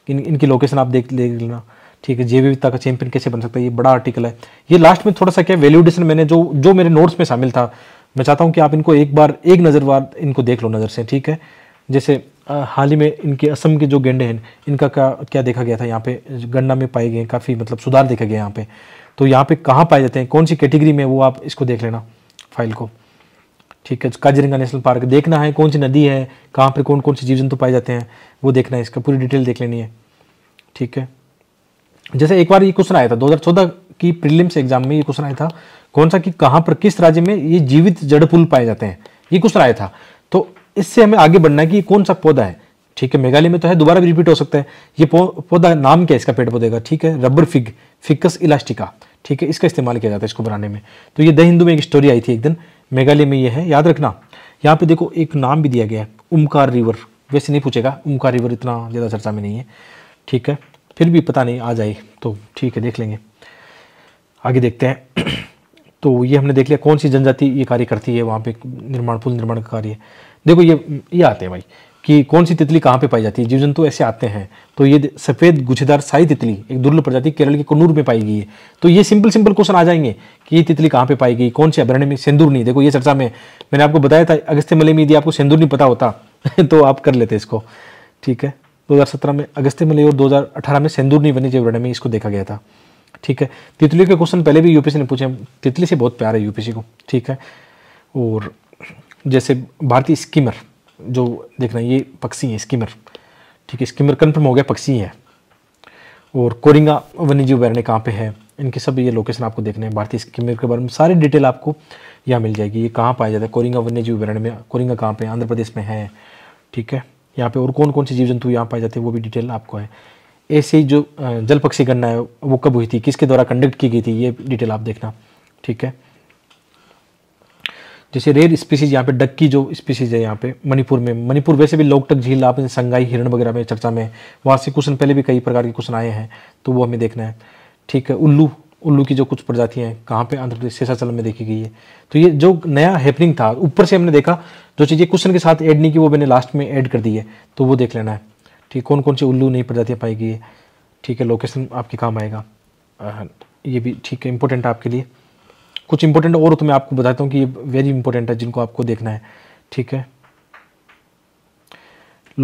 इन इनकी लोकेशन आप देख देख लेना ठीक है जैव विविधता का चैंपियन कैसे बन सकता है ये बड़ा आर्टिकल है ये लास्ट में थोड़ा सा क्या वैल्यूडेशन मैंने जो जो मेरे नोट्स में शामिल था मैं चाहता हूँ कि आप इनको एक बार एक नज़र बार इनको देख लो नज़र से ठीक है जैसे हाल ही में इनके असम के जो गेंडे हैं इनका क्या क्या देखा गया था यहाँ पे गन्ना में पाए गए काफ़ी मतलब सुधार देखा गया यहाँ पे तो यहाँ पे कहाँ पाए जाते हैं कौन सी कैटेगरी में वो आप इसको देख लेना फाइल को ठीक है काजीरंगा नेशनल पार्क देखना है कौन सी नदी है कहाँ पर कौन कौन से जीव जंतु पाए जाते हैं वो देखना है इसका पूरी डिटेल देख लेनी है ठीक है जैसे एक बार ये क्वेश्चन आया था दो की प्रीलिम्स एग्जाम में ये क्वेश्चन आया था कौन सा कि कहाँ पर किस राज्य में ये जीवित जड़पुल पाए जाते हैं ये क्वेश्चन आया था इससे हमें आगे बढ़ना है कि कौन सा पौधा है ठीक है मेघालय में तो है दोबारा भी रिपीट हो सकता है ये पौधा नाम क्या है इसका पेड़ पौधे का ठीक है रबर फिग फिकस इलास्टिका ठीक है इसका इस्तेमाल किया जाता है इसको बनाने में तो ये द हिंदू में एक स्टोरी आई थी एक दिन मेघालय में ये है याद रखना यहाँ पे देखो एक नाम भी दिया गया है उमकार रिवर वैसे नहीं पूछेगा उमकार रिवर इतना ज़्यादा चर्चा में नहीं है ठीक है फिर भी पता नहीं आ जाए तो ठीक है देख लेंगे आगे देखते हैं तो ये हमने देख लिया कौन सी जनजाति ये कार्य करती है वहाँ पे निर्माण पुल निर्माण का कार्य देखो ये ये आते हैं भाई कि कौन सी तितली कहाँ पे पाई जाती है जीव जंतु ऐसे आते हैं तो ये सफ़ेद गुछेदार साई तितली एक दुर्लभ प्रजाति केरल के कन्नूर में पाई गई है तो ये सिंपल सिंपल क्वेश्चन आ जाएंगे कि ये तितली कहाँ पे पाई गई कौन से अभ्यारण्य में सिंदूर नहीं देखो ये चर्चा में मैंने आपको बताया था अगस्त्य मले में यदि आपको सिंदूर नहीं पता होता तो आप कर लेते इसको ठीक है सत्रह में अगस्त्य मले और अठारह में नहीं बने जीव में इसको देखा गया था ठीक है तितली के क्वेश्चन पहले भी यूपीसी ने पूछे तितली से बहुत प्यार है यूपीसी को ठीक है और जैसे भारतीय स्कीमर जो देखना ये पक्षी है स्कीमर ठीक है स्कीमर कन्फर्म हो गया पक्षी है और कोरिंगा वन्यजीव अभ्यारण्य कहाँ पे है इनके सब ये लोकेशन आपको देखने हैं भारतीय स्कीमर के बारे में सारी डिटेल आपको यहाँ मिल जाएगी ये कहाँ पाया जाता है कोरिंगा वन्यजीव अभ्यारण्य में कोरिंगा कहाँ पे आंध्र प्रदेश में है ठीक है यहाँ पे और कौन कौन से जीव जंतु यहाँ पाए जाते हैं वो भी डिटेल आपको है ऐसे ही जो जल पक्षी गणना है वो कब हुई थी किसके द्वारा कंडक्ट की गई थी ये डिटेल आप देखना ठीक है जैसे रेयर स्पीसीज यहाँ पे डक की जो स्पीसीज है यहाँ पे मणिपुर में मणिपुर वैसे भी लोकटक झील आप संगाई हिरण वगैरह में चर्चा में वहाँ से क्वेश्चन पहले भी कई प्रकार के क्वेश्चन आए हैं तो वो हमें देखना है ठीक है उल्लू उल्लू की जो कुछ प्रजातियाँ हैं कहाँ पे आंध्र प्रदेश शेषाचलम में देखी गई है तो ये जो नया हैपनिंग था ऊपर से हमने देखा जो चीज़ें क्वेश्चन के साथ ऐड नहीं की वो मैंने लास्ट में ऐड कर दी है तो वो देख लेना है ठीक कौन कौन सी उल्लू नई प्रजातियाँ पाई गई है ठीक है लोकेशन आपके काम आएगा ये भी ठीक है इंपॉर्टेंट आपके लिए कुछ इंपॉर्टेंट और तो मैं आपको बताता हूँ कि ये वेरी इंपॉर्टेंट है जिनको आपको देखना है ठीक है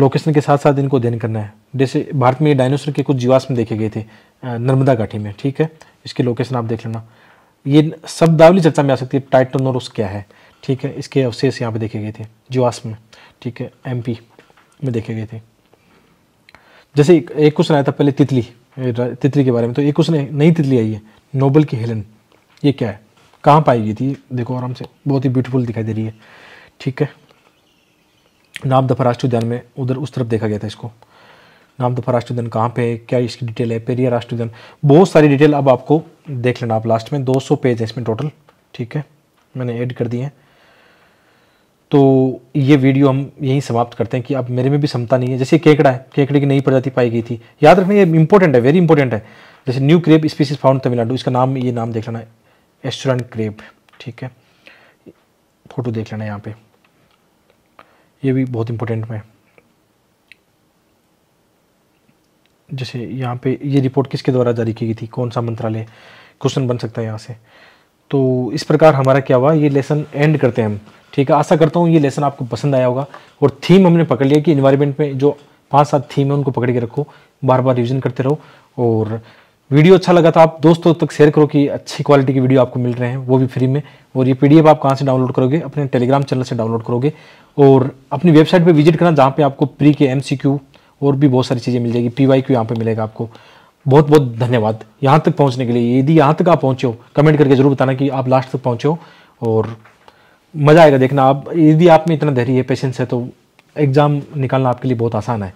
लोकेशन के साथ साथ इनको अध्ययन करना है जैसे भारत में ये डायनासोर के कुछ जीवाश्म देखे गए थे नर्मदा घाटी में ठीक है इसकी लोकेशन आप देख लेना ये शब्दावली चर्चा में आ सकती है टाइटोनोरस क्या है ठीक है इसके अवशेष यहाँ पे देखे गए थे जीवाश्म में ठीक है एमपी में देखे गए थे जैसे एक, एक क्वेश्चन आया था पहले तितली तितली के बारे में तो एक क्वेश्चन नई तितली आई है नोबल की हेलन ये क्या है कहाँ पाई गई थी देखो आराम से बहुत ही ब्यूटीफुल दिखाई दे रही है ठीक है नाम दफा राष्ट्रीय उद्यान में उधर उस तरफ देखा गया था इसको नाम दफा राष्ट्रीय उद्यान कहाँ पे है क्या इसकी डिटेल है पेरिया राष्ट्रीय उद्यान बहुत सारी डिटेल अब आपको देख लेना आप लास्ट में 200 पेज है इसमें टोटल ठीक है मैंने ऐड कर दिए हैं तो ये वीडियो हम यहीं समाप्त करते हैं कि अब मेरे में भी क्षमता नहीं है जैसे केकड़ा है केकड़े की नई प्रजाति पाई गई थी याद रखना ये इंपॉर्टेंट है वेरी इंपॉर्टेंट है जैसे new crab species found Tamil Nadu इसका नाम ये नाम देख लेना है एस्टुरन क्रेप ठीक है फ़ोटो देख लेना यहाँ पे ये भी बहुत इंपॉर्टेंट में जैसे यहाँ पे ये रिपोर्ट किसके द्वारा जारी की गई थी कौन सा मंत्रालय क्वेश्चन बन सकता है यहाँ से तो इस प्रकार हमारा क्या हुआ ये लेसन एंड करते हैं हम ठीक है आशा करता हूँ ये लेसन आपको पसंद आया होगा और थीम हमने पकड़ लिया कि इन्वायरमेंट में जो पांच सात थीम है उनको पकड़ के रखो बार बार रिविज़न करते रहो और वीडियो अच्छा लगा तो आप दोस्तों तक शेयर करो कि अच्छी क्वालिटी की वीडियो आपको मिल रहे हैं वो भी फ्री में और ये पीडीएफ आप कहाँ से डाउनलोड करोगे अपने टेलीग्राम चैनल से डाउनलोड करोगे और अपनी वेबसाइट पे विजिट करना जहाँ पे आपको प्री के एमसीक्यू और भी बहुत सारी चीज़ें मिल जाएगी पी वाई क्यू यहाँ पर मिलेगा आपको बहुत बहुत धन्यवाद यहाँ तक पहुँचने के लिए यदि यहाँ तक आप पहुँचे हो कमेंट करके ज़रूर बताना कि आप लास्ट तक पहुँचे हो और मज़ा आएगा देखना आप यदि आप में इतना धैर्य है पेशेंस है तो एग्ज़ाम निकालना आपके लिए बहुत आसान है